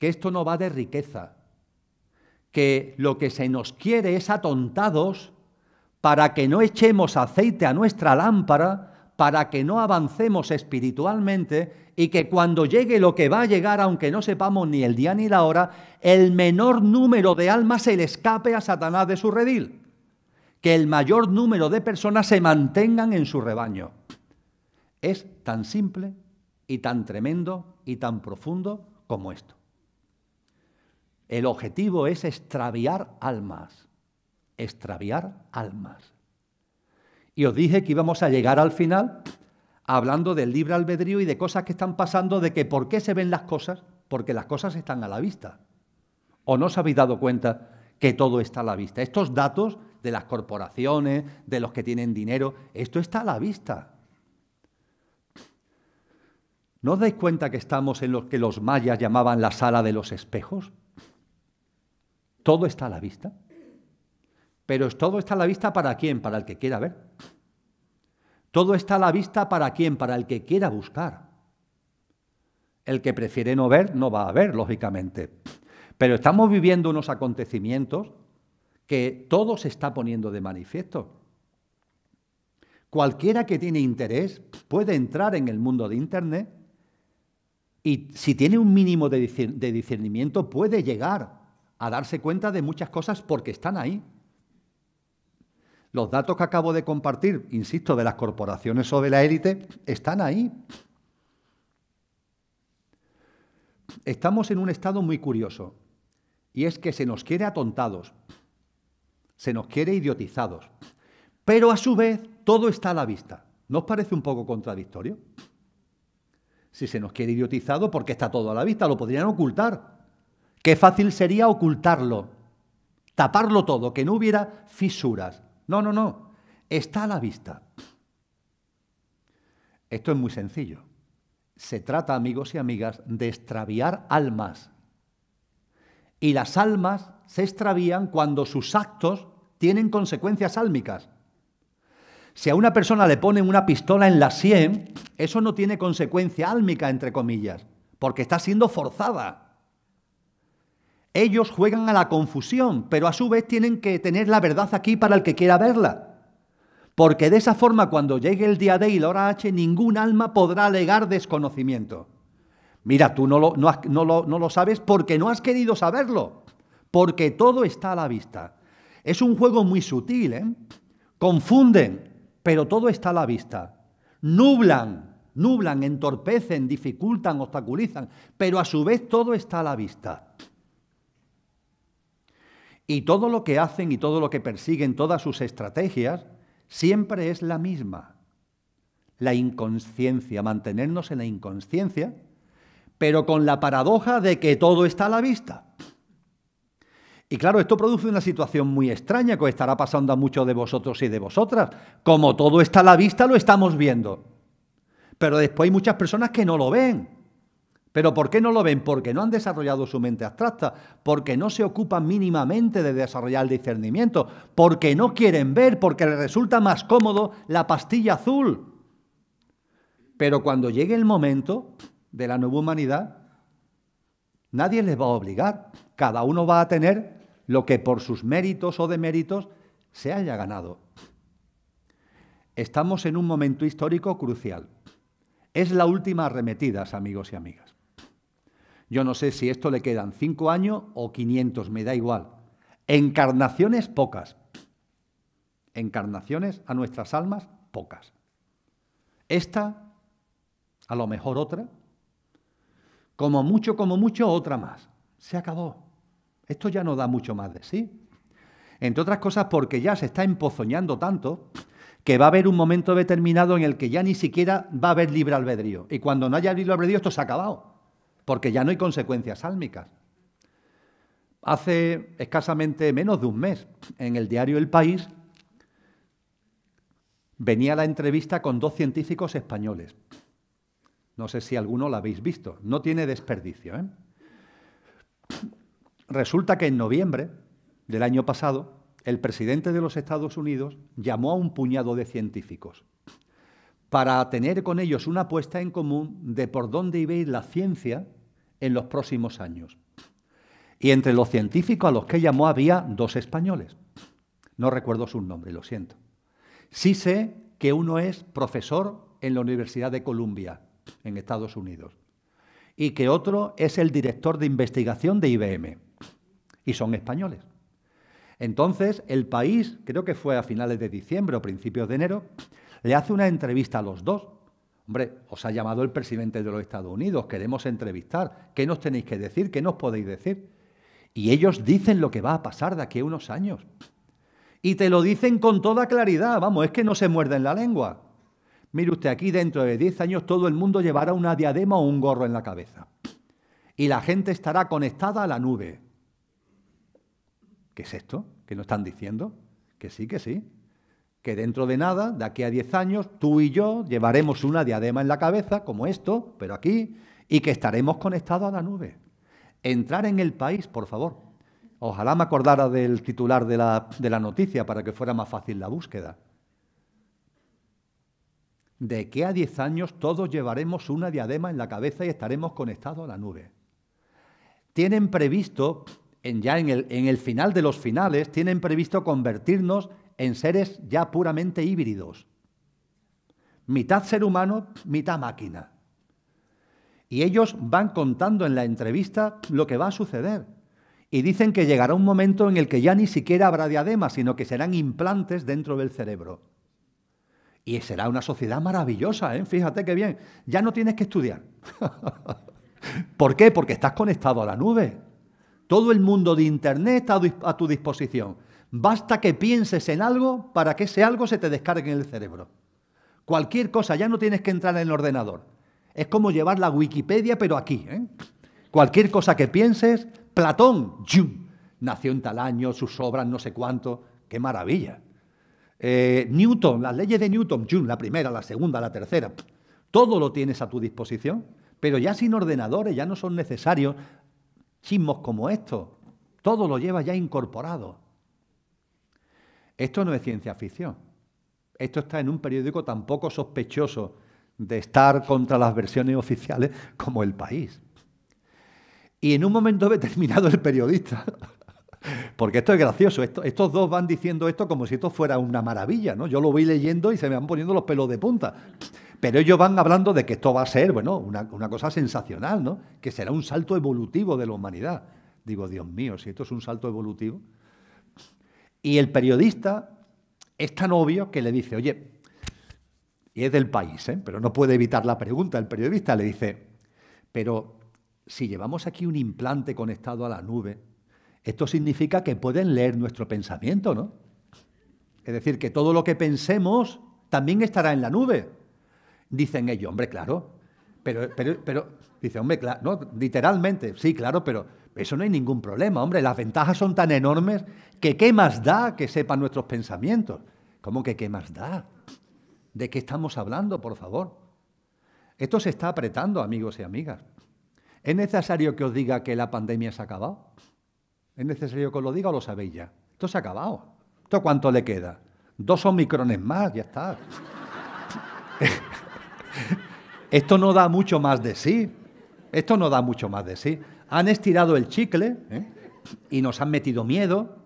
que esto no va de riqueza, que lo que se nos quiere es atontados para que no echemos aceite a nuestra lámpara, para que no avancemos espiritualmente y que cuando llegue lo que va a llegar, aunque no sepamos ni el día ni la hora, el menor número de almas se le escape a Satanás de su redil. Que el mayor número de personas se mantengan en su rebaño. Es tan simple y tan tremendo y tan profundo como esto. El objetivo es extraviar almas, extraviar almas. Y os dije que íbamos a llegar al final hablando del libre albedrío y de cosas que están pasando, de que por qué se ven las cosas, porque las cosas están a la vista. ¿O no os habéis dado cuenta que todo está a la vista? Estos datos de las corporaciones, de los que tienen dinero, esto está a la vista. ¿No os dais cuenta que estamos en lo que los mayas llamaban la sala de los espejos? Todo está a la vista. Pero todo está a la vista para quién, para el que quiera ver. Todo está a la vista para quién, para el que quiera buscar. El que prefiere no ver, no va a ver, lógicamente. Pero estamos viviendo unos acontecimientos que todo se está poniendo de manifiesto. Cualquiera que tiene interés puede entrar en el mundo de Internet y si tiene un mínimo de discernimiento puede llegar a darse cuenta de muchas cosas porque están ahí. Los datos que acabo de compartir, insisto, de las corporaciones o de la élite, están ahí. Estamos en un estado muy curioso, y es que se nos quiere atontados, se nos quiere idiotizados, pero a su vez todo está a la vista. ¿No os parece un poco contradictorio? Si se nos quiere idiotizado, porque está todo a la vista, lo podrían ocultar. Qué fácil sería ocultarlo, taparlo todo, que no hubiera fisuras, no, no, no. Está a la vista. Esto es muy sencillo. Se trata, amigos y amigas, de extraviar almas. Y las almas se extravían cuando sus actos tienen consecuencias álmicas. Si a una persona le ponen una pistola en la sien, eso no tiene consecuencia álmica, entre comillas, porque está siendo forzada. Ellos juegan a la confusión, pero a su vez tienen que tener la verdad aquí para el que quiera verla. Porque de esa forma, cuando llegue el día D y la hora H, ningún alma podrá alegar desconocimiento. Mira, tú no lo, no lo sabes porque no has querido saberlo, porque todo está a la vista. Es un juego muy sutil, ¿eh? Confunden, pero todo está a la vista. Nublan, nublan, entorpecen, dificultan, obstaculizan, pero a su vez todo está a la vista. Y todo lo que hacen y todo lo que persiguen, todas sus estrategias, siempre es la misma. La inconsciencia, mantenernos en la inconsciencia, pero con la paradoja de que todo está a la vista. Y claro, esto produce una situación muy extraña que estará pasando a muchos de vosotros y de vosotras. Como todo está a la vista, lo estamos viendo. Pero después hay muchas personas que no lo ven. ¿Pero por qué no lo ven? Porque no han desarrollado su mente abstracta, porque no se ocupan mínimamente de desarrollar el discernimiento, porque no quieren ver, porque les resulta más cómodo la pastilla azul. Pero cuando llegue el momento de la nueva humanidad, nadie les va a obligar. Cada uno va a tener lo que por sus méritos o deméritos se haya ganado. Estamos en un momento histórico crucial. Es la última arremetida, amigos y amigas. Yo no sé si esto le quedan cinco años o 500, me da igual. Encarnaciones pocas. Encarnaciones a nuestras almas pocas. Esta, a lo mejor otra, como mucho, como mucho, otra más. Se acabó. Esto ya no da mucho más de sí. Entre otras cosas porque ya se está empozoñando tanto que va a haber un momento determinado en el que ya ni siquiera va a haber libre albedrío. Y cuando no haya libre albedrío, esto se ha acabado porque ya no hay consecuencias sálmicas. Hace escasamente menos de un mes, en el diario El País, venía la entrevista con dos científicos españoles. No sé si alguno la habéis visto, no tiene desperdicio. ¿eh? Resulta que en noviembre del año pasado, el presidente de los Estados Unidos llamó a un puñado de científicos para tener con ellos una apuesta en común de por dónde iba a ir la ciencia en los próximos años. Y entre los científicos a los que llamó había dos españoles. No recuerdo su nombre, lo siento. Sí sé que uno es profesor en la Universidad de Columbia, en Estados Unidos, y que otro es el director de investigación de IBM, y son españoles. Entonces, el país, creo que fue a finales de diciembre o principios de enero, le hace una entrevista a los dos. Hombre, os ha llamado el presidente de los Estados Unidos, queremos entrevistar, ¿qué nos tenéis que decir? ¿Qué nos podéis decir? Y ellos dicen lo que va a pasar de aquí a unos años. Y te lo dicen con toda claridad, vamos, es que no se muerden la lengua. Mire usted, aquí dentro de 10 años todo el mundo llevará una diadema o un gorro en la cabeza. Y la gente estará conectada a la nube. ¿Qué es esto? ¿Qué nos están diciendo? Que sí, que sí que dentro de nada, de aquí a 10 años, tú y yo llevaremos una diadema en la cabeza, como esto, pero aquí, y que estaremos conectados a la nube. Entrar en el país, por favor. Ojalá me acordara del titular de la, noticia para que fuera más fácil la búsqueda. De que a 10 años todos llevaremos una diadema en la cabeza y estaremos conectados a la nube. Tienen previsto, ya en el, en el final de los finales, tienen previsto convertirnos en seres ya puramente híbridos. Mitad ser humano, mitad máquina. Y ellos van contando en la entrevista lo que va a suceder. Y dicen que llegará un momento en el que ya ni siquiera habrá diadema... sino que serán implantes dentro del cerebro. Y será una sociedad maravillosa, ¿eh? fíjate qué bien. Ya no tienes que estudiar. ¿Por qué? Porque estás conectado a la nube. Todo el mundo de Internet está a tu disposición. Basta que pienses en algo para que ese algo se te descargue en el cerebro. Cualquier cosa, ya no tienes que entrar en el ordenador. Es como llevar la Wikipedia, pero aquí. ¿eh? Cualquier cosa que pienses, Platón, nació en tal año, sus obras, no sé cuánto. ¡Qué maravilla! Eh, Newton, las leyes de Newton, ¡yum! la primera, la segunda, la tercera. Todo lo tienes a tu disposición, pero ya sin ordenadores, ya no son necesarios chismos como estos. Todo lo llevas ya incorporado. Esto no es ciencia ficción. Esto está en un periódico tan poco sospechoso de estar contra las versiones oficiales como El País. Y en un momento determinado el periodista, porque esto es gracioso, estos dos van diciendo esto como si esto fuera una maravilla, Yo lo voy leyendo y se me van poniendo los pelos de punta. Pero ellos van hablando de que esto va a ser, bueno, una, una cosa sensacional, ¿no? Que será un salto evolutivo de la humanidad. Digo, Dios mío, si esto es un salto evolutivo, y el periodista es tan obvio que le dice, oye, y es del país, ¿eh? pero no puede evitar la pregunta. El periodista le dice, pero si llevamos aquí un implante conectado a la nube, esto significa que pueden leer nuestro pensamiento, ¿no? Es decir, que todo lo que pensemos también estará en la nube. Dicen ellos, hombre, claro. Pero, pero, pero dice, hombre, claro, no, literalmente, sí, claro, pero eso no hay ningún problema, hombre. Las ventajas son tan enormes que qué más da que sepan nuestros pensamientos. ¿Cómo que qué más da? ¿De qué estamos hablando, por favor? Esto se está apretando, amigos y amigas. ¿Es necesario que os diga que la pandemia se ha acabado? ¿Es necesario que os lo diga o lo sabéis ya? Esto se ha acabado. ¿Esto cuánto le queda? Dos omicrones más, ya está. Esto no da mucho más de sí. Esto no da mucho más de sí han estirado el chicle ¿eh? y nos han metido miedo,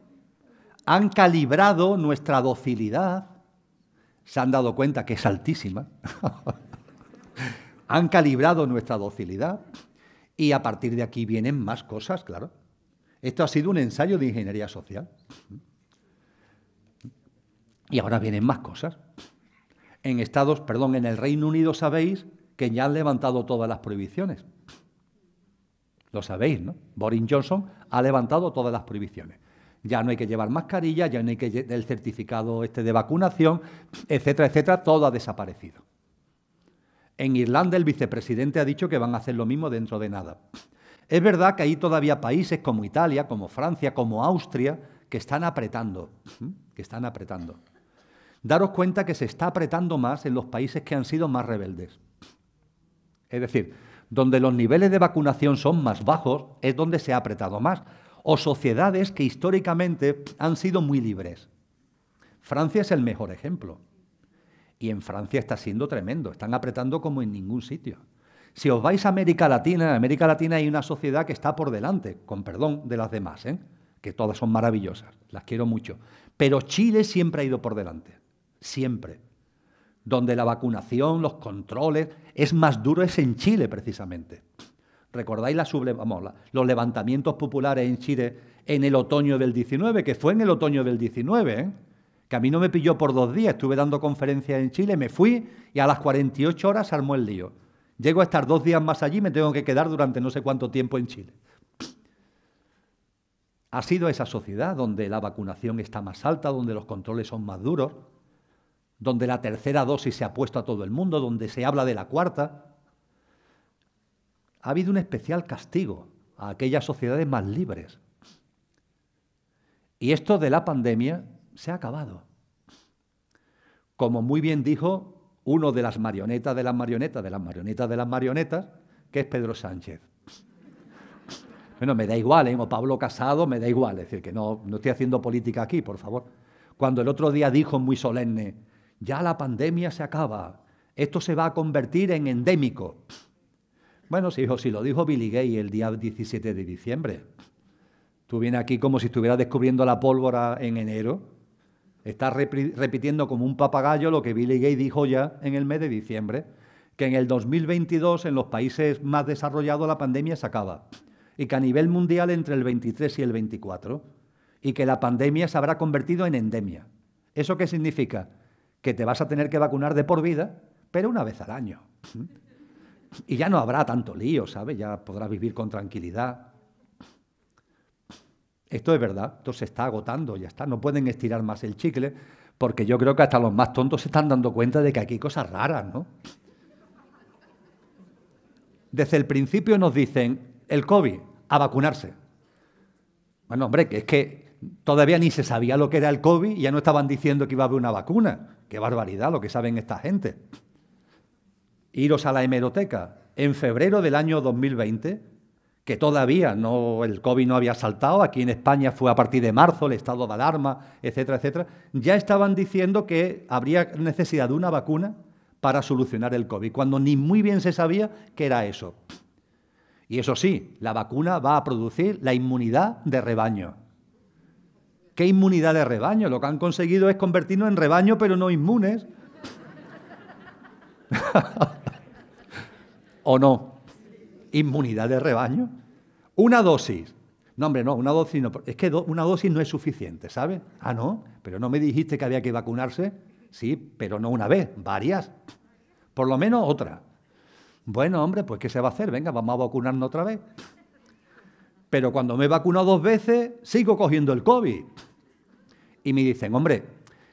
han calibrado nuestra docilidad, se han dado cuenta que es altísima, han calibrado nuestra docilidad y a partir de aquí vienen más cosas, claro. Esto ha sido un ensayo de ingeniería social. Y ahora vienen más cosas. En Estados, perdón, en el Reino Unido sabéis que ya han levantado todas las prohibiciones. Lo sabéis, ¿no? Boris Johnson ha levantado todas las prohibiciones. Ya no hay que llevar mascarilla, ya no hay que el certificado este de vacunación, etcétera, etcétera, todo ha desaparecido. En Irlanda el vicepresidente ha dicho que van a hacer lo mismo dentro de nada. Es verdad que hay todavía países como Italia, como Francia, como Austria, que están apretando, que están apretando. Daros cuenta que se está apretando más en los países que han sido más rebeldes. Es decir, donde los niveles de vacunación son más bajos, es donde se ha apretado más, o sociedades que históricamente han sido muy libres. Francia es el mejor ejemplo. Y en Francia está siendo tremendo, están apretando como en ningún sitio. Si os vais a América Latina, en América Latina hay una sociedad que está por delante, con perdón de las demás, ¿eh? que todas son maravillosas, las quiero mucho. Pero Chile siempre ha ido por delante, siempre donde la vacunación, los controles, es más duro es en Chile precisamente. ¿Recordáis la los levantamientos populares en Chile en el otoño del 19? Que fue en el otoño del 19, ¿eh? que a mí no me pilló por dos días. Estuve dando conferencias en Chile, me fui y a las 48 horas armó el lío. Llego a estar dos días más allí, me tengo que quedar durante no sé cuánto tiempo en Chile. Ha sido esa sociedad donde la vacunación está más alta, donde los controles son más duros, donde la tercera dosis se ha puesto a todo el mundo, donde se habla de la cuarta, ha habido un especial castigo a aquellas sociedades más libres. Y esto de la pandemia se ha acabado. Como muy bien dijo uno de las marionetas de las marionetas, de las marionetas de las marionetas, que es Pedro Sánchez. Bueno, me da igual, ¿eh? o Pablo Casado, me da igual, es decir, que no, no estoy haciendo política aquí, por favor. Cuando el otro día dijo muy solemne, ya la pandemia se acaba, esto se va a convertir en endémico. Bueno, si, si lo dijo Billy Gay el día 17 de diciembre, tú vienes aquí como si estuvieras descubriendo la pólvora en enero, estás repitiendo como un papagayo lo que Billy Gay dijo ya en el mes de diciembre, que en el 2022 en los países más desarrollados la pandemia se acaba y que a nivel mundial entre el 23 y el 24 y que la pandemia se habrá convertido en endemia. ¿Eso qué significa? que te vas a tener que vacunar de por vida, pero una vez al año. Y ya no habrá tanto lío, ¿sabes? Ya podrás vivir con tranquilidad. Esto es verdad, esto se está agotando, ya está. No pueden estirar más el chicle, porque yo creo que hasta los más tontos se están dando cuenta de que aquí hay cosas raras, ¿no? Desde el principio nos dicen, el COVID, a vacunarse. Bueno, hombre, que es que todavía ni se sabía lo que era el COVID y ya no estaban diciendo que iba a haber una vacuna. Qué barbaridad lo que saben esta gente. Iros a la hemeroteca. En febrero del año 2020, que todavía no, el COVID no había saltado, aquí en España fue a partir de marzo el estado de alarma, etcétera, etcétera, ya estaban diciendo que habría necesidad de una vacuna para solucionar el COVID, cuando ni muy bien se sabía que era eso. Y eso sí, la vacuna va a producir la inmunidad de rebaño. ¿Qué inmunidad de rebaño? Lo que han conseguido es convertirnos en rebaño, pero no inmunes. ¿O no? Inmunidad de rebaño. Una dosis. No, hombre, no, una dosis no. Es que una dosis no es suficiente, ¿sabes? Ah, no, pero no me dijiste que había que vacunarse. Sí, pero no una vez, varias. Por lo menos otra. Bueno, hombre, pues ¿qué se va a hacer? Venga, vamos a vacunarnos otra vez pero cuando me he vacunado dos veces sigo cogiendo el COVID. Y me dicen, hombre,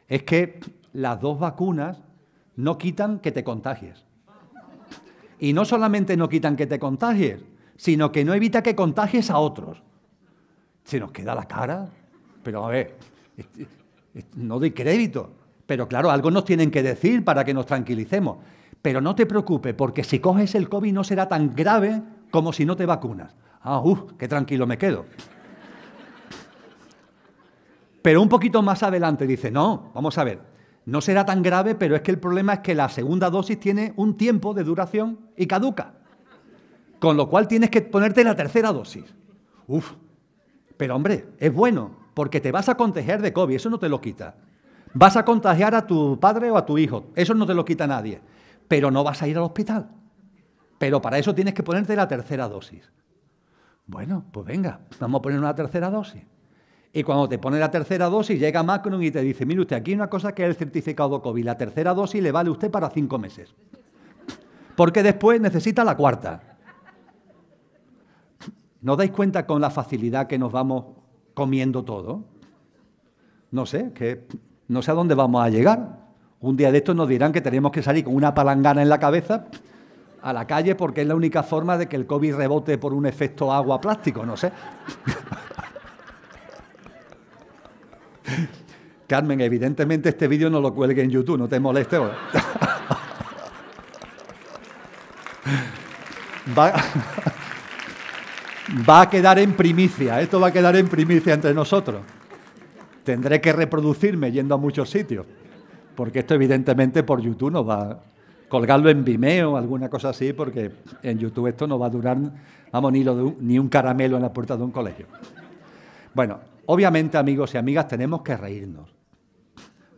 es que las dos vacunas no quitan que te contagies. Y no solamente no quitan que te contagies, sino que no evita que contagies a otros. Se nos queda la cara, pero a ver, no doy crédito. Pero claro, algo nos tienen que decir para que nos tranquilicemos. Pero no te preocupes, porque si coges el COVID no será tan grave como si no te vacunas. Ah, uff, qué tranquilo me quedo. Pero un poquito más adelante dice, no, vamos a ver, no será tan grave, pero es que el problema es que la segunda dosis tiene un tiempo de duración y caduca. Con lo cual tienes que ponerte la tercera dosis. Uf, pero hombre, es bueno, porque te vas a contagiar de COVID, eso no te lo quita. Vas a contagiar a tu padre o a tu hijo, eso no te lo quita nadie. Pero no vas a ir al hospital. Pero para eso tienes que ponerte la tercera dosis. Bueno, pues venga, vamos a poner una tercera dosis. Y cuando te pone la tercera dosis, llega Macron y te dice, mire usted, aquí hay una cosa que es el certificado COVID. La tercera dosis le vale a usted para cinco meses. Porque después necesita la cuarta. ¿No dais cuenta con la facilidad que nos vamos comiendo todo? No sé, que no sé a dónde vamos a llegar. Un día de estos nos dirán que tenemos que salir con una palangana en la cabeza a la calle porque es la única forma de que el COVID rebote por un efecto agua-plástico, no sé. Carmen, evidentemente este vídeo no lo cuelgue en YouTube, no te moleste. Va, va a quedar en primicia, esto va a quedar en primicia entre nosotros. Tendré que reproducirme yendo a muchos sitios, porque esto evidentemente por YouTube no va, colgarlo en Vimeo, alguna cosa así, porque en YouTube esto no va a durar, ni, un, caramelo en la puerta de un colegio. Bueno, obviamente, amigos y amigas, tenemos que reírnos,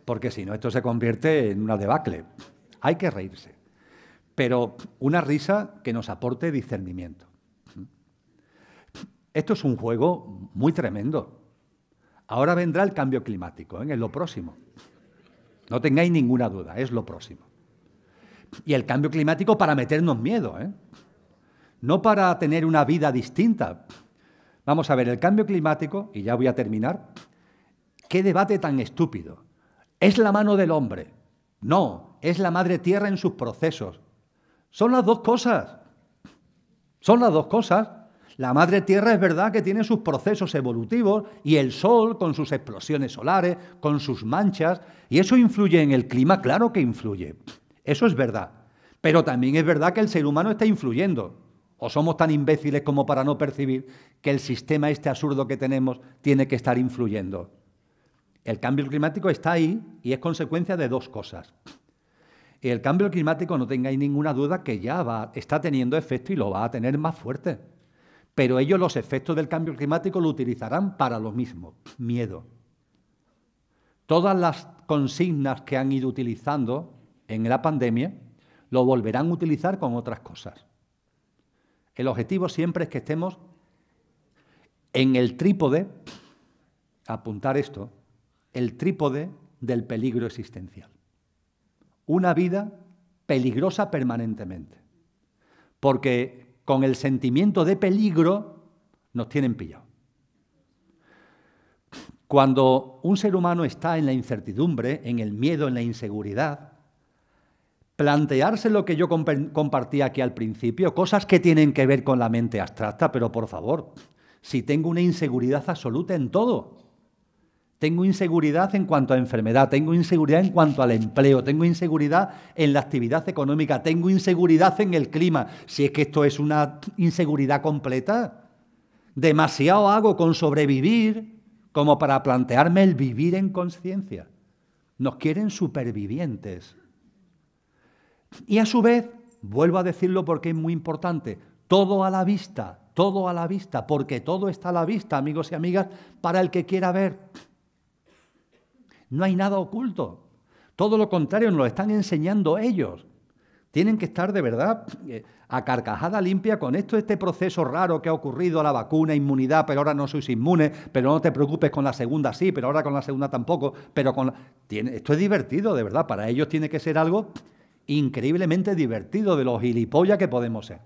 porque si no, esto se convierte en una debacle. Hay que reírse, pero una risa que nos aporte discernimiento. Esto es un juego muy tremendo. Ahora vendrá el cambio climático, ¿eh? en es lo próximo. No tengáis ninguna duda, es lo próximo y el cambio climático para meternos miedo, ¿eh? no para tener una vida distinta. Vamos a ver, el cambio climático, y ya voy a terminar, qué debate tan estúpido. ¿Es la mano del hombre? No, es la madre tierra en sus procesos. Son las dos cosas. Son las dos cosas. La madre tierra es verdad que tiene sus procesos evolutivos y el sol con sus explosiones solares, con sus manchas, y eso influye en el clima, claro que influye. Eso es verdad. Pero también es verdad que el ser humano está influyendo. O somos tan imbéciles como para no percibir que el sistema este absurdo que tenemos tiene que estar influyendo. El cambio climático está ahí y es consecuencia de dos cosas. El cambio climático, no tengáis ninguna duda que ya está teniendo efecto y lo va a tener más fuerte. Pero ellos los efectos del cambio climático lo utilizarán para lo mismo, miedo. Todas las consignas que han ido utilizando en la pandemia, lo volverán a utilizar con otras cosas. El objetivo siempre es que estemos en el trípode, apuntar esto, el trípode del peligro existencial. Una vida peligrosa permanentemente. Porque con el sentimiento de peligro nos tienen pillado. Cuando un ser humano está en la incertidumbre, en el miedo, en la inseguridad, plantearse lo que yo compartí compartía aquí al principio, cosas que tienen que ver con la mente abstracta, pero por favor, si tengo una inseguridad absoluta en todo, tengo inseguridad en cuanto a enfermedad, tengo inseguridad en cuanto al empleo, tengo inseguridad en la actividad económica, tengo inseguridad en el clima. Si es que esto es una inseguridad completa, demasiado hago con sobrevivir como para plantearme el vivir en conciencia. Nos quieren supervivientes. Y a su vez, vuelvo a decirlo porque es muy importante, todo a la vista, todo a la vista, porque todo está a la vista, amigos y amigas, para el que quiera ver. No hay nada oculto. Todo lo contrario, nos lo están enseñando ellos. Tienen que estar de verdad eh, a carcajada limpia con esto, este proceso raro que ha ocurrido, la vacuna, inmunidad, pero ahora no sois inmunes, pero no te preocupes con la segunda sí, pero ahora con la segunda tampoco, pero con esto es divertido, de verdad, para ellos tiene que ser algo increíblemente divertido de los gilipollas que podemos ser.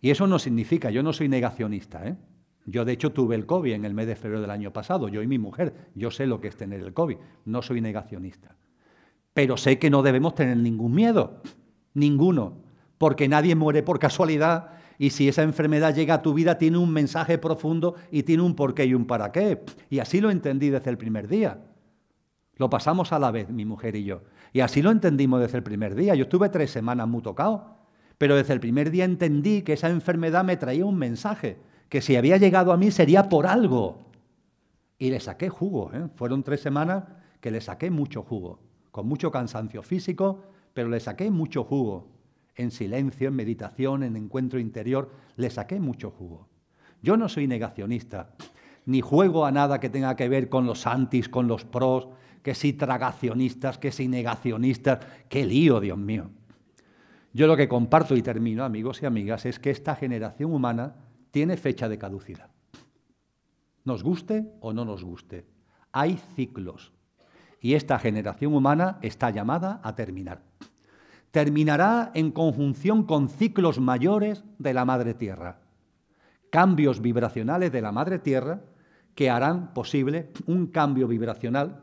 Y eso no significa, yo no soy negacionista, ¿eh? Yo, de hecho, tuve el COVID en el mes de febrero del año pasado, yo y mi mujer, yo sé lo que es tener el COVID, no soy negacionista. Pero sé que no debemos tener ningún miedo, ninguno, porque nadie muere por casualidad y si esa enfermedad llega a tu vida tiene un mensaje profundo y tiene un porqué y un para qué. Y así lo entendí desde el primer día. Lo pasamos a la vez, mi mujer y yo. Y así lo entendimos desde el primer día. Yo estuve tres semanas muy tocado, pero desde el primer día entendí que esa enfermedad me traía un mensaje, que si había llegado a mí sería por algo. Y le saqué jugo. ¿eh? Fueron tres semanas que le saqué mucho jugo, con mucho cansancio físico, pero le saqué mucho jugo. En silencio, en meditación, en encuentro interior, le saqué mucho jugo. Yo no soy negacionista, ni juego a nada que tenga que ver con los antis, con los pros, que si tragacionistas, que si negacionistas. ¡Qué lío, Dios mío! Yo lo que comparto y termino, amigos y amigas, es que esta generación humana tiene fecha de caducidad. Nos guste o no nos guste. Hay ciclos. Y esta generación humana está llamada a terminar. Terminará en conjunción con ciclos mayores de la Madre Tierra. Cambios vibracionales de la Madre Tierra que harán posible un cambio vibracional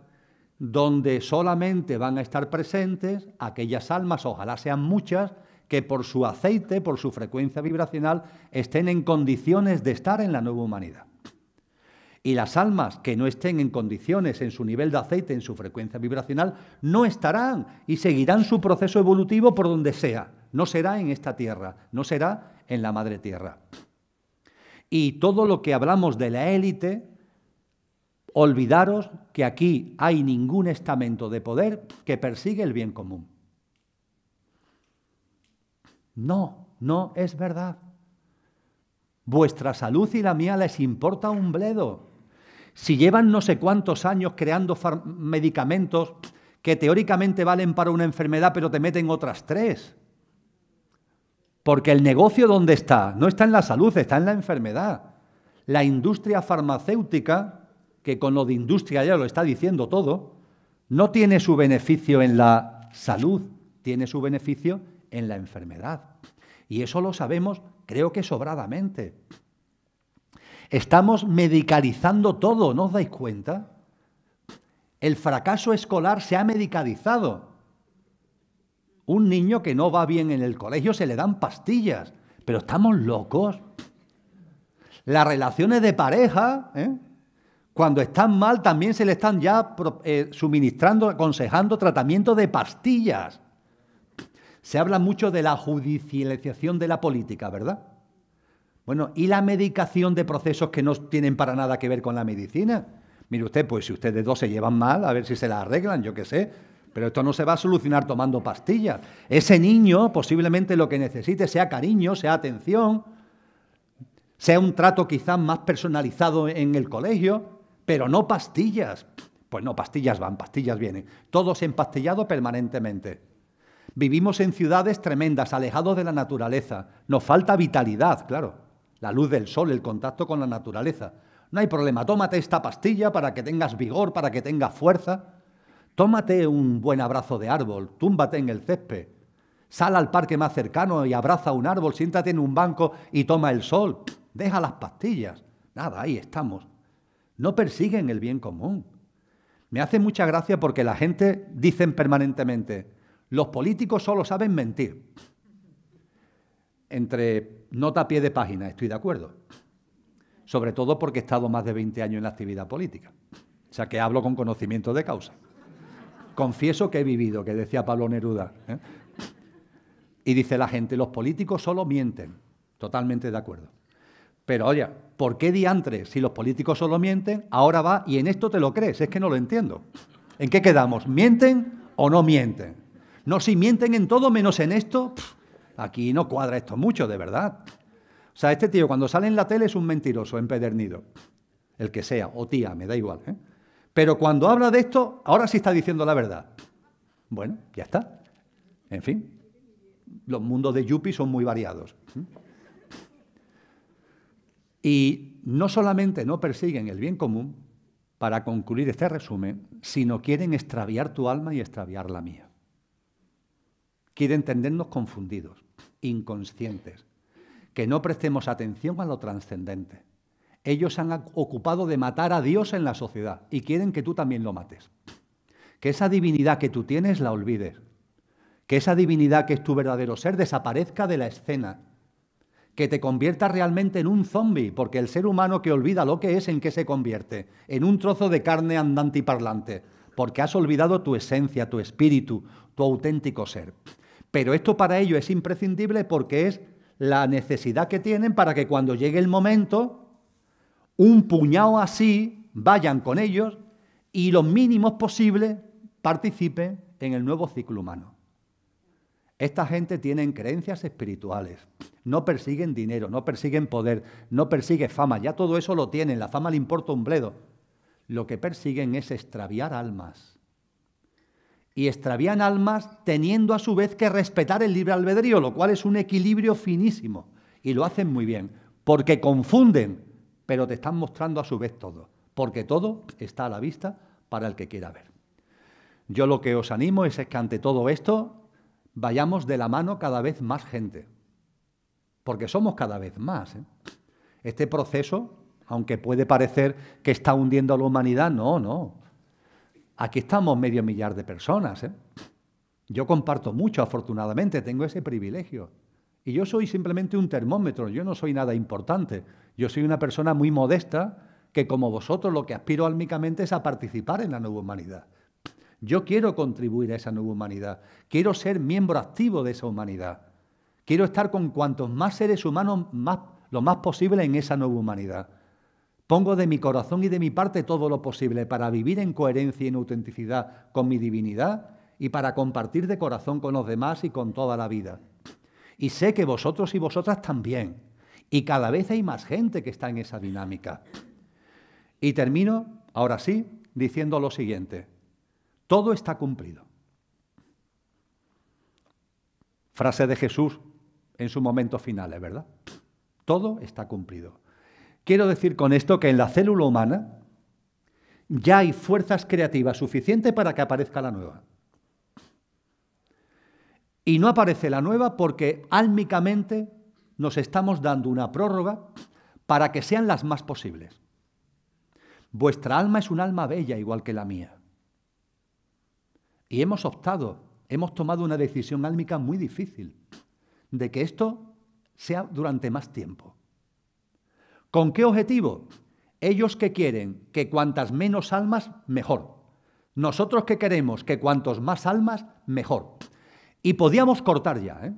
donde solamente van a estar presentes aquellas almas, ojalá sean muchas, que por su aceite, por su frecuencia vibracional, estén en condiciones de estar en la nueva humanidad. Y las almas que no estén en condiciones en su nivel de aceite, en su frecuencia vibracional, no estarán y seguirán su proceso evolutivo por donde sea. No será en esta tierra, no será en la madre tierra. Y todo lo que hablamos de la élite, Olvidaros que aquí hay ningún estamento de poder que persigue el bien común. No, no es verdad. Vuestra salud y la mía les importa un bledo. Si llevan no sé cuántos años creando medicamentos que teóricamente valen para una enfermedad, pero te meten otras tres. Porque el negocio dónde está? No está en la salud, está en la enfermedad. La industria farmacéutica que con lo de industria ya lo está diciendo todo, no tiene su beneficio en la salud, tiene su beneficio en la enfermedad. Y eso lo sabemos, creo que sobradamente. Estamos medicalizando todo, ¿no os dais cuenta? El fracaso escolar se ha medicalizado. Un niño que no va bien en el colegio se le dan pastillas, pero estamos locos. Las relaciones de pareja, ¿eh? Cuando están mal también se le están ya eh, suministrando, aconsejando tratamiento de pastillas. Se habla mucho de la judicialización de la política, ¿verdad? Bueno, ¿y la medicación de procesos que no tienen para nada que ver con la medicina? Mire usted, pues si ustedes dos se llevan mal, a ver si se la arreglan, yo qué sé. Pero esto no se va a solucionar tomando pastillas. Ese niño posiblemente lo que necesite sea cariño, sea atención, sea un trato quizás más personalizado en el colegio pero no pastillas. Pues no, pastillas van, pastillas vienen. Todos empastillados permanentemente. Vivimos en ciudades tremendas, alejados de la naturaleza. Nos falta vitalidad, claro. La luz del sol, el contacto con la naturaleza. No hay problema, tómate esta pastilla para que tengas vigor, para que tengas fuerza. Tómate un buen abrazo de árbol, túmbate en el césped. Sal al parque más cercano y abraza un árbol, siéntate en un banco y toma el sol. Deja las pastillas. Nada, ahí estamos no persiguen el bien común. Me hace mucha gracia porque la gente dice permanentemente, los políticos solo saben mentir. Entre nota a pie de página, estoy de acuerdo. Sobre todo porque he estado más de 20 años en la actividad política. O sea que hablo con conocimiento de causa. Confieso que he vivido, que decía Pablo Neruda. ¿eh? Y dice la gente, los políticos solo mienten. Totalmente de acuerdo. Pero oye, ¿por qué diantres? Si los políticos solo mienten, ahora va y en esto te lo crees. Es que no lo entiendo. ¿En qué quedamos? ¿Mienten o no mienten? No, si mienten en todo menos en esto, aquí no cuadra esto mucho, de verdad. O sea, este tío cuando sale en la tele es un mentiroso empedernido. El que sea, o tía, me da igual. ¿eh? Pero cuando habla de esto, ahora sí está diciendo la verdad. Bueno, ya está. En fin, los mundos de Yupi son muy variados. ¿eh? Y no solamente no persiguen el bien común, para concluir este resumen, sino quieren extraviar tu alma y extraviar la mía. Quieren tendernos confundidos, inconscientes, que no prestemos atención a lo trascendente. Ellos han ocupado de matar a Dios en la sociedad y quieren que tú también lo mates. Que esa divinidad que tú tienes la olvides. Que esa divinidad que es tu verdadero ser desaparezca de la escena que te conviertas realmente en un zombie, porque el ser humano que olvida lo que es, ¿en qué se convierte? En un trozo de carne andante y parlante, porque has olvidado tu esencia, tu espíritu, tu auténtico ser. Pero esto para ello es imprescindible porque es la necesidad que tienen para que cuando llegue el momento, un puñado así vayan con ellos y los mínimos posibles participen en el nuevo ciclo humano. Esta gente tiene creencias espirituales, no persiguen dinero, no persiguen poder, no persiguen fama, ya todo eso lo tienen, la fama le importa un bledo. Lo que persiguen es extraviar almas. Y extravían almas teniendo a su vez que respetar el libre albedrío, lo cual es un equilibrio finísimo. Y lo hacen muy bien, porque confunden, pero te están mostrando a su vez todo, porque todo está a la vista para el que quiera ver. Yo lo que os animo es que ante todo esto vayamos de la mano cada vez más gente, porque somos cada vez más. ¿eh? Este proceso, aunque puede parecer que está hundiendo a la humanidad, no, no. Aquí estamos medio millar de personas. ¿eh? Yo comparto mucho, afortunadamente, tengo ese privilegio. Y yo soy simplemente un termómetro, yo no soy nada importante. Yo soy una persona muy modesta que, como vosotros, lo que aspiro álmicamente es a participar en la nueva humanidad. Yo quiero contribuir a esa nueva humanidad, quiero ser miembro activo de esa humanidad, quiero estar con cuantos más seres humanos más, lo más posible en esa nueva humanidad. Pongo de mi corazón y de mi parte todo lo posible para vivir en coherencia y en autenticidad con mi divinidad y para compartir de corazón con los demás y con toda la vida. Y sé que vosotros y vosotras también. Y cada vez hay más gente que está en esa dinámica. Y termino, ahora sí, diciendo lo siguiente. Todo está cumplido. Frase de Jesús en su momento final, ¿eh? ¿verdad? Todo está cumplido. Quiero decir con esto que en la célula humana ya hay fuerzas creativas suficientes para que aparezca la nueva. Y no aparece la nueva porque álmicamente nos estamos dando una prórroga para que sean las más posibles. Vuestra alma es un alma bella igual que la mía. Y hemos optado, hemos tomado una decisión álmica muy difícil, de que esto sea durante más tiempo. ¿Con qué objetivo? Ellos que quieren que cuantas menos almas, mejor. Nosotros que queremos que cuantos más almas, mejor. Y podíamos cortar ya, ¿eh?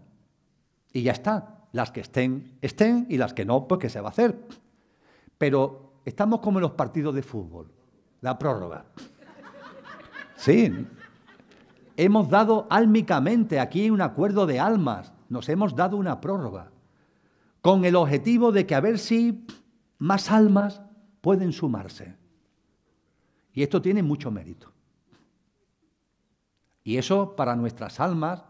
Y ya está. Las que estén, estén, y las que no, pues que se va a hacer. Pero estamos como en los partidos de fútbol. La prórroga. Sí, hemos dado álmicamente aquí un acuerdo de almas, nos hemos dado una prórroga, con el objetivo de que a ver si más almas pueden sumarse. Y esto tiene mucho mérito. Y eso para nuestras almas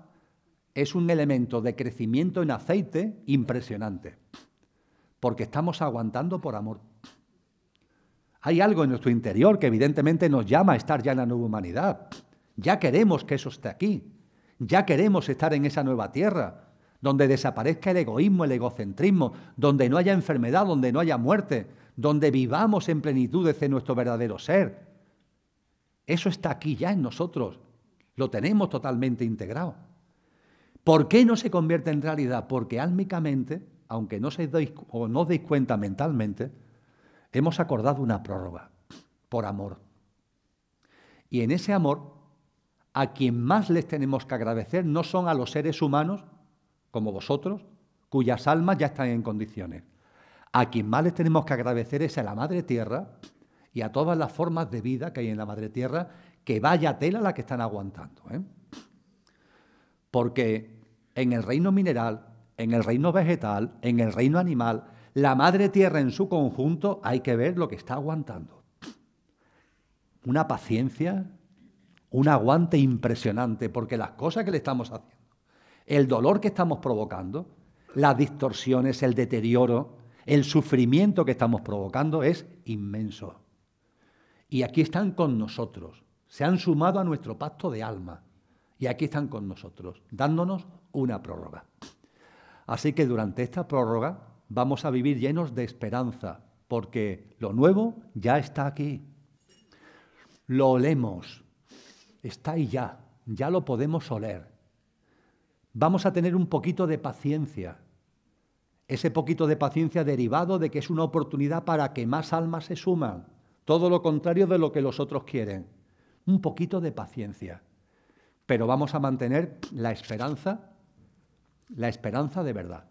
es un elemento de crecimiento en aceite impresionante, porque estamos aguantando por amor. Hay algo en nuestro interior que evidentemente nos llama a estar ya en la nueva humanidad. Ya queremos que eso esté aquí. Ya queremos estar en esa nueva tierra, donde desaparezca el egoísmo, el egocentrismo, donde no haya enfermedad, donde no haya muerte, donde vivamos en plenitud de nuestro verdadero ser. Eso está aquí ya en nosotros. Lo tenemos totalmente integrado. ¿Por qué no se convierte en realidad? Porque álmicamente, aunque no, se o no os deis cuenta mentalmente, hemos acordado una prórroga por amor. Y en ese amor a quien más les tenemos que agradecer no son a los seres humanos, como vosotros, cuyas almas ya están en condiciones. A quien más les tenemos que agradecer es a la Madre Tierra y a todas las formas de vida que hay en la Madre Tierra, que vaya tela la que están aguantando. ¿eh? Porque en el reino mineral, en el reino vegetal, en el reino animal, la Madre Tierra en su conjunto hay que ver lo que está aguantando. Una paciencia, un aguante impresionante, porque las cosas que le estamos haciendo, el dolor que estamos provocando, las distorsiones, el deterioro, el sufrimiento que estamos provocando es inmenso. Y aquí están con nosotros, se han sumado a nuestro pacto de alma, y aquí están con nosotros, dándonos una prórroga. Así que durante esta prórroga vamos a vivir llenos de esperanza, porque lo nuevo ya está aquí. Lo olemos, está ahí ya, ya lo podemos oler. Vamos a tener un poquito de paciencia. Ese poquito de paciencia derivado de que es una oportunidad para que más almas se suman, todo lo contrario de lo que los otros quieren. Un poquito de paciencia. Pero vamos a mantener la esperanza, la esperanza de verdad.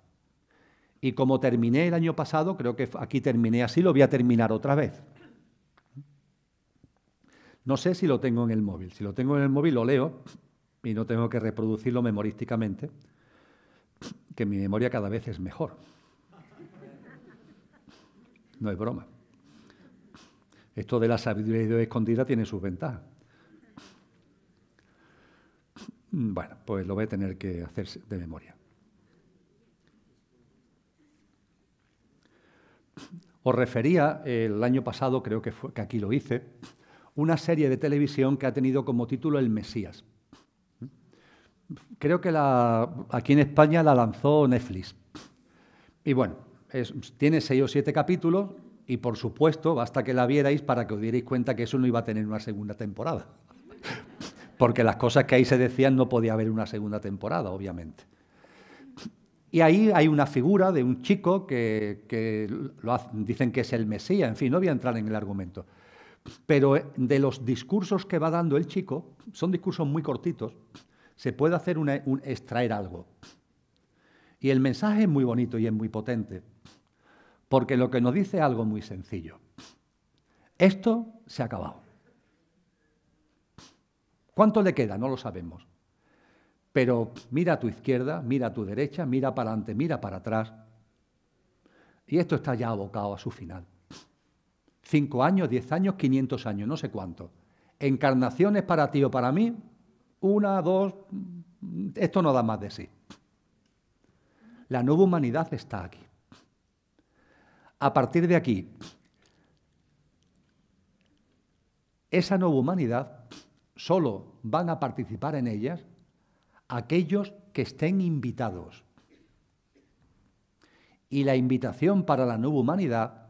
Y como terminé el año pasado, creo que aquí terminé así, lo voy a terminar otra vez. No sé si lo tengo en el móvil. Si lo tengo en el móvil lo leo y no tengo que reproducirlo memorísticamente, que mi memoria cada vez es mejor. No es broma. Esto de la sabiduría escondida tiene sus ventajas. Bueno, pues lo voy a tener que hacer de memoria. Os refería el año pasado, creo que, que aquí lo hice, una serie de televisión que ha tenido como título El Mesías. Creo que la, aquí en España la lanzó Netflix. Y bueno, tiene seis o siete capítulos y por supuesto basta que la vierais para que os dierais cuenta que eso no iba a tener una segunda temporada. Porque las cosas que ahí se decían no podía haber una segunda temporada, obviamente. Y ahí hay una figura de un chico que, lo dicen que es el Mesías. En fin, no voy a entrar en el argumento. Pero eh, de los discursos que va dando el chico, son discursos muy cortitos, se puede hacer un, extraer algo. Y el mensaje es muy bonito y es muy potente, porque lo que nos dice es algo muy sencillo. Esto se ha acabado. ¿Cuánto le queda? No lo sabemos. Pero mira a tu izquierda, mira a tu derecha, mira para adelante, mira para atrás. Y esto está ya abocado a su final. 5 años, 10 años, 500 años, no sé cuánto. Encarnaciones para ti o para mí, una, dos, esto no da más de sí. La nueva humanidad está aquí. A partir de aquí, esa nueva humanidad solo van a participar en ellas aquellos que estén invitados. Y la invitación para la nueva humanidad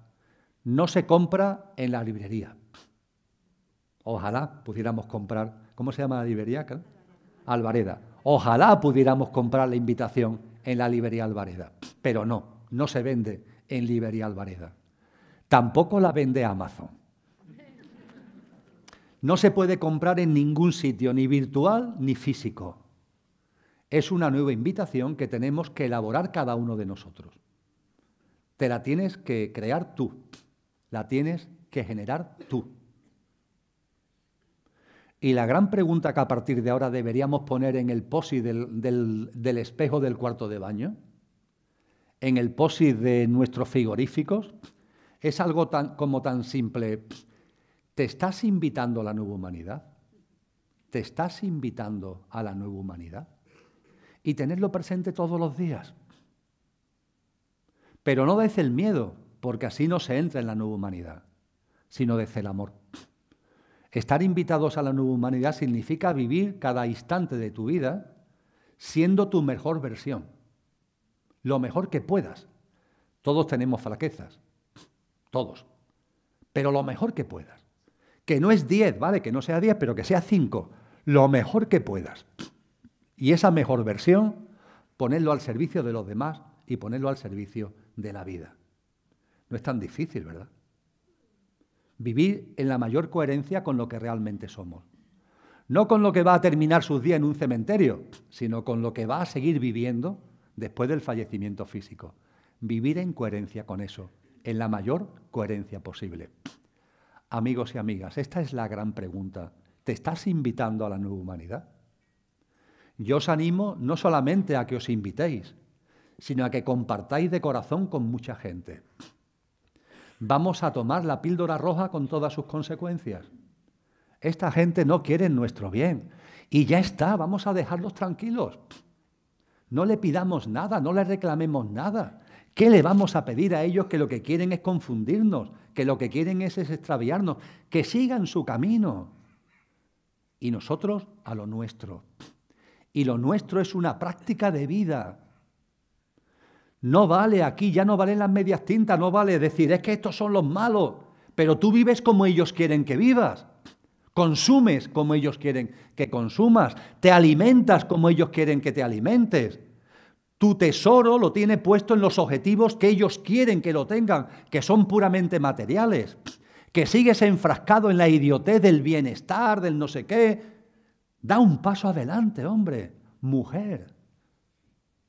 no se compra en la librería. Ojalá pudiéramos comprar, ¿cómo se llama la librería? Alvareda. Ojalá pudiéramos comprar la invitación en la librería Alvareda, pero no, no se vende en librería Alvareda. Tampoco la vende Amazon. No se puede comprar en ningún sitio, ni virtual ni físico. Es una nueva invitación que tenemos que elaborar cada uno de nosotros. Te la tienes que crear tú la tienes que generar tú. Y la gran pregunta que a partir de ahora deberíamos poner en el posi del, espejo del cuarto de baño, en el posi de nuestros frigoríficos, es algo tan, como tan simple. ¿Te estás invitando a la nueva humanidad? ¿Te estás invitando a la nueva humanidad? Y tenerlo presente todos los días. Pero no dais el miedo, porque así no se entra en la nueva humanidad, sino desde el amor. Estar invitados a la nueva humanidad significa vivir cada instante de tu vida siendo tu mejor versión, lo mejor que puedas. Todos tenemos flaquezas, todos, pero lo mejor que puedas. Que no es 10, ¿vale? Que no sea 10, pero que sea 5, lo mejor que puedas. Y esa mejor versión, ponerlo al servicio de los demás y ponerlo al servicio de la vida. No es tan difícil, ¿verdad? Vivir en la mayor coherencia con lo que realmente somos. No con lo que va a terminar sus días en un cementerio, sino con lo que va a seguir viviendo después del fallecimiento físico. Vivir en coherencia con eso, en la mayor coherencia posible. Amigos y amigas, esta es la gran pregunta. ¿Te estás invitando a la nueva humanidad? Yo os animo no solamente a que os invitéis, sino a que compartáis de corazón con mucha gente vamos a tomar la píldora roja con todas sus consecuencias. Esta gente no quiere nuestro bien. Y ya está, vamos a dejarlos tranquilos. No le pidamos nada, no le reclamemos nada. ¿Qué le vamos a pedir a ellos que lo que quieren es confundirnos, que lo que quieren es, extraviarnos, que sigan su camino? Y nosotros a lo nuestro. Y lo nuestro es una práctica de vida. No vale aquí, ya no valen las medias tintas, no vale decir, es que estos son los malos, pero tú vives como ellos quieren que vivas, consumes como ellos quieren que consumas, te alimentas como ellos quieren que te alimentes. Tu tesoro lo tiene puesto en los objetivos que ellos quieren que lo tengan, que son puramente materiales, que sigues enfrascado en la idiotez del bienestar, del no sé qué. Da un paso adelante, hombre, mujer.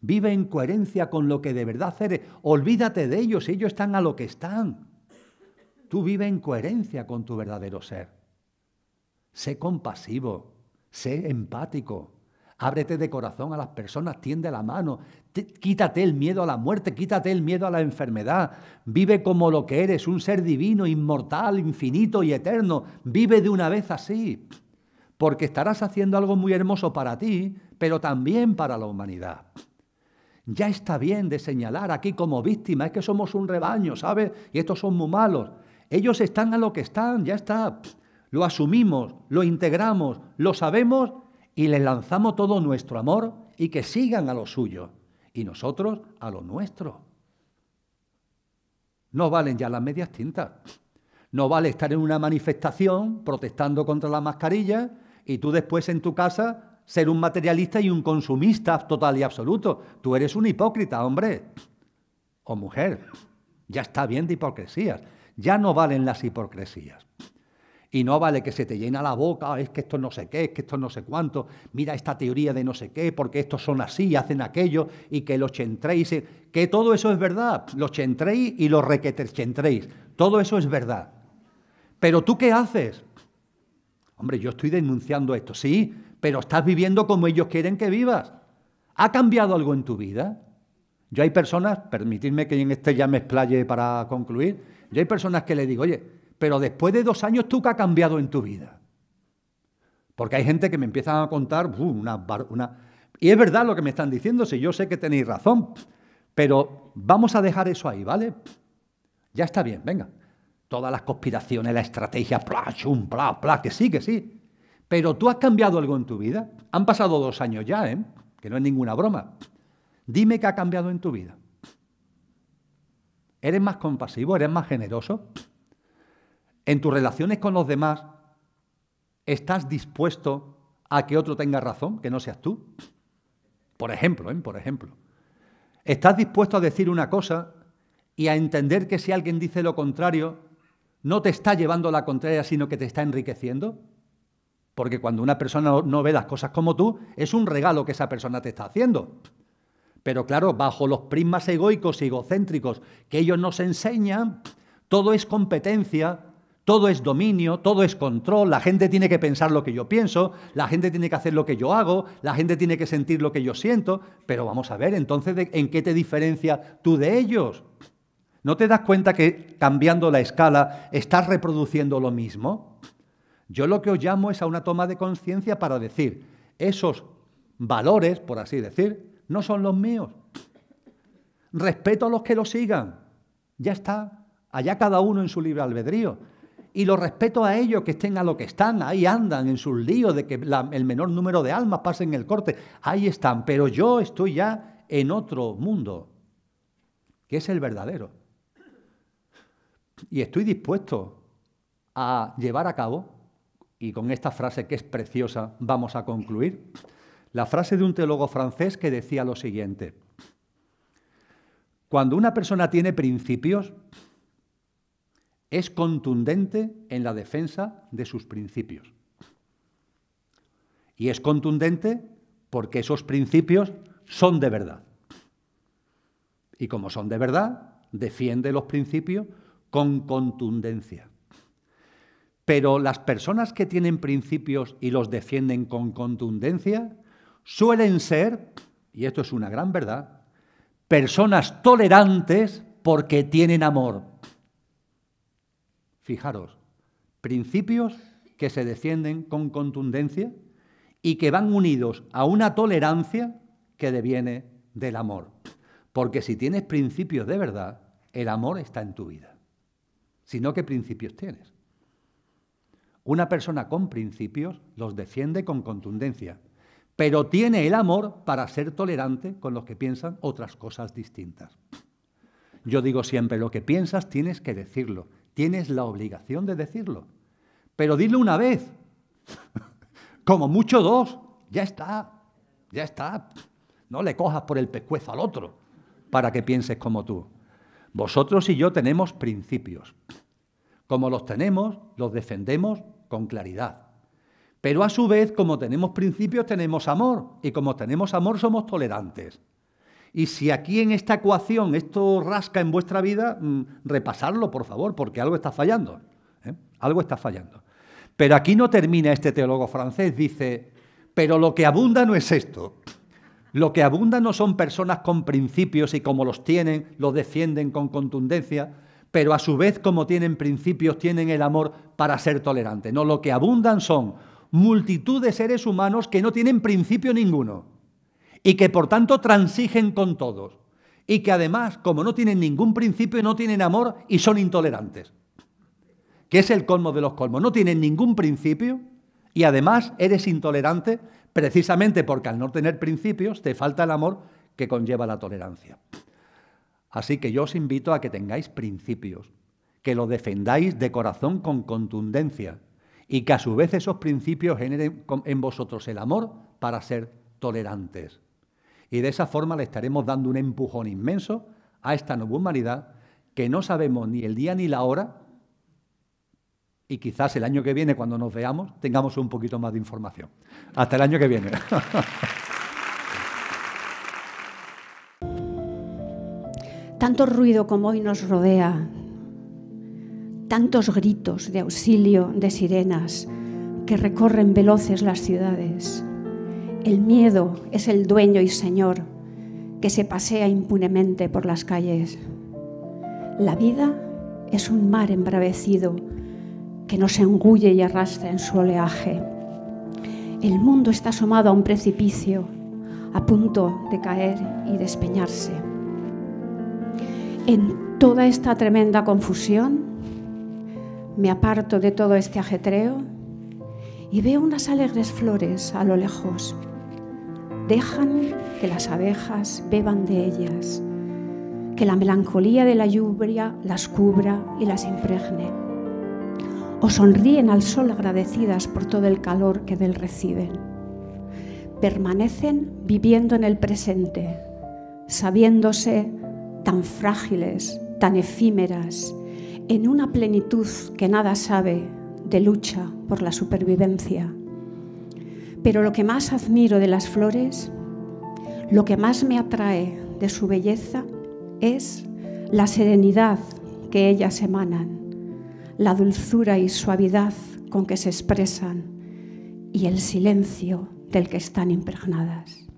Vive en coherencia con lo que de verdad eres. Olvídate de ellos, ellos están a lo que están. Tú vive en coherencia con tu verdadero ser. Sé compasivo, sé empático, ábrete de corazón a las personas, tiende la mano, quítate el miedo a la muerte, quítate el miedo a la enfermedad, vive como lo que eres, un ser divino, inmortal, infinito y eterno, vive de una vez así, porque estarás haciendo algo muy hermoso para ti, pero también para la humanidad. Ya está bien de señalar aquí como víctima, es que somos un rebaño, ¿sabes? Y estos son muy malos. Ellos están a lo que están, ya está. lo asumimos, lo integramos, lo sabemos y les lanzamos todo nuestro amor y que sigan a lo suyo y nosotros a lo nuestro. No valen ya las medias tintas. No vale estar en una manifestación protestando contra la mascarilla y tú después en tu casa ser un materialista y un consumista total y absoluto. Tú eres un hipócrita, hombre. O mujer. Ya está bien de hipocresías. Ya no valen las hipocresías. Y no vale que se te llena la boca, es que esto no sé qué, es que esto no sé cuánto, mira esta teoría de no sé qué, porque estos son así, hacen aquello, y que los chentréis, eh". que todo eso es verdad, los chentréis y los requeterchentréis, todo eso es verdad. Pero tú qué haces? Hombre, yo estoy denunciando esto, sí, pero estás viviendo como ellos quieren que vivas. ¿Ha cambiado algo en tu vida? Yo hay personas, permitidme que en este ya me explaye para concluir, yo hay personas que le digo, oye, pero después de dos años, ¿tú qué ha cambiado en tu vida? Porque hay gente que me empiezan a contar Y es verdad lo que me están diciendo, si yo sé que tenéis razón, pero vamos a dejar eso ahí, ¿vale? Ya está bien, venga. Todas las conspiraciones, la estrategia, pla, chum, bla, que sí, que sí. Pero tú has cambiado algo en tu vida. Han pasado dos años ya, ¿eh? que no es ninguna broma. Dime qué ha cambiado en tu vida. ¿Eres más compasivo? ¿Eres más generoso? ¿En tus relaciones con los demás estás dispuesto a que otro tenga razón, que no seas tú? Por ejemplo, ¿eh? por ejemplo. ¿Estás dispuesto a decir una cosa y a entender que si alguien dice lo contrario, no te está llevando a la contraria, sino que te está enriqueciendo? Porque cuando una persona no ve las cosas como tú, es un regalo que esa persona te está haciendo. Pero claro, bajo los prismas egoicos y egocéntricos que ellos nos enseñan, todo es competencia, todo es dominio, todo es control, la gente tiene que pensar lo que yo pienso, la gente tiene que hacer lo que yo hago, la gente tiene que sentir lo que yo siento, pero vamos a ver, entonces, ¿en qué te diferencia tú de ellos? ¿No te das cuenta que cambiando la escala estás reproduciendo lo mismo? Yo lo que os llamo es a una toma de conciencia para decir, esos valores, por así decir, no son los míos. Respeto a los que lo sigan. Ya está. Allá cada uno en su libre albedrío. Y lo respeto a ellos que estén a lo que están. Ahí andan en sus líos de que el menor número de almas pasen el corte. Ahí están. Pero yo estoy ya en otro mundo, que es el verdadero. Y estoy dispuesto a llevar a cabo y con esta frase que es preciosa vamos a concluir, la frase de un teólogo francés que decía lo siguiente, cuando una persona tiene principios, es contundente en la defensa de sus principios. Y es contundente porque esos principios son de verdad. Y como son de verdad, defiende los principios con contundencia. Pero las personas que tienen principios y los defienden con contundencia suelen ser, y esto es una gran verdad, personas tolerantes porque tienen amor. Fijaros, principios que se defienden con contundencia y que van unidos a una tolerancia que deviene del amor. Porque si tienes principios de verdad, el amor está en tu vida. Si no, ¿qué principios tienes? Una persona con principios los defiende con contundencia, pero tiene el amor para ser tolerante con los que piensan otras cosas distintas. Yo digo siempre, lo que piensas tienes que decirlo, tienes la obligación de decirlo, pero dilo una vez, como mucho dos, ya está, ya está. No le cojas por el pescuezo al otro para que pienses como tú. Vosotros y yo tenemos principios. Como los tenemos, los defendemos con claridad. Pero a su vez, como tenemos principios, tenemos amor. Y como tenemos amor, somos tolerantes. Y si aquí en esta ecuación esto rasca en vuestra vida, mm, repasarlo, por favor, porque algo está fallando. ¿eh? Algo está fallando. Pero aquí no termina este teólogo francés. Dice, pero lo que abunda no es esto. Lo que abunda no son personas con principios y como los tienen, los defienden con contundencia, pero a su vez como tienen principios, tienen el amor para ser tolerantes. No, lo que abundan son multitud de seres humanos que no tienen principio ninguno y que por tanto transigen con todos y que además, como no tienen ningún principio, no tienen amor y son intolerantes, que es el colmo de los colmos. No tienen ningún principio y además eres intolerante precisamente porque al no tener principios te falta el amor que conlleva la tolerancia. Así que yo os invito a que tengáis principios, que los defendáis de corazón con contundencia y que a su vez esos principios generen en vosotros el amor para ser tolerantes. Y de esa forma le estaremos dando un empujón inmenso a esta nueva humanidad que no sabemos ni el día ni la hora y quizás el año que viene cuando nos veamos tengamos un poquito más de información. Hasta el año que viene. tanto ruido como hoy nos rodea, tantos gritos de auxilio de sirenas que recorren veloces las ciudades. El miedo es el dueño y señor que se pasea impunemente por las calles. La vida es un mar embravecido que nos engulle y arrastra en su oleaje. El mundo está asomado a un precipicio, a punto de caer y despeñarse en toda esta tremenda confusión, me aparto de todo este ajetreo y veo unas alegres flores a lo lejos. Dejan que las abejas beban de ellas, que la melancolía de la lluvia las cubra y las impregne. O sonríen al sol agradecidas por todo el calor que del reciben. Permanecen viviendo en el presente, sabiéndose tan frágiles, tan efímeras, en una plenitud que nada sabe de lucha por la supervivencia. Pero lo que más admiro de las flores, lo que más me atrae de su belleza, es la serenidad que ellas emanan, la dulzura y suavidad con que se expresan y el silencio del que están impregnadas.